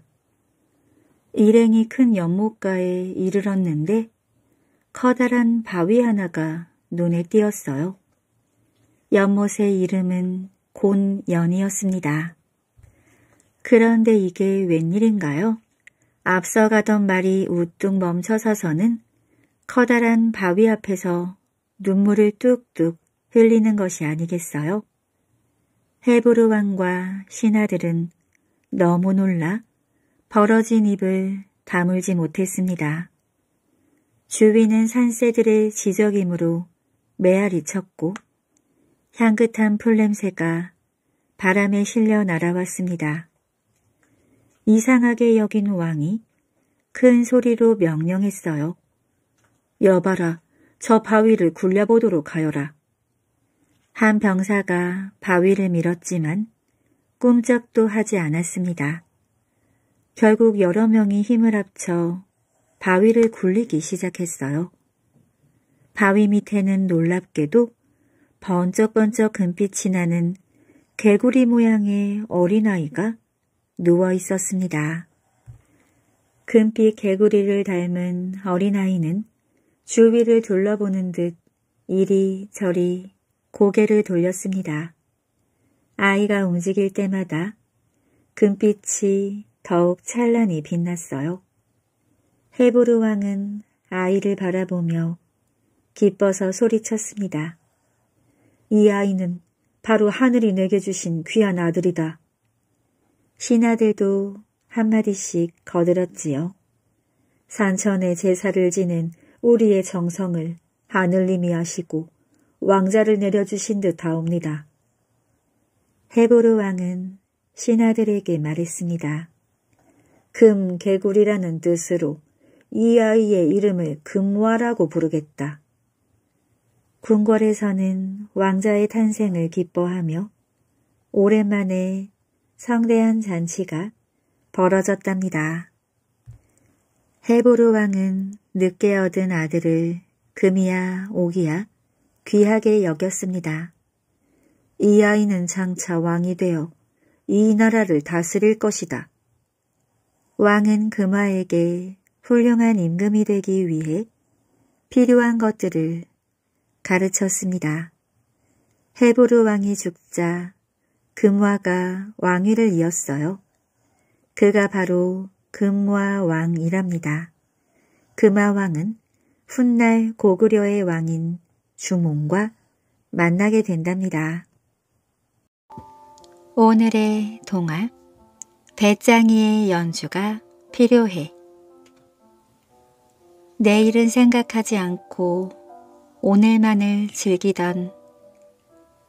일행이 큰 연못가에 이르렀는데 커다란 바위 하나가 눈에 띄었어요. 연못의 이름은 곤연이었습니다. 그런데 이게 웬일인가요? 앞서 가던 말이 우뚝 멈춰서서는 커다란 바위 앞에서 눈물을 뚝뚝 흘리는 것이 아니겠어요? 헤브르 왕과 신하들은 너무 놀라 벌어진 입을 다물지 못했습니다. 주위는 산새들의 지적이므로 메아리쳤고 향긋한 풀냄새가 바람에 실려 날아왔습니다. 이상하게 여긴 왕이 큰 소리로 명령했어요. 여봐라, 저 바위를 굴려보도록 하여라. 한 병사가 바위를 밀었지만 꼼짝도 하지 않았습니다. 결국 여러 명이 힘을 합쳐 바위를 굴리기 시작했어요. 바위 밑에는 놀랍게도 번쩍번쩍 금빛이 나는 개구리 모양의 어린아이가 누워 있었습니다. 금빛 개구리를 닮은 어린아이는 주위를 둘러보는 듯 이리저리 고개를 돌렸습니다. 아이가 움직일 때마다 금빛이 더욱 찬란히 빛났어요. 헤브르 왕은 아이를 바라보며 기뻐서 소리쳤습니다. 이 아이는 바로 하늘이 내게 주신 귀한 아들이다. 신하들도 한마디씩 거들었지요. 산천에 제사를 지낸 우리의 정성을 하늘님이 아시고 왕자를 내려주신 듯하옵니다. 헤보르 왕은 신하들에게 말했습니다. 금 개구리라는 뜻으로 이 아이의 이름을 금화라고 부르겠다. 궁궐에서는 왕자의 탄생을 기뻐하며 오랜만에 성대한 잔치가 벌어졌답니다. 헤보르 왕은 늦게 얻은 아들을 금이야 오기야 귀하게 여겼습니다. 이 아이는 장차 왕이 되어 이 나라를 다스릴 것이다. 왕은 금화에게 훌륭한 임금이 되기 위해 필요한 것들을 가르쳤습니다. 헤보르 왕이 죽자 금화가 왕위를 이었어요. 그가 바로 금화 왕이랍니다. 금화 왕은 훗날 고구려의 왕인 주몽과 만나게 된답니다. 오늘의 동화 배짱이의 연주가 필요해 내일은 생각하지 않고 오늘만을 즐기던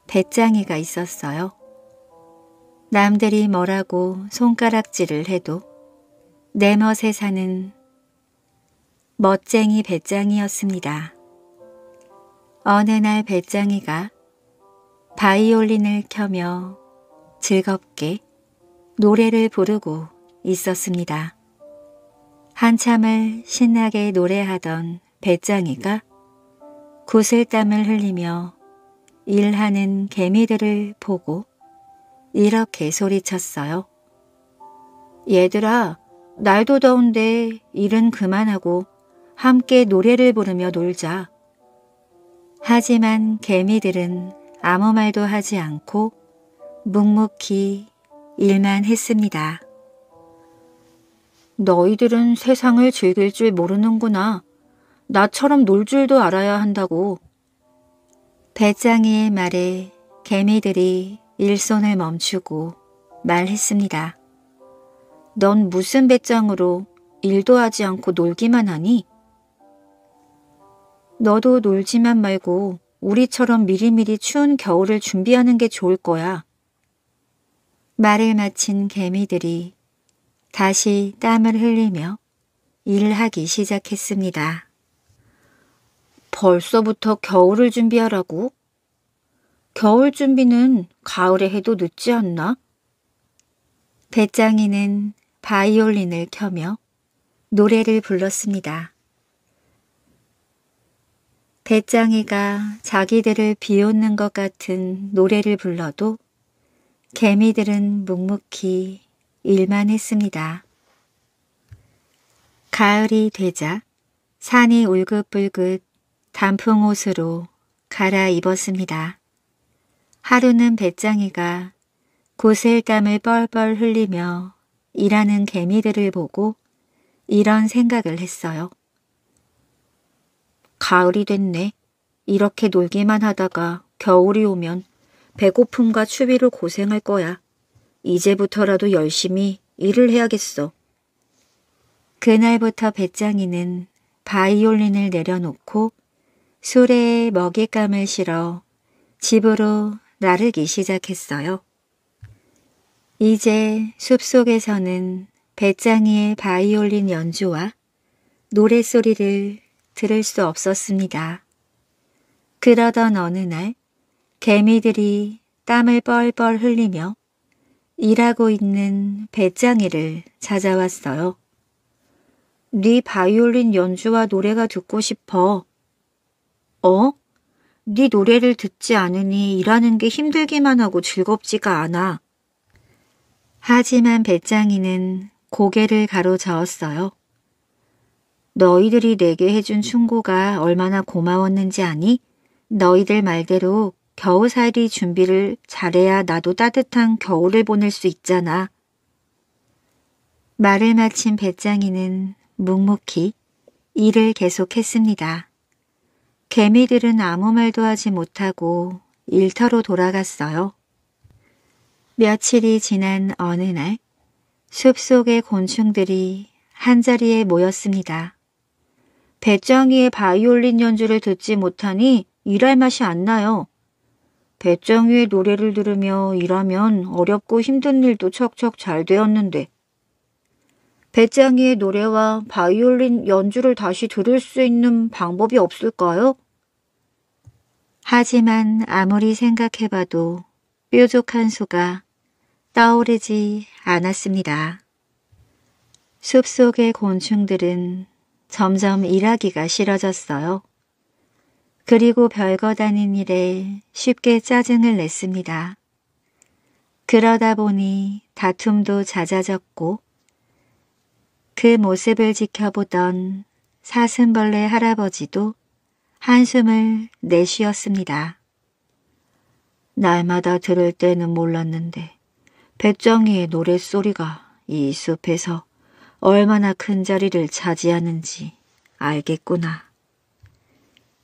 배짱이가 있었어요. 남들이 뭐라고 손가락질을 해도 내 멋에 사는 멋쟁이 배짱이였습니다. 어느 날 배짱이가 바이올린을 켜며 즐겁게 노래를 부르고 있었습니다. 한참을 신나게 노래하던 배짱이가 구슬땀을 흘리며 일하는 개미들을 보고 이렇게 소리쳤어요. 얘들아, 날도 더운데 일은 그만하고 함께 노래를 부르며 놀자. 하지만 개미들은 아무 말도 하지 않고 묵묵히 일만 했습니다. 너희들은 세상을 즐길 줄 모르는구나. 나처럼 놀 줄도 알아야 한다고. 배짱이의 말에 개미들이 일손을 멈추고 말했습니다. 넌 무슨 배짱으로 일도 하지 않고 놀기만 하니? 너도 놀지만 말고 우리처럼 미리미리 추운 겨울을 준비하는 게 좋을 거야. 말을 마친 개미들이 다시 땀을 흘리며 일하기 시작했습니다. 벌써부터 겨울을 준비하라고? 겨울 준비는 가을에 해도 늦지 않나? 배짱이는 바이올린을 켜며 노래를 불렀습니다. 배짱이가 자기들을 비웃는 것 같은 노래를 불러도 개미들은 묵묵히 일만 했습니다. 가을이 되자 산이 울긋불긋 단풍옷으로 갈아입었습니다. 하루는 배짱이가 고슬땀을 뻘뻘 흘리며 일하는 개미들을 보고 이런 생각을 했어요. 가을이 됐네. 이렇게 놀기만 하다가 겨울이 오면 배고픔과 추위로 고생할 거야. 이제부터라도 열심히 일을 해야겠어. 그날부터 배짱이는 바이올린을 내려놓고 소래에 먹잇감을 실어 집으로 나르기 시작했어요. 이제 숲속에서는 배짱이의 바이올린 연주와 노래소리를 들을 수 없었습니다. 그러던 어느 날 개미들이 땀을 뻘뻘 흘리며 일하고 있는 배짱이를 찾아왔어요. 네 바이올린 연주와 노래가 듣고 싶어. 어? 네 노래를 듣지 않으니 일하는 게 힘들기만 하고 즐겁지가 않아. 하지만 배짱이는 고개를 가로저었어요. 너희들이 내게 해준 충고가 얼마나 고마웠는지 아니? 너희들 말대로 겨우살이 준비를 잘해야 나도 따뜻한 겨울을 보낼 수 있잖아. 말을 마친 배짱이는 묵묵히 일을 계속했습니다. 개미들은 아무 말도 하지 못하고 일터로 돌아갔어요. 며칠이 지난 어느 날 숲속의 곤충들이 한자리에 모였습니다. 배짱이의 바이올린 연주를 듣지 못하니 일할 맛이 안 나요. 배짱이의 노래를 들으며 일하면 어렵고 힘든 일도 척척 잘 되었는데 배짱이의 노래와 바이올린 연주를 다시 들을 수 있는 방법이 없을까요? 하지만 아무리 생각해봐도 뾰족한 수가 떠오르지 않았습니다. 숲속의 곤충들은 점점 일하기가 싫어졌어요. 그리고 별거 다닌 일에 쉽게 짜증을 냈습니다. 그러다 보니 다툼도 잦아졌고 그 모습을 지켜보던 사슴벌레 할아버지도 한숨을 내쉬었습니다. 날마다 들을 때는 몰랐는데 백정이의 노랫소리가 이 숲에서 얼마나 큰 자리를 차지하는지 알겠구나.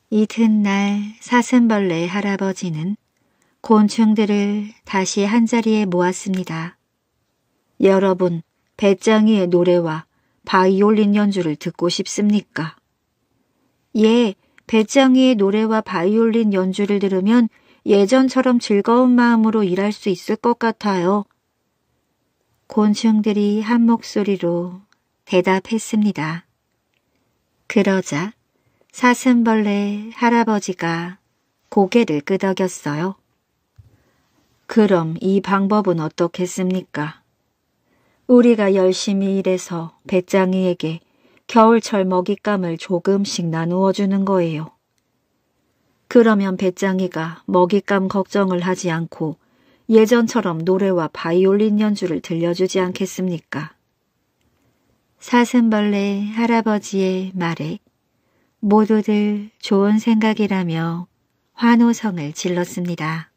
이튿날 사슴벌레 할아버지는 곤충들을 다시 한자리에 모았습니다. 여러분, 배짱이의 노래와 바이올린 연주를 듣고 싶습니까? 예, 배짱이의 노래와 바이올린 연주를 들으면 예전처럼 즐거운 마음으로 일할 수 있을 것 같아요. 곤충들이 한 목소리로 대답했습니다. 그러자 사슴벌레 할아버지가 고개를 끄덕였어요. 그럼 이 방법은 어떻겠습니까? 우리가 열심히 일해서 배짱이에게 겨울철 먹잇감을 조금씩 나누어 주는 거예요. 그러면 배짱이가 먹잇감 걱정을 하지 않고 예전처럼 노래와 바이올린 연주를 들려주지 않겠습니까? 사슴벌레 할아버지의 말에 모두들 좋은 생각이라며 환호성을 질렀습니다.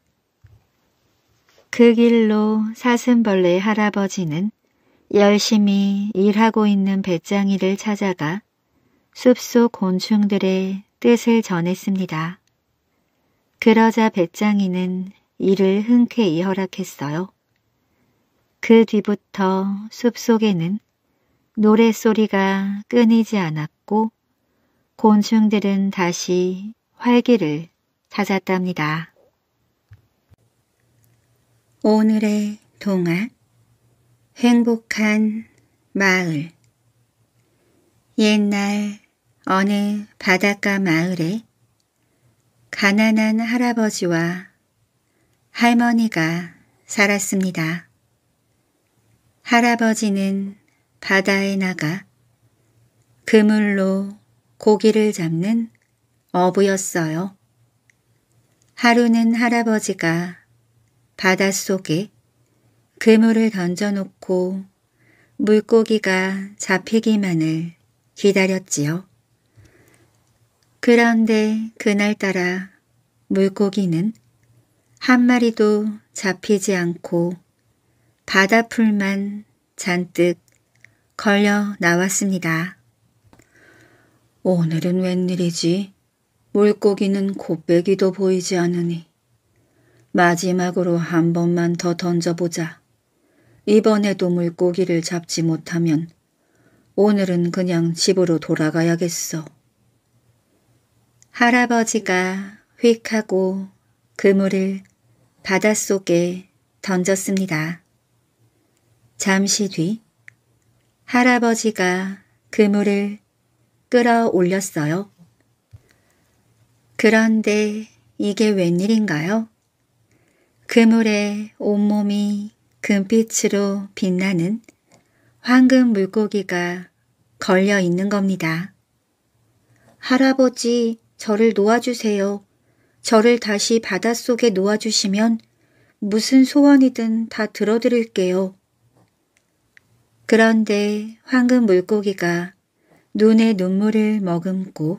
그 길로 사슴벌레 할아버지는 열심히 일하고 있는 배짱이를 찾아가 숲속 곤충들의 뜻을 전했습니다. 그러자 배짱이는 이를 흔쾌히 허락했어요. 그 뒤부터 숲속에는 노랫소리가 끊이지 않았고 곤충들은 다시 활기를 찾았답니다. 오늘의 동화 행복한 마을 옛날 어느 바닷가 마을에 가난한 할아버지와 할머니가 살았습니다. 할아버지는 바다에 나가 그물로 고기를 잡는 어부였어요. 하루는 할아버지가 바닷속에 그물을 던져놓고 물고기가 잡히기만을 기다렸지요. 그런데 그날따라 물고기는 한 마리도 잡히지 않고 바다풀만 잔뜩 걸려 나왔습니다. 오늘은 웬일이지? 물고기는 곱배기도 보이지 않으니 마지막으로 한 번만 더 던져보자. 이번에도 물고기를 잡지 못하면 오늘은 그냥 집으로 돌아가야겠어. 할아버지가 휙 하고 그물을 바닷속에 던졌습니다. 잠시 뒤 할아버지가 그물을 끌어올렸어요. 그런데 이게 웬일인가요? 그물에 온몸이 금빛으로 빛나는 황금 물고기가 걸려 있는 겁니다. 할아버지, 저를 놓아주세요. 저를 다시 바닷속에 놓아주시면 무슨 소원이든 다 들어드릴게요. 그런데 황금 물고기가 눈에 눈물을 머금고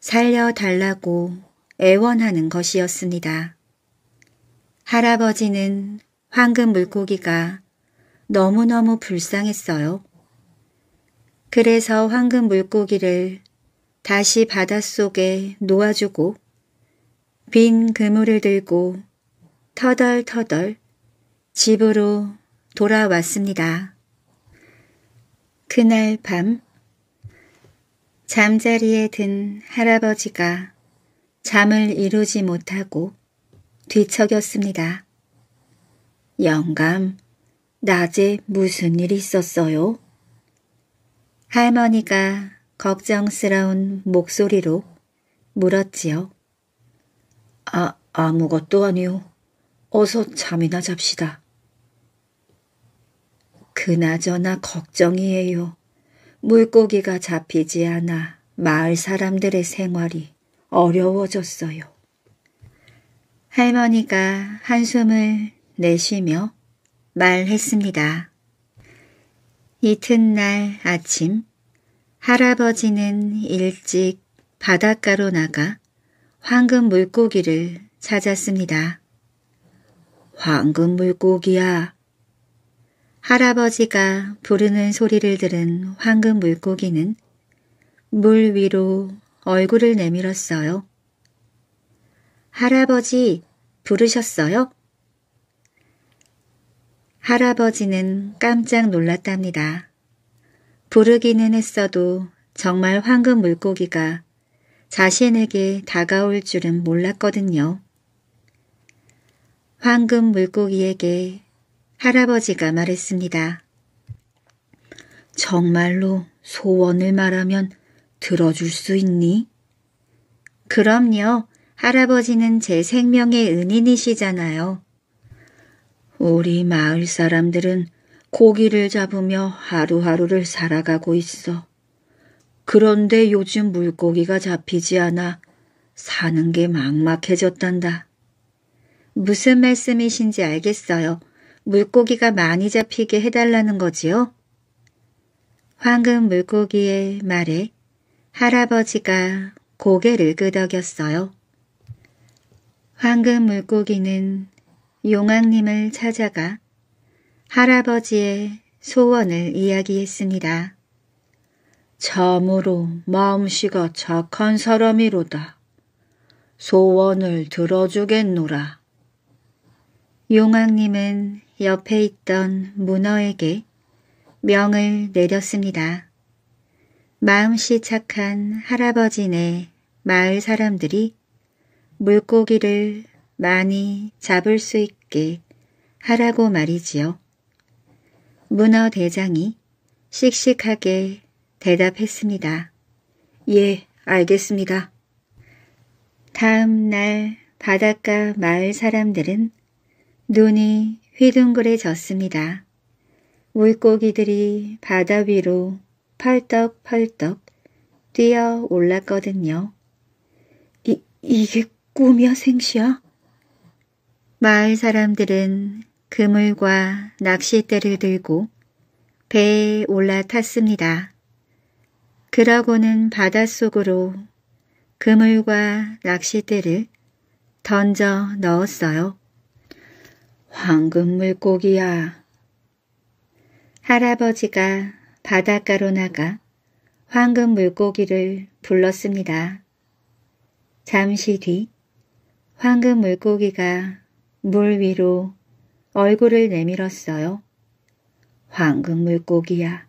살려달라고 애원하는 것이었습니다. 할아버지는 황금 물고기가 너무너무 불쌍했어요. 그래서 황금 물고기를 다시 바닷속에 놓아주고 빈 그물을 들고 터덜터덜 집으로 돌아왔습니다. 그날 밤 잠자리에 든 할아버지가 잠을 이루지 못하고 뒤척였습니다. 영감, 낮에 무슨 일 있었어요? 할머니가 걱정스러운 목소리로 물었지요. 아, 아무것도 아니요. 어서 잠이나 잡시다. 그나저나 걱정이에요. 물고기가 잡히지 않아 마을 사람들의 생활이 어려워졌어요. 할머니가 한숨을 내쉬며 말했습니다. 이튿날 아침 할아버지는 일찍 바닷가로 나가 황금 물고기를 찾았습니다. 황금 물고기야. 할아버지가 부르는 소리를 들은 황금 물고기는 물 위로 얼굴을 내밀었어요. 할아버지, 부르셨어요? 할아버지는 깜짝 놀랐답니다. 부르기는 했어도 정말 황금 물고기가 자신에게 다가올 줄은 몰랐거든요. 황금 물고기에게 할아버지가 말했습니다. 정말로 소원을 말하면 들어줄 수 있니? 그럼요. 할아버지는 제 생명의 은인이시잖아요. 우리 마을 사람들은 고기를 잡으며 하루하루를 살아가고 있어. 그런데 요즘 물고기가 잡히지 않아 사는 게 막막해졌단다. 무슨 말씀이신지 알겠어요. 물고기가 많이 잡히게 해달라는 거지요? 황금 물고기의 말에 할아버지가 고개를 끄덕였어요. 황금 물고기는 용왕님을 찾아가 할아버지의 소원을 이야기했습니다. 참으로 마음씨가 착한 사람이로다. 소원을 들어주겠노라. 용왕님은 옆에 있던 문어에게 명을 내렸습니다. 마음씨 착한 할아버지네 마을 사람들이 물고기를 많이 잡을 수 있게 하라고 말이지요. 문어 대장이 씩씩하게 대답했습니다. 예, 알겠습니다. 다음 날 바닷가 마을 사람들은 눈이 휘둥그레졌습니다. 물고기들이 바다 위로 펄떡펄떡 뛰어 올랐거든요. 이, 이게 꿈이야 생시야? 마을 사람들은 그물과 낚싯대를 들고 배에 올라탔습니다. 그러고는 바닷속으로 그물과 낚싯대를 던져 넣었어요. 황금 물고기야. 할아버지가 바닷가로 나가 황금 물고기를 불렀습니다. 잠시 뒤 황금 물고기가 물 위로 얼굴을 내밀었어요. 황금 물고기야.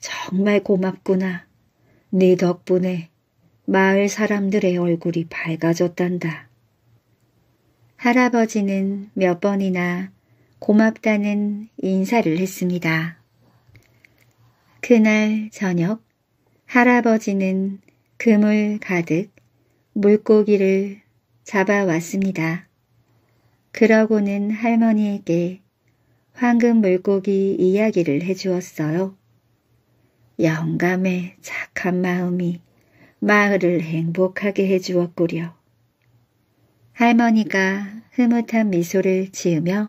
정말 고맙구나. 네 덕분에 마을 사람들의 얼굴이 밝아졌단다. 할아버지는 몇 번이나 고맙다는 인사를 했습니다. 그날 저녁 할아버지는 그물 가득 물고기를 잡아왔습니다. 그러고는 할머니에게 황금 물고기 이야기를 해주었어요. 영감의 착한 마음이 마을을 행복하게 해주었구려. 할머니가 흐뭇한 미소를 지으며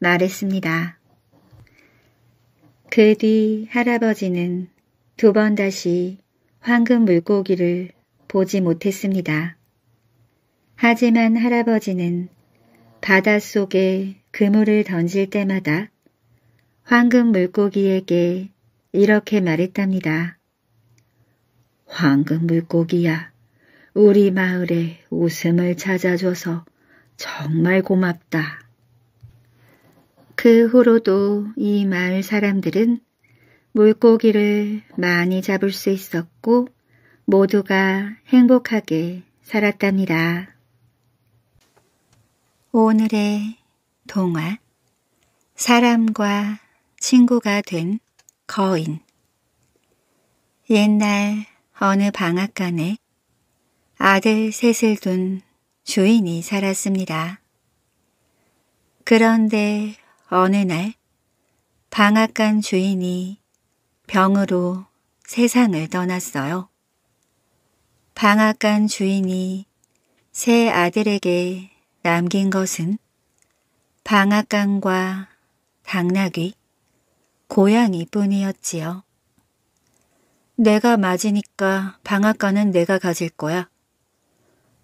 말했습니다. 그 뒤 할아버지는 두 번 다시 황금 물고기를 보지 못했습니다. 하지만 할아버지는 바닷속에 그물을 던질 때마다 황금 물고기에게 이렇게 말했답니다. 황금 물고기야, 우리 마을에 웃음을 찾아줘서 정말 고맙다. 그 후로도 이 마을 사람들은 물고기를 많이 잡을 수 있었고 모두가 행복하게 살았답니다. 오늘의 동화 사람과 친구가 된 거인 옛날 어느 방앗간에 아들 셋을 둔 주인이 살았습니다. 그런데 어느 날 방앗간 주인이 병으로 세상을 떠났어요. 방앗간 주인이 세 아들에게 남긴 것은 방앗간과 당나귀, 고양이뿐이었지요. 내가 맞으니까 방앗간은 내가 가질 거야.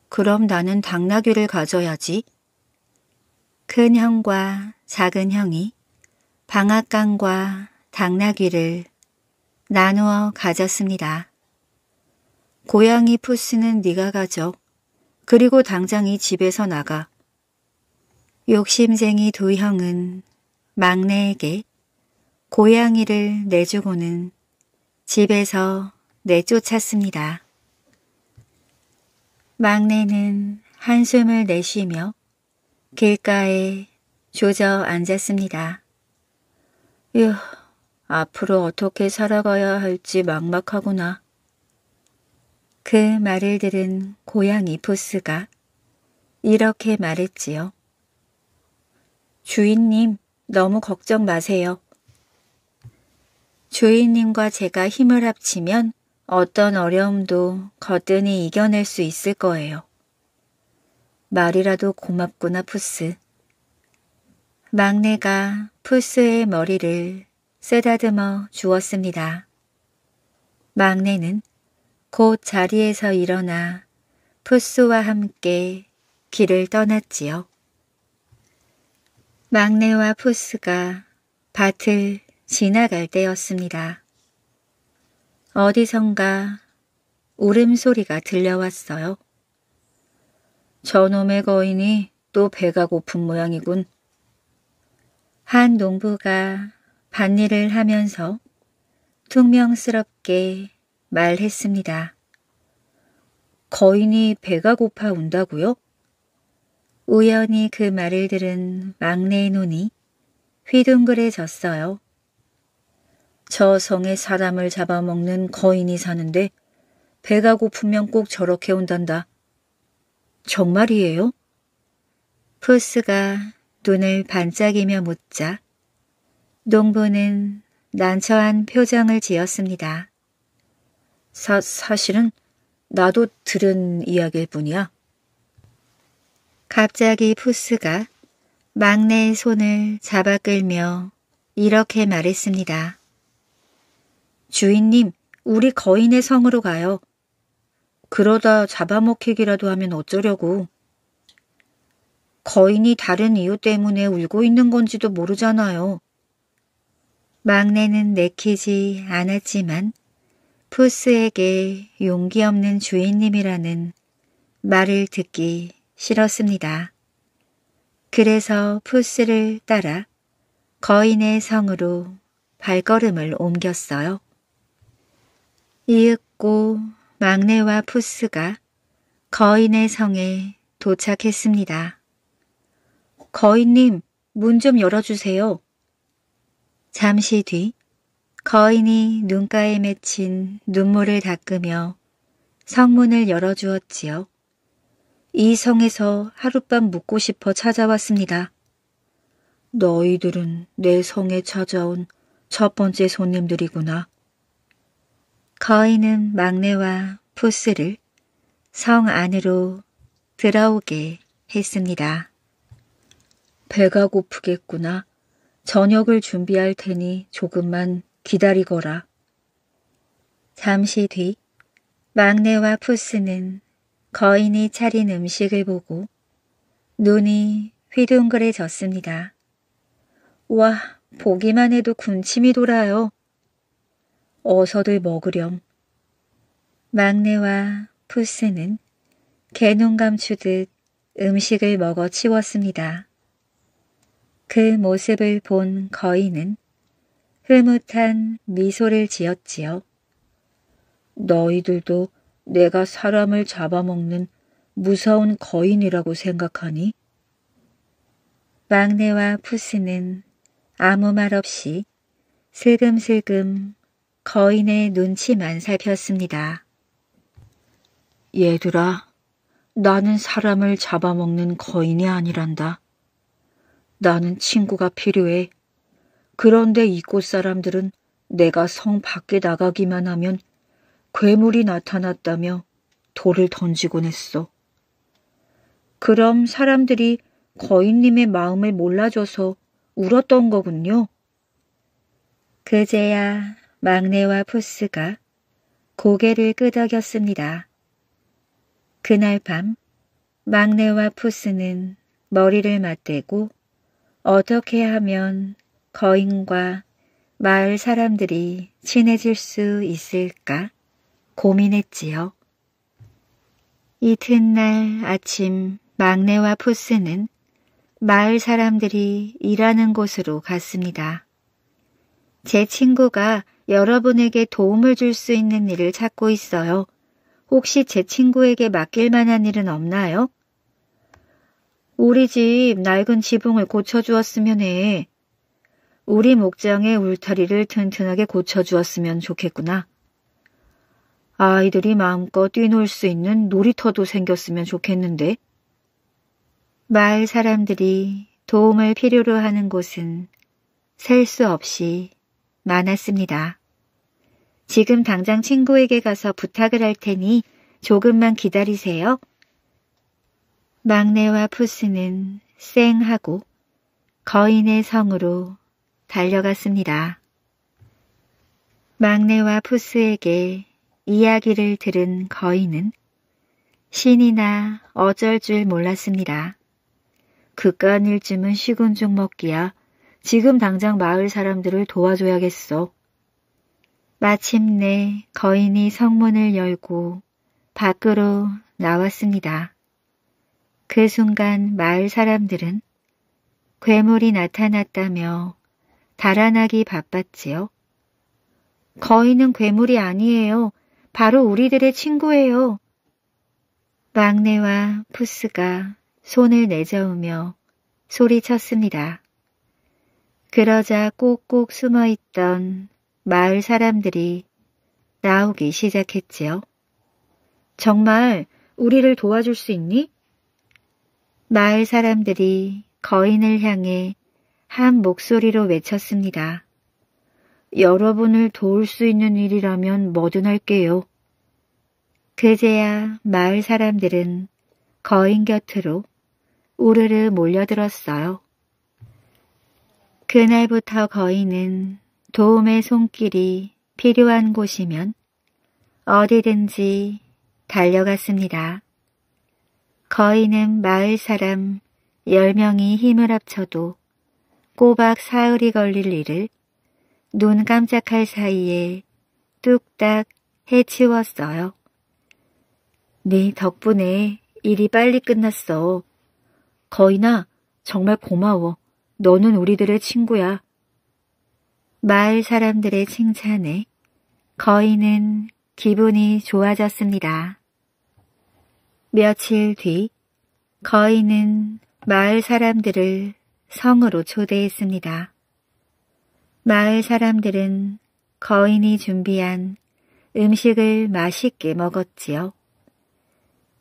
그럼 나는 당나귀를 가져야지. 큰 형과 작은 형이 방앗간과 당나귀를 나누어 가졌습니다. 고양이 푸스는 네가 가져. 그리고 당장 이 집에서 나가. 욕심쟁이 두 형은 막내에게 고양이를 내주고는 집에서 내쫓았습니다. 막내는 한숨을 내쉬며 길가에 조져앉았습니다 휴, 앞으로 어떻게 살아가야 할지 막막하구나. 그 말을 들은 고양이 포스가 이렇게 말했지요. 주인님, 너무 걱정 마세요. 주인님과 제가 힘을 합치면 어떤 어려움도 거뜬히 이겨낼 수 있을 거예요. 말이라도 고맙구나, 푸스. 막내가 푸스의 머리를 쓰다듬어 주었습니다. 막내는 곧 자리에서 일어나 푸스와 함께 길을 떠났지요. 막내와 푸스가 밭을 지나갈 때였습니다. 어디선가 울음소리가 들려왔어요. 저놈의 거인이 또 배가 고픈 모양이군. 한 농부가 밭일을 하면서 퉁명스럽게 말했습니다. 거인이 배가 고파 운다고요? 우연히 그 말을 들은 막내의 눈이 휘둥그레 졌어요. 저 성에 사람을 잡아먹는 거인이 사는데 배가 고프면 꼭 저렇게 온단다. 정말이에요? 푸스가 눈을 반짝이며 묻자 농부는 난처한 표정을 지었습니다. 사, 사실은 나도 들은 이야기일 뿐이야. 갑자기 푸스가 막내의 손을 잡아 끌며 이렇게 말했습니다. 주인님, 우리 거인의 성으로 가요. 그러다 잡아먹히기라도 하면 어쩌려고. 거인이 다른 이유 때문에 울고 있는 건지도 모르잖아요. 막내는 내키지 않았지만 푸스에게 용기 없는 주인님이라는 말을 듣기 실었습니다. 그래서 푸스를 따라 거인의 성으로 발걸음을 옮겼어요. 이윽고 막내와 푸스가 거인의 성에 도착했습니다. 거인님, 문 좀 열어주세요. 잠시 뒤 거인이 눈가에 맺힌 눈물을 닦으며 성문을 열어주었지요. 이 성에서 하룻밤 묵고 싶어 찾아왔습니다. 너희들은 내 성에 찾아온 첫 번째 손님들이구나. 거인은 막내와 푸스를 성 안으로 들어오게 했습니다. 배가 고프겠구나. 저녁을 준비할 테니 조금만 기다리거라. 잠시 뒤 막내와 푸스는 거인이 차린 음식을 보고 눈이 휘둥그레졌습니다. 와, 보기만 해도 군침이 돌아요. 어서들 먹으렴. 막내와 푸스는 개눈 감추듯 음식을 먹어 치웠습니다. 그 모습을 본 거인은 흐뭇한 미소를 지었지요. 너희들도 내가 사람을 잡아먹는 무서운 거인이라고 생각하니? 막내와 푸스는 아무 말 없이 슬금슬금 거인의 눈치만 살폈습니다. 얘들아, 나는 사람을 잡아먹는 거인이 아니란다. 나는 친구가 필요해. 그런데 이곳 사람들은 내가 성 밖에 나가기만 하면 괴물이 나타났다며 돌을 던지곤 했어. 그럼 사람들이 거인님의 마음을 몰라줘서 울었던 거군요. 그제야 막내와 푸스가 고개를 끄덕였습니다. 그날 밤 막내와 푸스는 머리를 맞대고 어떻게 하면 거인과 마을 사람들이 친해질 수 있을까? 고민했지요. 이튿날 아침 막내와 푸스는 마을 사람들이 일하는 곳으로 갔습니다. 제 친구가 여러분에게 도움을 줄 수 있는 일을 찾고 있어요. 혹시 제 친구에게 맡길 만한 일은 없나요? 우리 집 낡은 지붕을 고쳐주었으면 해. 우리 목장의 울타리를 튼튼하게 고쳐주었으면 좋겠구나. 아이들이 마음껏 뛰놀 수 있는 놀이터도 생겼으면 좋겠는데. 마을 사람들이 도움을 필요로 하는 곳은 셀 수 없이 많았습니다. 지금 당장 친구에게 가서 부탁을 할 테니 조금만 기다리세요. 막내와 푸스는 쌩하고 거인의 성으로 달려갔습니다. 막내와 푸스에게 이야기를 들은 거인은 신이나 어쩔 줄 몰랐습니다. 그깟 일쯤은 식은 죽 먹기야 지금 당장 마을 사람들을 도와줘야겠소. 마침내 거인이 성문을 열고 밖으로 나왔습니다. 그 순간 마을 사람들은 괴물이 나타났다며 달아나기 바빴지요. 거인은 괴물이 아니에요. 바로 우리들의 친구예요. 막내와 푸스가 손을 내저으며 소리쳤습니다. 그러자 꼭꼭 숨어있던 마을 사람들이 나오기 시작했지요. 정말 우리를 도와줄 수 있니? 마을 사람들이 거인을 향해 한 목소리로 외쳤습니다. 여러분을 도울 수 있는 일이라면 뭐든 할게요. 그제야 마을 사람들은 거인 곁으로 우르르 몰려들었어요. 그날부터 거인은 도움의 손길이 필요한 곳이면 어디든지 달려갔습니다. 거인은 마을 사람 10명이 힘을 합쳐도 꼬박 사흘이 걸릴 일을 눈 깜짝할 사이에 뚝딱 해치웠어요. 네 덕분에 일이 빨리 끝났어. 거인아, 정말 고마워. 너는 우리들의 친구야. 마을 사람들의 칭찬에 거인은 기분이 좋아졌습니다. 며칠 뒤 거인은 마을 사람들을 성으로 초대했습니다. 마을 사람들은 거인이 준비한 음식을 맛있게 먹었지요.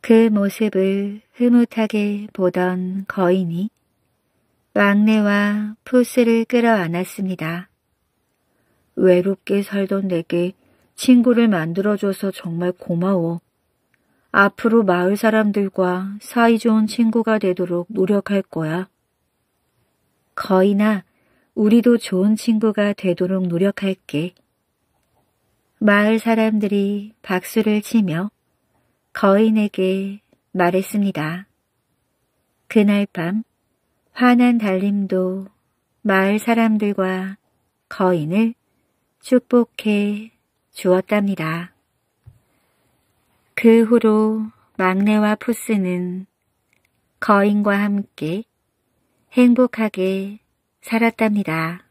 그 모습을 흐뭇하게 보던 거인이 막내와 푸스를 끌어안았습니다. 외롭게 살던 내게 친구를 만들어줘서 정말 고마워. 앞으로 마을 사람들과 사이좋은 친구가 되도록 노력할 거야. 거인아, 우리도 좋은 친구가 되도록 노력할게. 마을 사람들이 박수를 치며 거인에게 말했습니다. 그날 밤 환한 달림도 마을 사람들과 거인을 축복해 주었답니다. 그 후로 막내와 푸스는 거인과 함께 행복하게 살았답니다.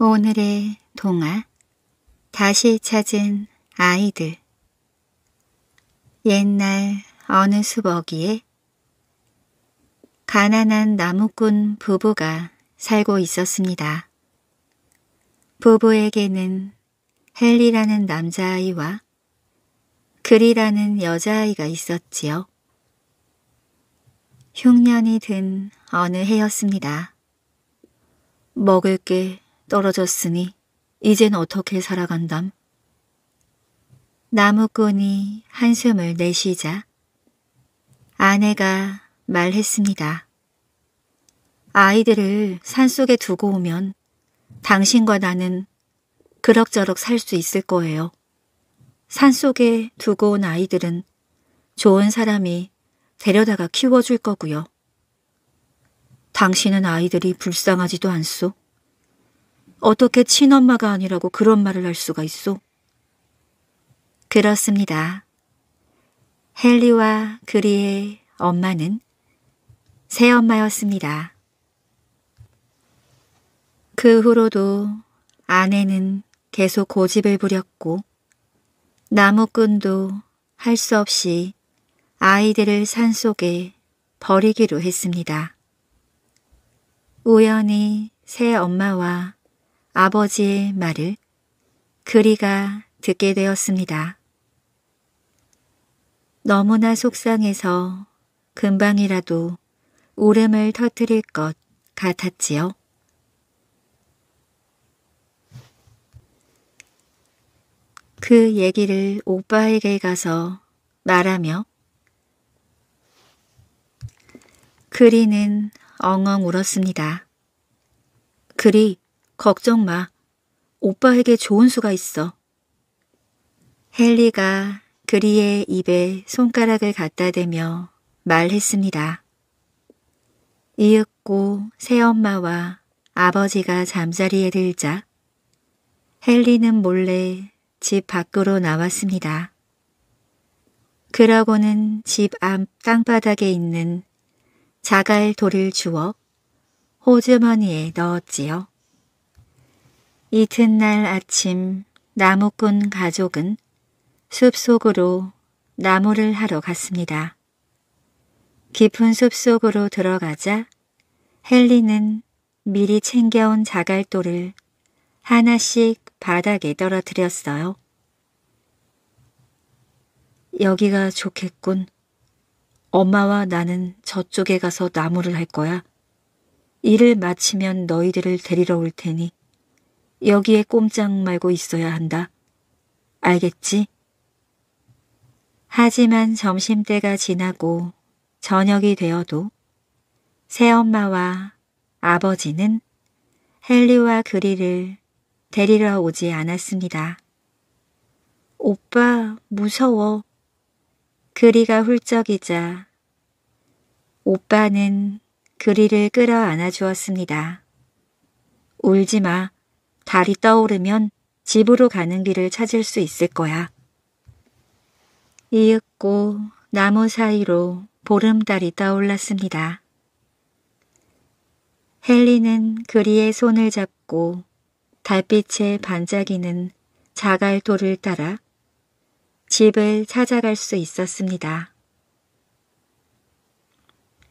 오늘의 동화 다시 찾은 아이들 옛날 어느 수먹이에 가난한 나무꾼 부부가 살고 있었습니다. 부부에게는 헨리라는 남자아이와 그리라는 여자아이가 있었지요. 흉년이 든 어느 해였습니다. 먹을 게 떨어졌으니 이젠 어떻게 살아간담? 나무꾼이 한숨을 내쉬자 아내가 말했습니다. 아이들을 산속에 두고 오면 당신과 나는 그럭저럭 살 수 있을 거예요. 산속에 두고 온 아이들은 좋은 사람이 데려다가 키워줄 거고요. 당신은 아이들이 불쌍하지도 않소. 어떻게 친엄마가 아니라고 그런 말을 할 수가 있소? 그렇습니다. 헨리와 그리의 엄마는 새엄마였습니다. 그 후로도 아내는 계속 고집을 부렸고 나무꾼도 할 수 없이 아이들을 산속에 버리기로 했습니다. 우연히 새 엄마와 아버지의 말을 그리가 듣게 되었습니다. 너무나 속상해서 금방이라도 울음을 터뜨릴 것 같았지요. 그 얘기를 오빠에게 가서 말하며 그리는 엉엉 울었습니다. 그리, 걱정 마. 오빠에게 좋은 수가 있어. 헨리가 그리의 입에 손가락을 갖다 대며 말했습니다. 이윽고 새엄마와 아버지가 잠자리에 들자 헨리는 몰래 집 밖으로 나왔습니다. 그러고는 집 앞 땅바닥에 있는 자갈 돌을 주워 호주머니에 넣었지요. 이튿날 아침 나무꾼 가족은 숲속으로 나무를 하러 갔습니다. 깊은 숲속으로 들어가자 헨리는 미리 챙겨온 자갈돌을 하나씩 바닥에 떨어뜨렸어요. 여기가 좋겠군. 엄마와 나는 저쪽에 가서 나무를 할 거야. 일을 마치면 너희들을 데리러 올 테니 여기에 꼼짝 말고 있어야 한다. 알겠지? 하지만 점심때가 지나고 저녁이 되어도 새엄마와 아버지는 헨리와 그리를 데리러 오지 않았습니다. 오빠, 무서워. 그리가 훌쩍이자 오빠는 그리를 끌어안아 주었습니다. 울지 마. 달이 떠오르면 집으로 가는 길을 찾을 수 있을 거야. 이윽고 나무 사이로 보름달이 떠올랐습니다. 헨리는 그리의 손을 잡고 달빛에 반짝이는 자갈돌을 따라 집을 찾아갈 수 있었습니다.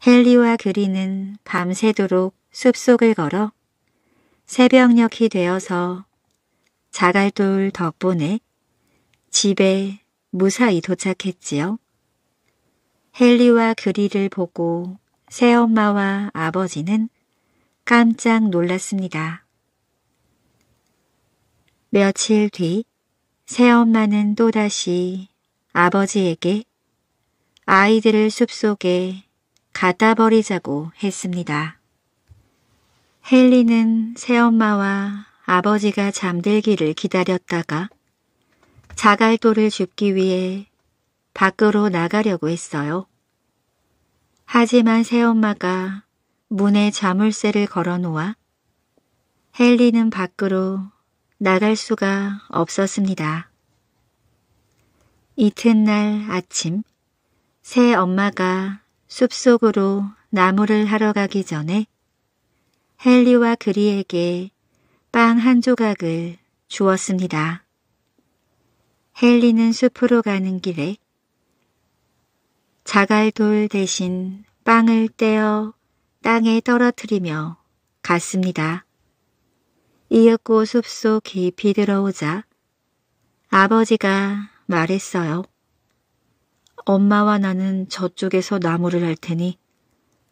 헨리와 그리는 밤새도록 숲속을 걸어 새벽녘이 되어서 자갈돌 덕분에 집에 무사히 도착했지요. 헨리와 그리를 보고 새엄마와 아버지는 깜짝 놀랐습니다. 며칠 뒤 새엄마는 또다시 아버지에게 아이들을 숲속에 갖다 버리자고 했습니다. 헨리는 새엄마와 아버지가 잠들기를 기다렸다가 자갈돌을 줍기 위해 밖으로 나가려고 했어요. 하지만 새엄마가 문에 자물쇠를 걸어 놓아 헨리는 밖으로 나갈 수가 없었습니다. 이튿날 아침, 새 엄마가 숲속으로 나무를 하러 가기 전에 헨리와 그리에게 빵 한 조각을 주었습니다. 헨리는 숲으로 가는 길에 자갈돌 대신 빵을 떼어 땅에 떨어뜨리며 갔습니다. 이윽고 숲속 깊이 들어오자 아버지가 말했어요. 엄마와 나는 저쪽에서 나무를 할 테니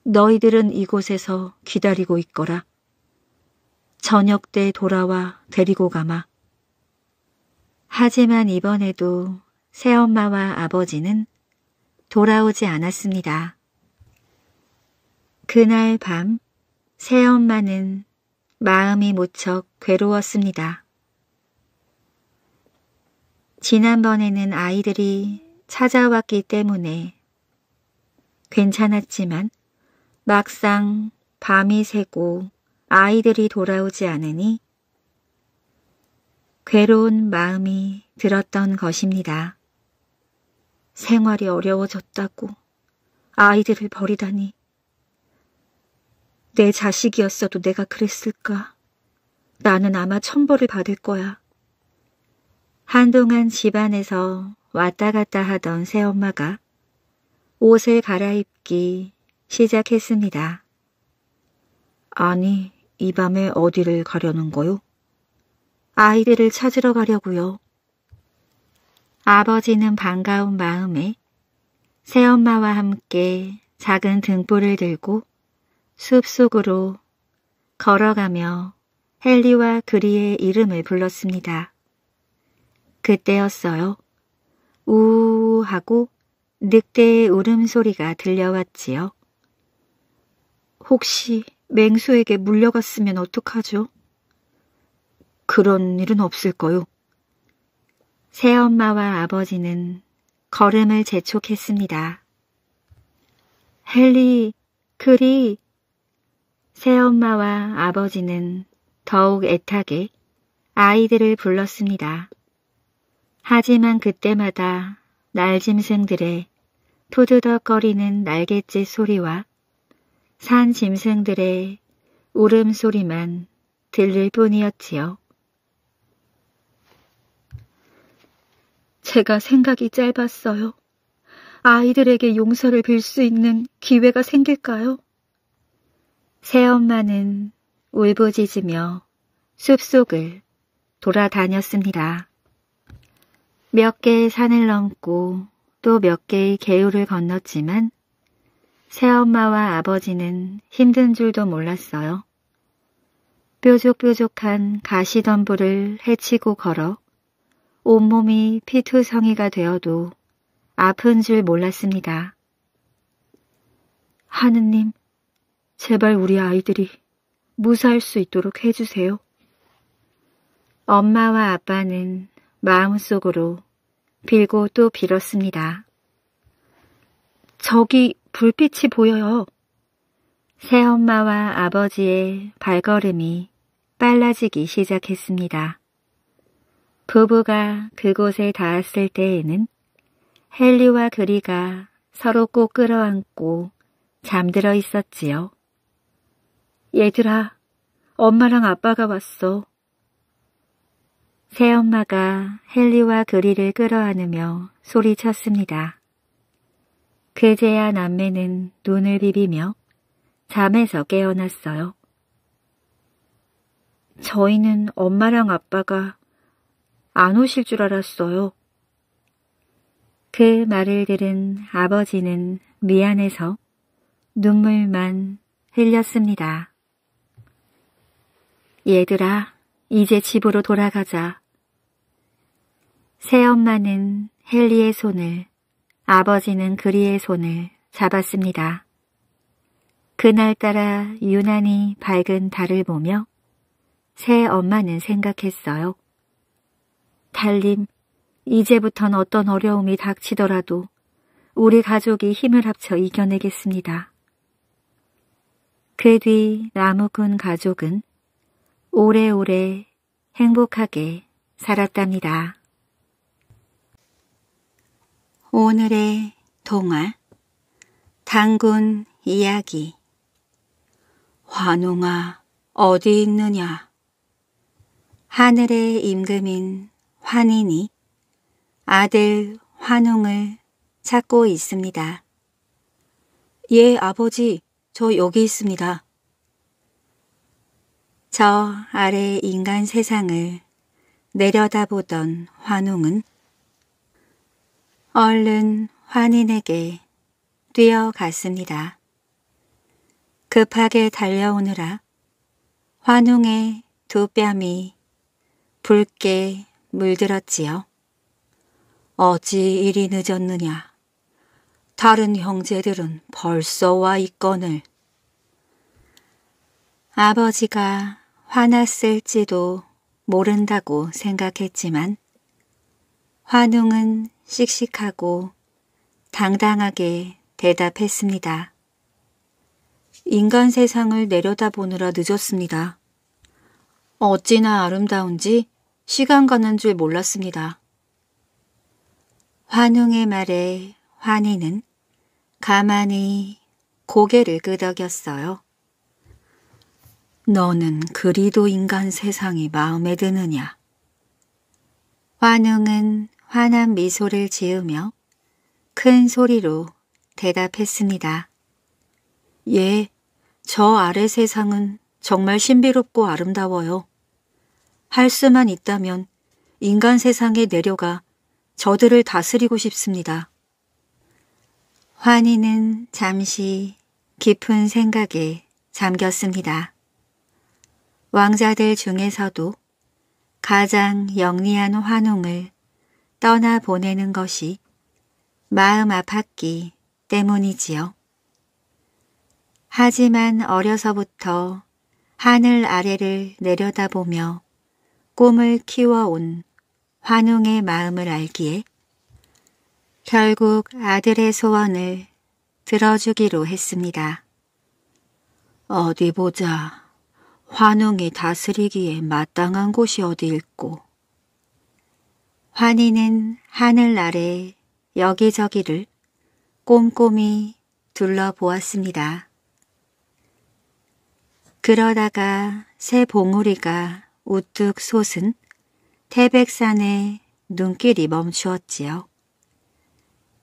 너희들은 이곳에서 기다리고 있거라. 저녁 때 돌아와 데리고 가마. 하지만 이번에도 새엄마와 아버지는 돌아오지 않았습니다. 그날 밤 새엄마는 마음이 무척 괴로웠습니다. 지난번에는 아이들이 찾아왔기 때문에 괜찮았지만 막상 밤이 새고 아이들이 돌아오지 않으니 괴로운 마음이 들었던 것입니다. 생활이 어려워졌다고 아이들을 버리다니 내 자식이었어도 내가 그랬을까? 나는 아마 천벌을 받을 거야. 한동안 집안에서 왔다 갔다 하던 새엄마가 옷을 갈아입기 시작했습니다. 아니, 이 밤에 어디를 가려는 거요? 아이들을 찾으러 가려고요. 아버지는 반가운 마음에 새엄마와 함께 작은 등불을 들고 숲속으로 걸어가며 헨리와 그리의 이름을 불렀습니다. 그때였어요. 우우 하고 늑대의 울음소리가 들려왔지요. 혹시 맹수에게 물려갔으면 어떡하죠? 그런 일은 없을 거요. 새엄마와 아버지는 걸음을 재촉했습니다. 헨리, 그리. 새엄마와 아버지는 더욱 애타게 아이들을 불렀습니다. 하지만 그때마다 날짐승들의 토드덕거리는 날갯짓 소리와 산 짐승들의 울음소리만 들릴 뿐이었지요. 제가 생각이 짧았어요. 아이들에게 용서를 빌 수 있는 기회가 생길까요? 새엄마는 울부짖으며 숲속을 돌아다녔습니다. 몇 개의 산을 넘고 또 몇 개의 개울을 건넜지만 새엄마와 아버지는 힘든 줄도 몰랐어요. 뾰족뾰족한 가시덤불을 헤치고 걸어 온몸이 피투성이가 되어도 아픈 줄 몰랐습니다. 하느님, 제발 우리 아이들이 무사할 수 있도록 해주세요. 엄마와 아빠는 마음속으로 빌고 또 빌었습니다. 저기 불빛이 보여요. 새엄마와 아버지의 발걸음이 빨라지기 시작했습니다. 부부가 그곳에 닿았을 때에는 헨리와 그리가 서로 꼭 끌어안고 잠들어 있었지요. 얘들아, 엄마랑 아빠가 왔어. 새엄마가 헨리와 그리를 끌어안으며 소리쳤습니다. 그제야 남매는 눈을 비비며 잠에서 깨어났어요. 저희는 엄마랑 아빠가 안 오실 줄 알았어요. 그 말을 들은 아버지는 미안해서 눈물만 흘렸습니다. 얘들아, 이제 집으로 돌아가자. 새엄마는 헨리의 손을, 아버지는 그리의 손을 잡았습니다. 그날따라 유난히 밝은 달을 보며 새엄마는 생각했어요. 달님, 이제부턴 어떤 어려움이 닥치더라도 우리 가족이 힘을 합쳐 이겨내겠습니다. 그 뒤 나무꾼 가족은 오래오래 행복하게 살았답니다. 오늘의 동화 당군 이야기 환웅아 어디 있느냐 하늘의 임금인 환인이 아들 환웅을 찾고 있습니다. 예, 아버지, 저 여기 있습니다. 저 아래 인간 세상을 내려다보던 환웅은 얼른 환인에게 뛰어갔습니다. 급하게 달려오느라 환웅의 두 뺨이 붉게 물들었지요. 어찌 이리 늦었느냐. 다른 형제들은 벌써 와 있거늘. 아버지가 화났을지도 모른다고 생각했지만 환웅은 씩씩하고 당당하게 대답했습니다. 인간 세상을 내려다보느라 늦었습니다. 어찌나 아름다운지 시간 가는 줄 몰랐습니다. 환웅의 말에 환희는 가만히 고개를 끄덕였어요. 너는 그리도 인간 세상이 마음에 드느냐? 환웅은 환한 미소를 지으며 큰 소리로 대답했습니다. 예, 저 아래 세상은 정말 신비롭고 아름다워요. 할 수만 있다면 인간 세상에 내려가 저들을 다스리고 싶습니다. 환희는 잠시 깊은 생각에 잠겼습니다. 왕자들 중에서도 가장 영리한 환웅을 떠나 보내는 것이 마음 아팠기 때문이지요. 하지만 어려서부터 하늘 아래를 내려다보며 꿈을 키워온 환웅의 마음을 알기에 결국 아들의 소원을 들어주기로 했습니다. 어디 보자. 환웅이 다스리기에 마땅한 곳이 어디 있고 환희는 하늘 아래 여기저기를 꼼꼼히 둘러보았습니다. 그러다가 새 봉우리가 우뚝 솟은 태백산에 눈길이 멈추었지요.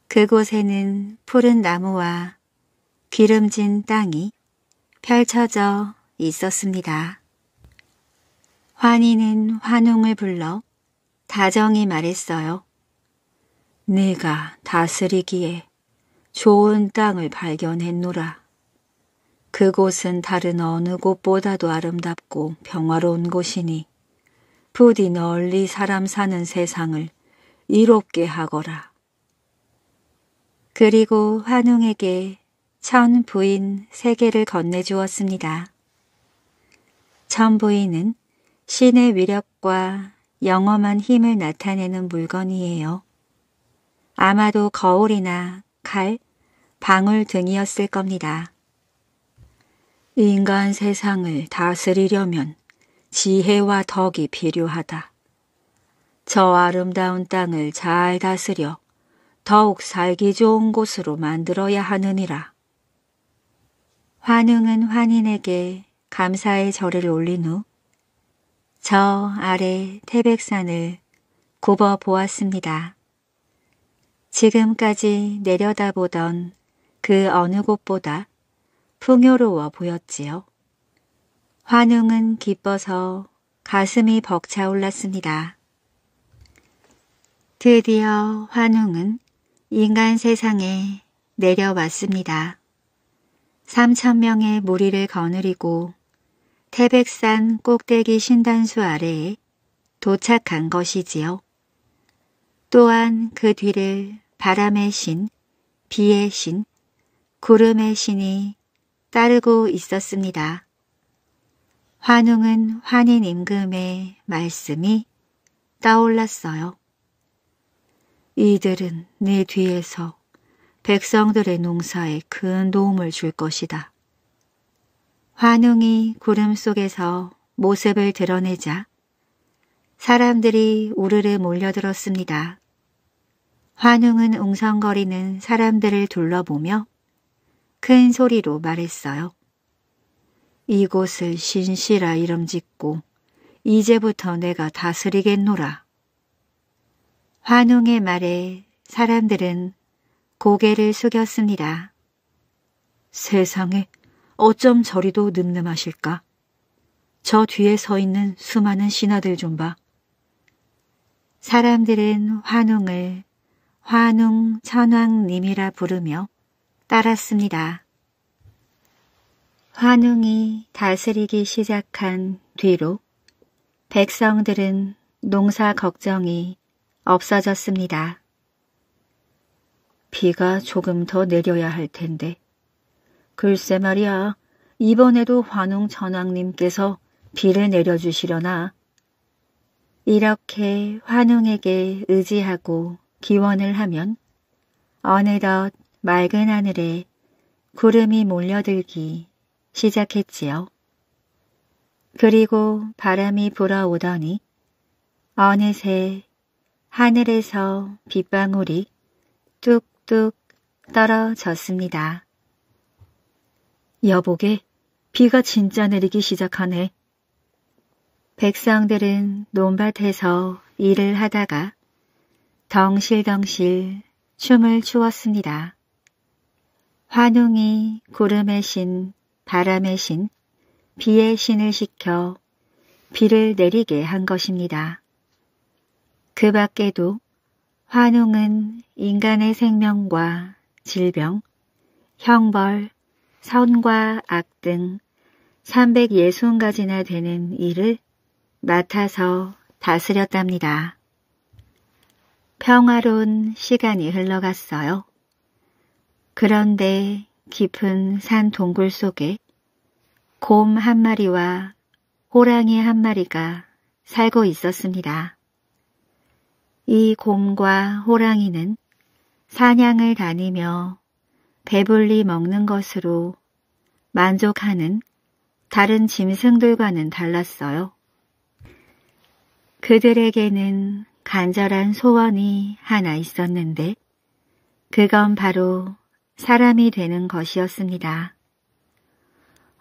그곳에는 푸른 나무와 기름진 땅이 펼쳐져 있었습니다. 환희는 환웅을 불러 다정히 말했어요. 네가 다스리기에 좋은 땅을 발견했노라. 그곳은 다른 어느 곳보다도 아름답고 평화로운 곳이니 부디 널리 사람 사는 세상을 이롭게 하거라. 그리고 환웅에게 천 부인 세계를 건네주었습니다. 천부인은 신의 위력과 영험한 힘을 나타내는 물건이에요. 아마도 거울이나 칼, 방울 등이었을 겁니다. 인간 세상을 다스리려면 지혜와 덕이 필요하다. 저 아름다운 땅을 잘 다스려 더욱 살기 좋은 곳으로 만들어야 하느니라. 환웅은 환인에게 감사의 절을 올린 후 저 아래 태백산을 굽어 보았습니다. 지금까지 내려다보던 그 어느 곳보다 풍요로워 보였지요. 환웅은 기뻐서 가슴이 벅차올랐습니다. 드디어 환웅은 인간 세상에 내려왔습니다. 3천명의 무리를 거느리고 태백산 꼭대기 신단수 아래에 도착한 것이지요. 또한 그 뒤를 바람의 신, 비의 신, 구름의 신이 따르고 있었습니다. 환웅은 환인 임금의 말씀이 떠올랐어요. 이들은 네 뒤에서 백성들의 농사에 큰 도움을 줄 것이다. 환웅이 구름 속에서 모습을 드러내자 사람들이 우르르 몰려들었습니다. 환웅은 웅성거리는 사람들을 둘러보며 큰 소리로 말했어요. 이곳을 신시라 이름 짓고 이제부터 내가 다스리겠노라. 환웅의 말에 사람들은 고개를 숙였습니다. 세상에 어쩜 저리도 늠름하실까? 저 뒤에 서 있는 수많은 신하들 좀 봐. 사람들은 환웅을 환웅 천왕님이라 부르며 따랐습니다. 환웅이 다스리기 시작한 뒤로 백성들은 농사 걱정이 없어졌습니다. 비가 조금 더 내려야 할 텐데 글쎄 말이야. 이번에도 환웅 전왕님께서 비를 내려주시려나. 이렇게 환웅에게 의지하고 기원을 하면 어느덧 맑은 하늘에 구름이 몰려들기 시작했지요. 그리고 바람이 불어오더니 어느새 하늘에서 빗방울이 뚝뚝 떨어졌습니다. 여보게, 비가 진짜 내리기 시작하네. 백성들은 논밭에서 일을 하다가 덩실덩실 춤을 추었습니다. 환웅이 구름의 신, 바람의 신, 비의 신을 시켜 비를 내리게 한 것입니다. 그 밖에도 환웅은 인간의 생명과 질병, 형벌, 선과 악 등 360가지나 되는 일을 맡아서 다스렸답니다. 평화로운 시간이 흘러갔어요. 그런데 깊은 산 동굴 속에 곰 한 마리와 호랑이 한 마리가 살고 있었습니다. 이 곰과 호랑이는 사냥을 다니며 배불리 먹는 것으로 만족하는 다른 짐승들과는 달랐어요. 그들에게는 간절한 소원이 하나 있었는데 그건 바로 사람이 되는 것이었습니다.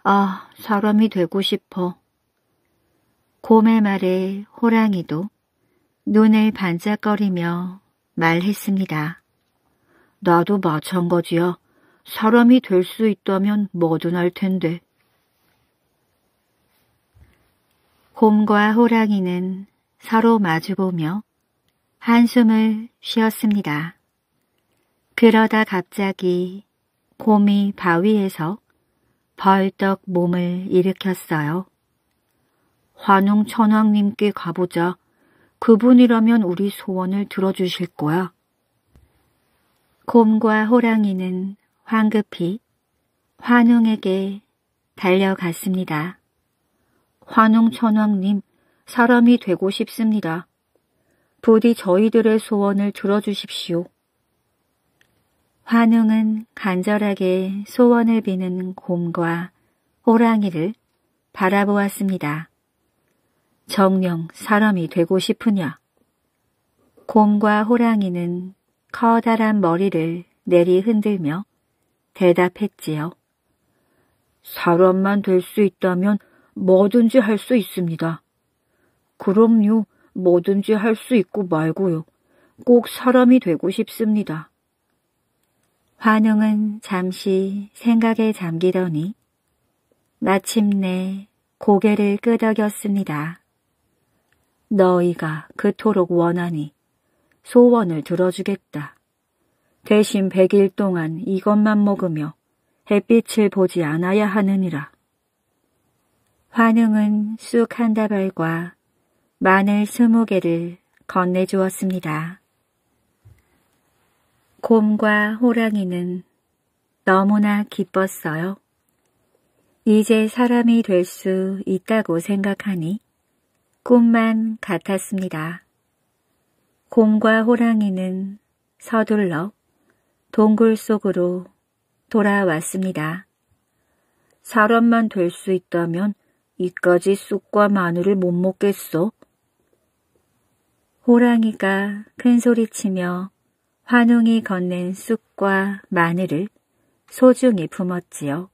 아, 어, 사람이 되고 싶어. 곰의 말에 호랑이도 눈을 반짝거리며 말했습니다. 나도 마찬가지야. 사람이 될 수 있다면 뭐든 할 텐데. 곰과 호랑이는 서로 마주보며 한숨을 쉬었습니다. 그러다 갑자기 곰이 바위에서 벌떡 몸을 일으켰어요. 환웅 천왕님께 가보자. 그분이라면 우리 소원을 들어주실 거야. 곰과 호랑이는 황급히 환웅에게 달려갔습니다. 환웅 천왕님, 사람이 되고 싶습니다. 부디 저희들의 소원을 들어주십시오. 환웅은 간절하게 소원을 비는 곰과 호랑이를 바라보았습니다. 정령 사람이 되고 싶으냐? 곰과 호랑이는 커다란 머리를 내리 흔들며 대답했지요. 사람만 될 수 있다면 뭐든지 할 수 있습니다. 그럼요, 뭐든지 할 수 있고 말고요. 꼭 사람이 되고 싶습니다. 환웅은 잠시 생각에 잠기더니 마침내 고개를 끄덕였습니다. 너희가 그토록 원하니 소원을 들어주겠다. 대신 백일 동안 이것만 먹으며 햇빛을 보지 않아야 하느니라. 환웅은 쑥 한 다발과 마늘 스무 개를 건네주었습니다. 곰과 호랑이는 너무나 기뻤어요. 이제 사람이 될 수 있다고 생각하니 꿈만 같았습니다. 곰과 호랑이는 서둘러 동굴 속으로 돌아왔습니다. 사람만 될 수 있다면 이까지 쑥과 마늘을 못 먹겠어? 호랑이가 큰소리치며 환웅이 건넨 쑥과 마늘을 소중히 품었지요.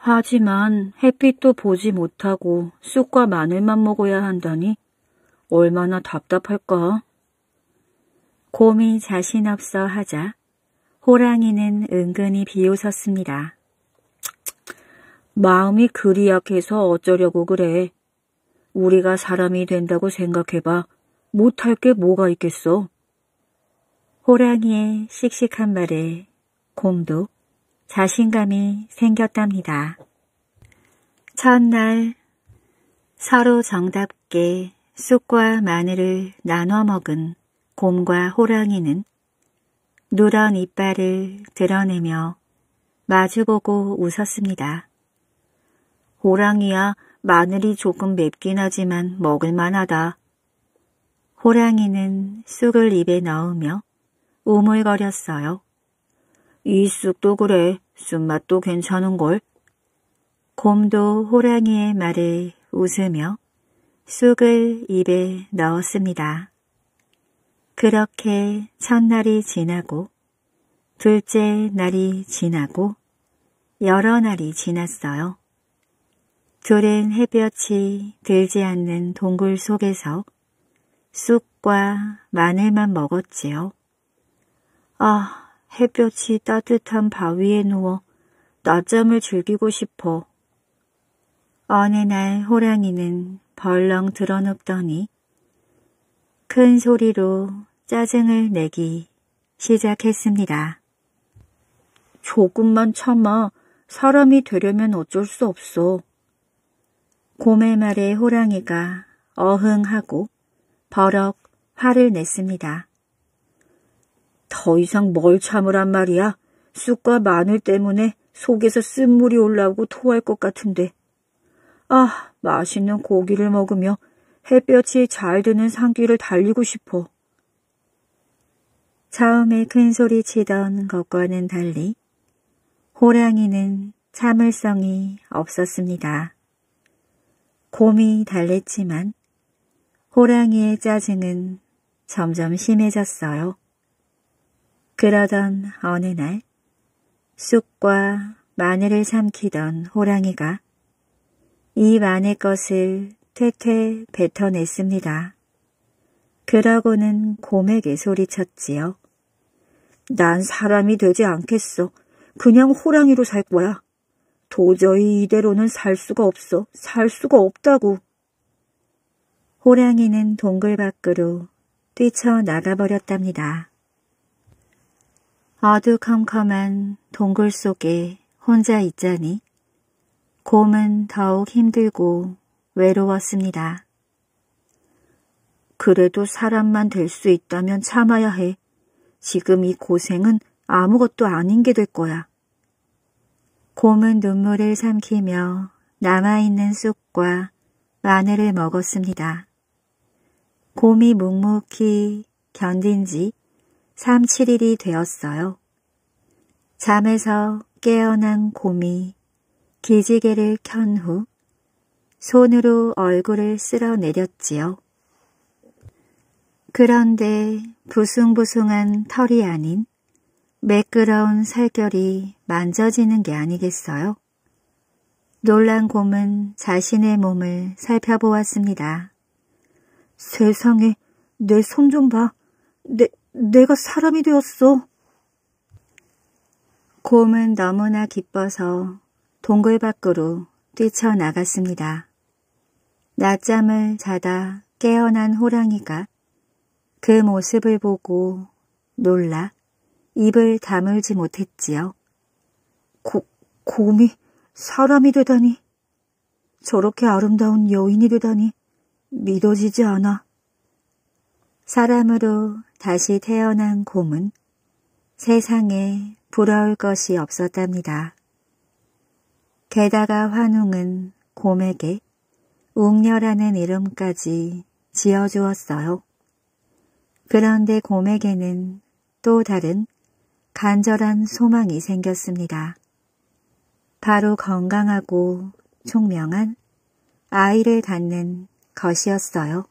하지만 햇빛도 보지 못하고 쑥과 마늘만 먹어야 한다니 얼마나 답답할까? 곰이 자신 없어 하자 호랑이는 은근히 비웃었습니다. 마음이 그리 약해서 어쩌려고 그래. 우리가 사람이 된다고 생각해봐. 못할 게 뭐가 있겠어. 호랑이의 씩씩한 말에 곰도 자신감이 생겼답니다. 첫날 서로 정답게 쑥과 마늘을 나눠 먹은 곰과 호랑이는 누런 이빨을 드러내며 마주보고 웃었습니다. 호랑이야 마늘이 조금 맵긴 하지만 먹을만하다. 호랑이는 쑥을 입에 넣으며 우물거렸어요. 이 쑥도 그래. 쑥맛도 괜찮은걸. 곰도 호랑이의 말을 웃으며 쑥을 입에 넣었습니다. 그렇게 첫날이 지나고 둘째 날이 지나고 여러 날이 지났어요. 둘은 햇볕이 들지 않는 동굴 속에서 쑥과 마늘만 먹었지요. 아, 햇볕이 따뜻한 바위에 누워 낮잠을 즐기고 싶어. 어느 날 호랑이는 벌렁 드러눕더니 큰 소리로 짜증을 내기 시작했습니다. 조금만 참아 사람이 되려면 어쩔 수 없어. 곰의 말에 호랑이가 어흥하고 버럭 화를 냈습니다. 더 이상 뭘 참으란 말이야. 쑥과 마늘 때문에 속에서 쓴물이 올라오고 토할 것 같은데. 아, 맛있는 고기를 먹으며 햇볕이 잘 드는 산길을 달리고 싶어. 처음에 큰 소리 치던 것과는 달리 호랑이는 참을성이 없었습니다. 곰이 달랬지만 호랑이의 짜증은 점점 심해졌어요. 그러던 어느 날 쑥과 마늘을 삼키던 호랑이가 이 마늘 것을 퇴퇴 뱉어냈습니다. 그러고는 곰맥에 소리쳤지요. 난 사람이 되지 않겠어. 그냥 호랑이로 살 거야. 도저히 이대로는 살 수가 없어. 살 수가 없다고. 호랑이는 동굴 밖으로 뛰쳐나가버렸답니다. 어두컴컴한 동굴 속에 혼자 있자니 곰은 더욱 힘들고 외로웠습니다. 그래도 사람만 될 수 있다면 참아야 해. 지금 이 고생은 아무것도 아닌 게 될 거야. 곰은 눈물을 삼키며 남아있는 쑥과 마늘을 먹었습니다. 곰이 묵묵히 견딘 지 3, 7일이 되었어요. 잠에서 깨어난 곰이 기지개를 켠후 손으로 얼굴을 쓸어 내렸지요. 그런데 부숭부숭한 털이 아닌 매끄러운 살결이 만져지는 게 아니겠어요? 놀란 곰은 자신의 몸을 살펴보았습니다. 세상에 내 손 좀 봐. 내, 내가 사람이 되었어. 곰은 너무나 기뻐서 동굴 밖으로 뛰쳐나갔습니다. 낮잠을 자다 깨어난 호랑이가 그 모습을 보고 놀라 입을 다물지 못했지요. 고, 곰이 사람이 되다니. 저렇게 아름다운 여인이 되다니 믿어지지 않아. 사람으로 다시 태어난 곰은 세상에 부러울 것이 없었답니다. 게다가 환웅은 곰에게 웅녀라는 이름까지 지어주었어요. 그런데 곰에게는 또 다른 간절한 소망이 생겼습니다. 바로 건강하고 총명한 아이를 갖는 것이었어요.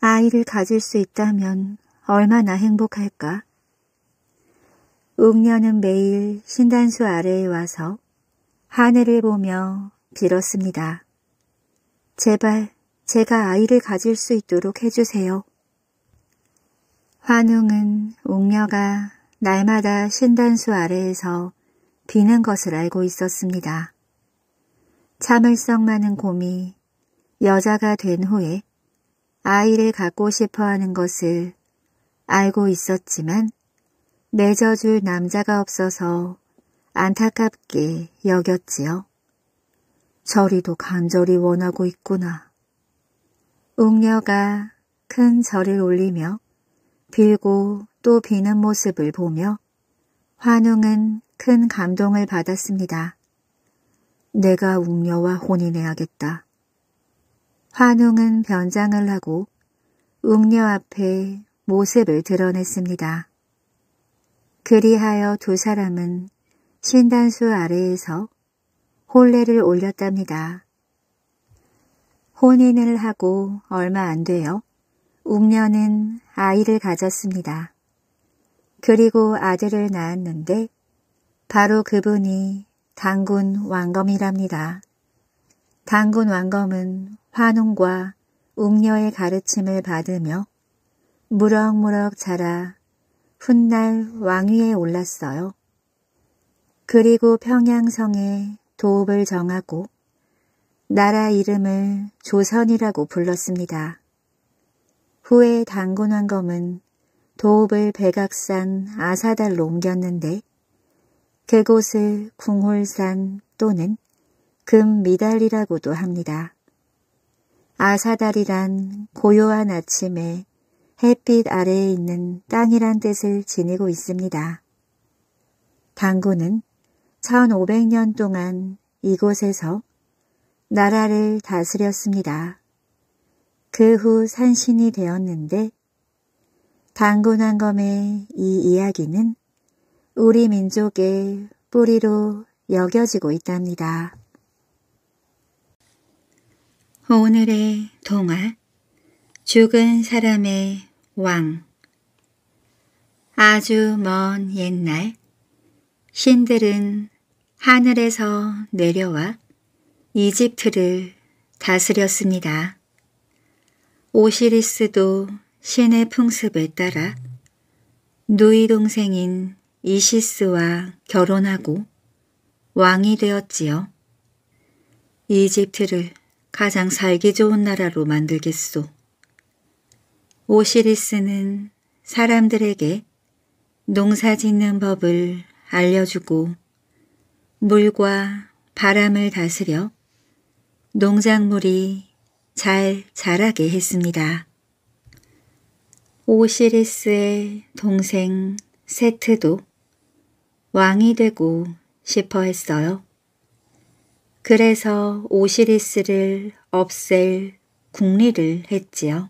아이를 가질 수 있다면 얼마나 행복할까? 웅녀는 매일 신단수 아래에 와서 하늘을 보며 빌었습니다. 제발 제가 아이를 가질 수 있도록 해주세요. 환웅은 옥녀가 날마다 신단수 아래에서 비는 것을 알고 있었습니다. 참을성 많은 곰이 여자가 된 후에 아이를 갖고 싶어 하는 것을 알고 있었지만 내져줄 남자가 없어서 안타깝게 여겼지요. 저리도 간절히 원하고 있구나. 웅녀가 큰 절을 올리며 빌고 또 비는 모습을 보며 환웅은 큰 감동을 받았습니다. 내가 웅녀와 혼인해야겠다. 환웅은 변장을 하고 웅녀 앞에 모습을 드러냈습니다. 그리하여 두 사람은 신단수 아래에서 혼례를 올렸답니다. 혼인을 하고 얼마 안 돼요. 웅녀는 아이를 가졌습니다. 그리고 아들을 낳았는데 바로 그분이 당군 왕검이랍니다. 당군 왕검은 환웅과 웅녀의 가르침을 받으며 무럭무럭 자라 훗날 왕위에 올랐어요. 그리고 평양성에 도읍을 정하고 나라 이름을 조선이라고 불렀습니다. 후에 당군왕검은 도읍을 백악산 아사달로 옮겼는데 그곳을 궁홀산 또는 금미달이라고도 합니다. 아사달이란 고요한 아침에 햇빛 아래에 있는 땅이란 뜻을 지니고 있습니다. 당군은 1500년 동안 이곳에서 나라를 다스렸습니다. 그 후 산신이 되었는데 당군왕검의 이 이야기는 우리 민족의 뿌리로 여겨지고 있답니다. 오늘의 동화 죽은 사람의 왕 아주 먼 옛날 신들은 하늘에서 내려와 이집트를 다스렸습니다. 오시리스도 신의 풍습에 따라 누이 동생인 이시스와 결혼하고 왕이 되었지요. 이집트를 가장 살기 좋은 나라로 만들겠소. 오시리스는 사람들에게 농사짓는 법을 알려주고 물과 바람을 다스려 농작물이 잘 자라게 했습니다. 오시리스의 동생 세트도 왕이 되고 싶어 했어요. 그래서 오시리스를 없앨 궁리를 했지요.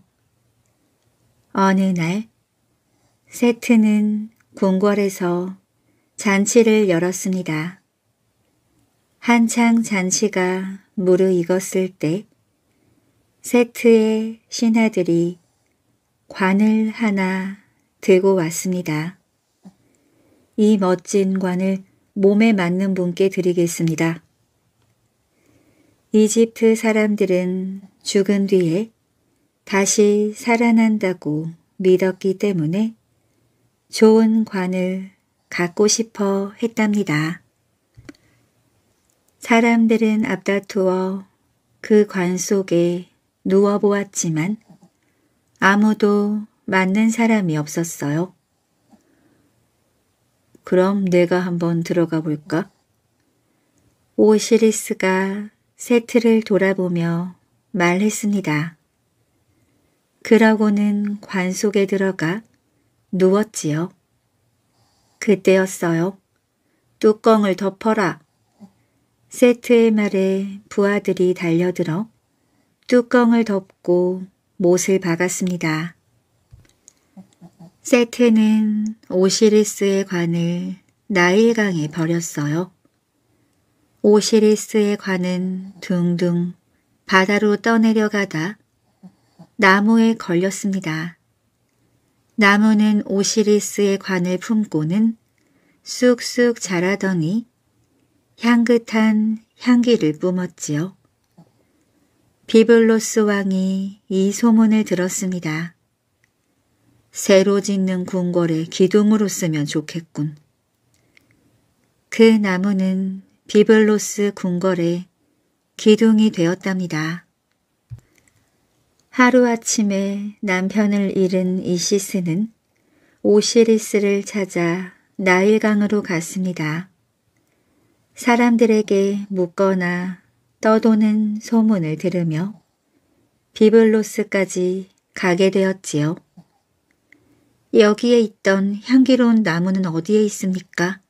어느 날 세트는 궁궐에서 잔치를 열었습니다. 한창 잔치가 무르익었을 때 세트의 신하들이 관을 하나 들고 왔습니다. 이 멋진 관을 몸에 맞는 분께 드리겠습니다. 이집트 사람들은 죽은 뒤에 다시 살아난다고 믿었기 때문에 좋은 관을 갖고 싶어 했답니다. 사람들은 앞다투어 그 관 속에 누워보았지만 아무도 맞는 사람이 없었어요. 그럼 내가 한번 들어가 볼까? 오시리스가 세트를 돌아보며 말했습니다. 그러고는 관 속에 들어가 누웠지요. 그때였어요. 뚜껑을 덮어라. 세트의 말에 부하들이 달려들어 뚜껑을 덮고 못을 박았습니다. 세트는 오시리스의 관을 나일강에 버렸어요. 오시리스의 관은 둥둥 바다로 떠내려가다 나무에 걸렸습니다. 나무는 오시리스의 관을 품고는 쑥쑥 자라더니 향긋한 향기를 뿜었지요. 비블로스 왕이 이 소문을 들었습니다. 새로 짓는 궁궐의 기둥으로 쓰면 좋겠군. 그 나무는 비블로스 궁궐의 기둥이 되었답니다. 하루아침에 남편을 잃은 이시스는 오시리스를 찾아 나일강으로 갔습니다. 사람들에게 묻거나 떠도는 소문을 들으며 비블로스까지 가게 되었지요. 여기에 있던 향기로운 나무는 어디에 있습니까?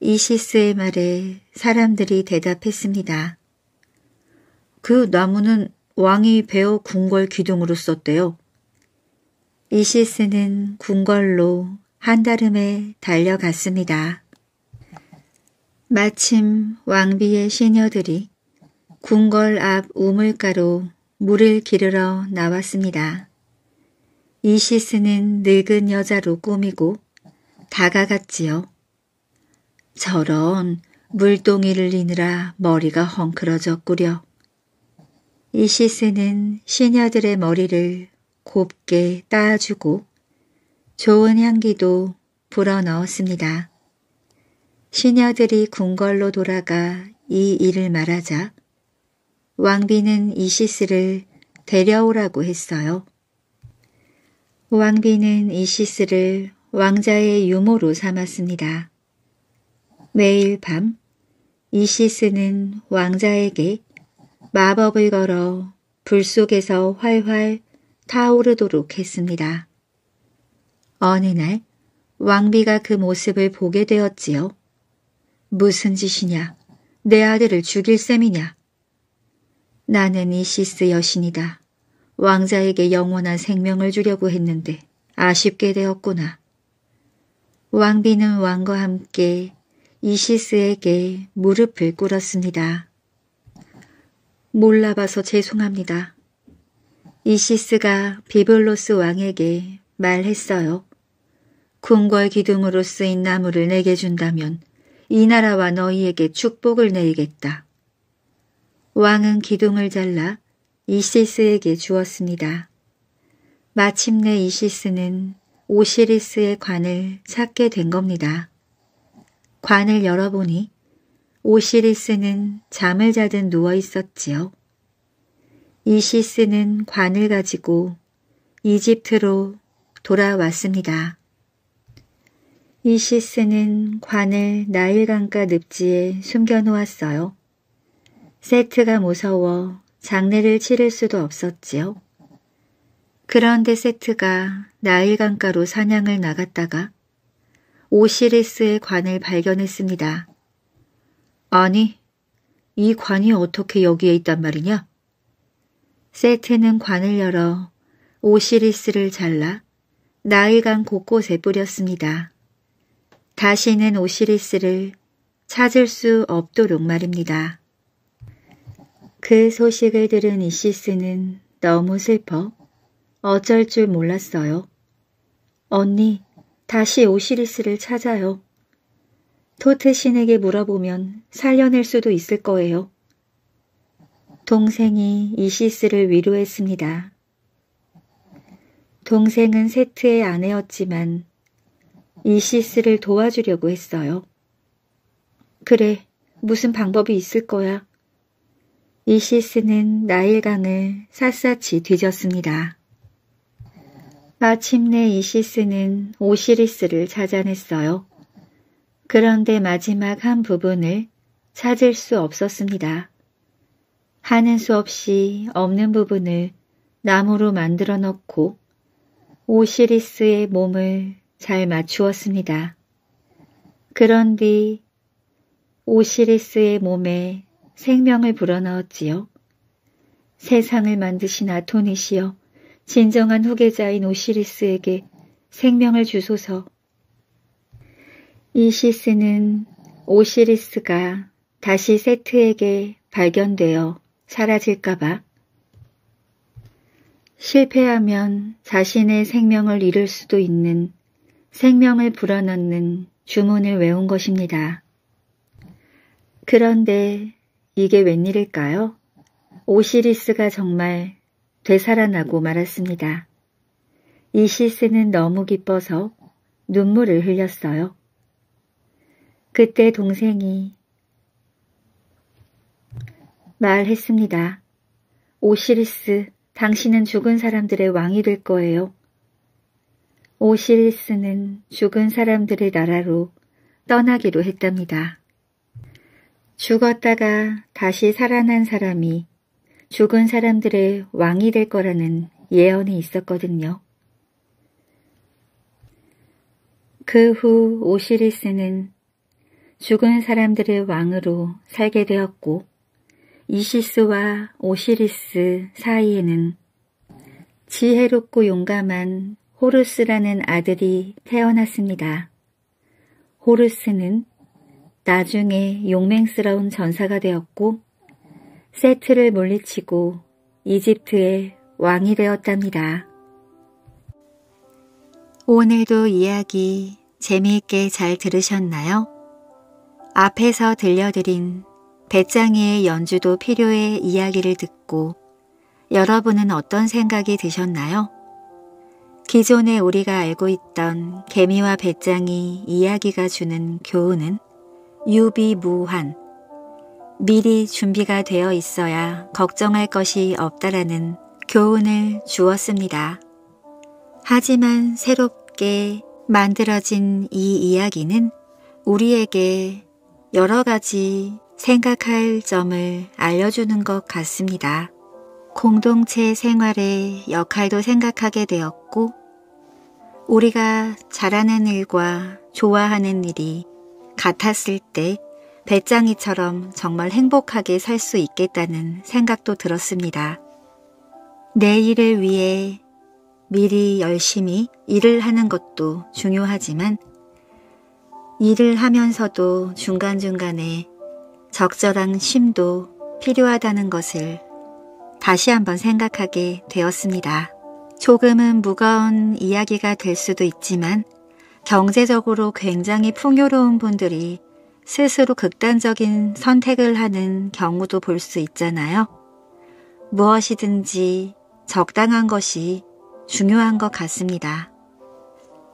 이시스의 말에 사람들이 대답했습니다. 그 나무는 왕이 베어 궁궐 기둥으로 썼대요. 이시스는 궁궐로 한달음에 달려갔습니다. 마침 왕비의 시녀들이 궁궐 앞 우물가로 물을 기르러 나왔습니다. 이시스는 늙은 여자로 꾸미고 다가갔지요. 저런 물동이를 이느라 머리가 헝클어졌구려. 이시스는 시녀들의 머리를 곱게 따주고 좋은 향기도 불어넣었습니다. 시녀들이 궁궐로 돌아가 이 일을 말하자 왕비는 이시스를 데려오라고 했어요. 왕비는 이시스를 왕자의 유모로 삼았습니다. 매일 밤 이시스는 왕자에게 마법을 걸어 불 속에서 활활 타오르도록 했습니다. 어느 날 왕비가 그 모습을 보게 되었지요. 무슨 짓이냐? 내 아들을 죽일 셈이냐? 나는 이시스 여신이다. 왕자에게 영원한 생명을 주려고 했는데 아쉽게 되었구나. 왕비는 왕과 함께 이시스에게 무릎을 꿇었습니다. 몰라봐서 죄송합니다. 이시스가 비블로스 왕에게 말했어요. 궁궐 기둥으로 쓰인 나무를 내게 준다면 이 나라와 너희에게 축복을 내리겠다. 왕은 기둥을 잘라 이시스에게 주었습니다. 마침내 이시스는 오시리스의 관을 찾게 된 겁니다. 관을 열어보니 오시리스는 잠을 자든 누워 있었지요. 이시스는 관을 가지고 이집트로 돌아왔습니다. 이시스는 관을 나일강가 늪지에 숨겨놓았어요. 세트가 무서워 장례를 치를 수도 없었지요. 그런데 세트가 나일강가로 사냥을 나갔다가 오시리스의 관을 발견했습니다. 아니, 이 관이 어떻게 여기에 있단 말이냐? 세트는 관을 열어 오시리스를 잘라 나일강 곳곳에 뿌렸습니다. 다시는 오시리스를 찾을 수 없도록 말입니다. 그 소식을 들은 이시스는 너무 슬퍼 어쩔 줄 몰랐어요. 언니, 다시 오시리스를 찾아요. 토트 신에게 물어보면 살려낼 수도 있을 거예요. 동생이 이시스를 위로했습니다. 동생은 세트의 아내였지만 이시스를 도와주려고 했어요. 그래, 무슨 방법이 있을 거야. 이시스는 나일강을 샅샅이 뒤졌습니다. 마침내 이시스는 오시리스를 찾아냈어요. 그런데 마지막 한 부분을 찾을 수 없었습니다. 하는 수 없이 없는 부분을 나무로 만들어 놓고 오시리스의 몸을 잘 맞추었습니다. 그런 뒤 오시리스의 몸에 생명을 불어넣었지요. 세상을 만드신 아토니시여 진정한 후계자인 오시리스에게 생명을 주소서. 이시스는 오시리스가 다시 세트에게 발견되어 사라질까봐 실패하면 자신의 생명을 잃을 수도 있는 생명을 불어넣는 주문을 외운 것입니다. 그런데 이게 웬일일까요? 오시리스가 정말 되살아나고 말았습니다. 이시스는 너무 기뻐서 눈물을 흘렸어요. 그때 동생이 말했습니다. 오시리스, 당신은 죽은 사람들의 왕이 될 거예요. 오시리스는 죽은 사람들의 나라로 떠나기로 했답니다. 죽었다가 다시 살아난 사람이 죽은 사람들의 왕이 될 거라는 예언이 있었거든요. 그 후 오시리스는 죽은 사람들의 왕으로 살게 되었고 이시스와 오시리스 사이에는 지혜롭고 용감한 호루스라는 아들이 태어났습니다. 호루스는 나중에 용맹스러운 전사가 되었고 세트를 물리치고 이집트의 왕이 되었답니다. 오늘도 이야기 재미있게 잘 들으셨나요? 앞에서 들려드린 배짱이의 연주도 필요해 이야기를 듣고 여러분은 어떤 생각이 드셨나요? 기존에 우리가 알고 있던 개미와 배짱이 이야기가 주는 교훈은 유비무환 미리 준비가 되어 있어야 걱정할 것이 없다라는 교훈을 주었습니다. 하지만 새롭게 만들어진 이 이야기는 우리에게 여러 가지 생각할 점을 알려주는 것 같습니다. 공동체 생활의 역할도 생각하게 되었고 있고 우리가 잘하는 일과 좋아하는 일이 같았을 때 배짱이처럼 정말 행복하게 살 수 있겠다는 생각도 들었습니다. 내일을 위해 미리 열심히 일을 하는 것도 중요하지만 일을 하면서도 중간중간에 적절한 쉼도 필요하다는 것을 다시 한번 생각하게 되었습니다. 조금은 무거운 이야기가 될 수도 있지만 경제적으로 굉장히 풍요로운 분들이 스스로 극단적인 선택을 하는 경우도 볼 수 있잖아요. 무엇이든지 적당한 것이 중요한 것 같습니다.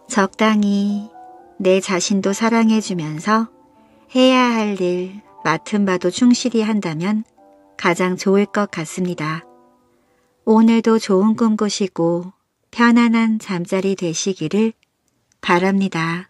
적당히 내 자신도 사랑해주면서 해야 할 일 맡은 바도 충실히 한다면 가장 좋을 것 같습니다. 오늘도 좋은 꿈 꾸시고 편안한 잠자리 되시기를 바랍니다.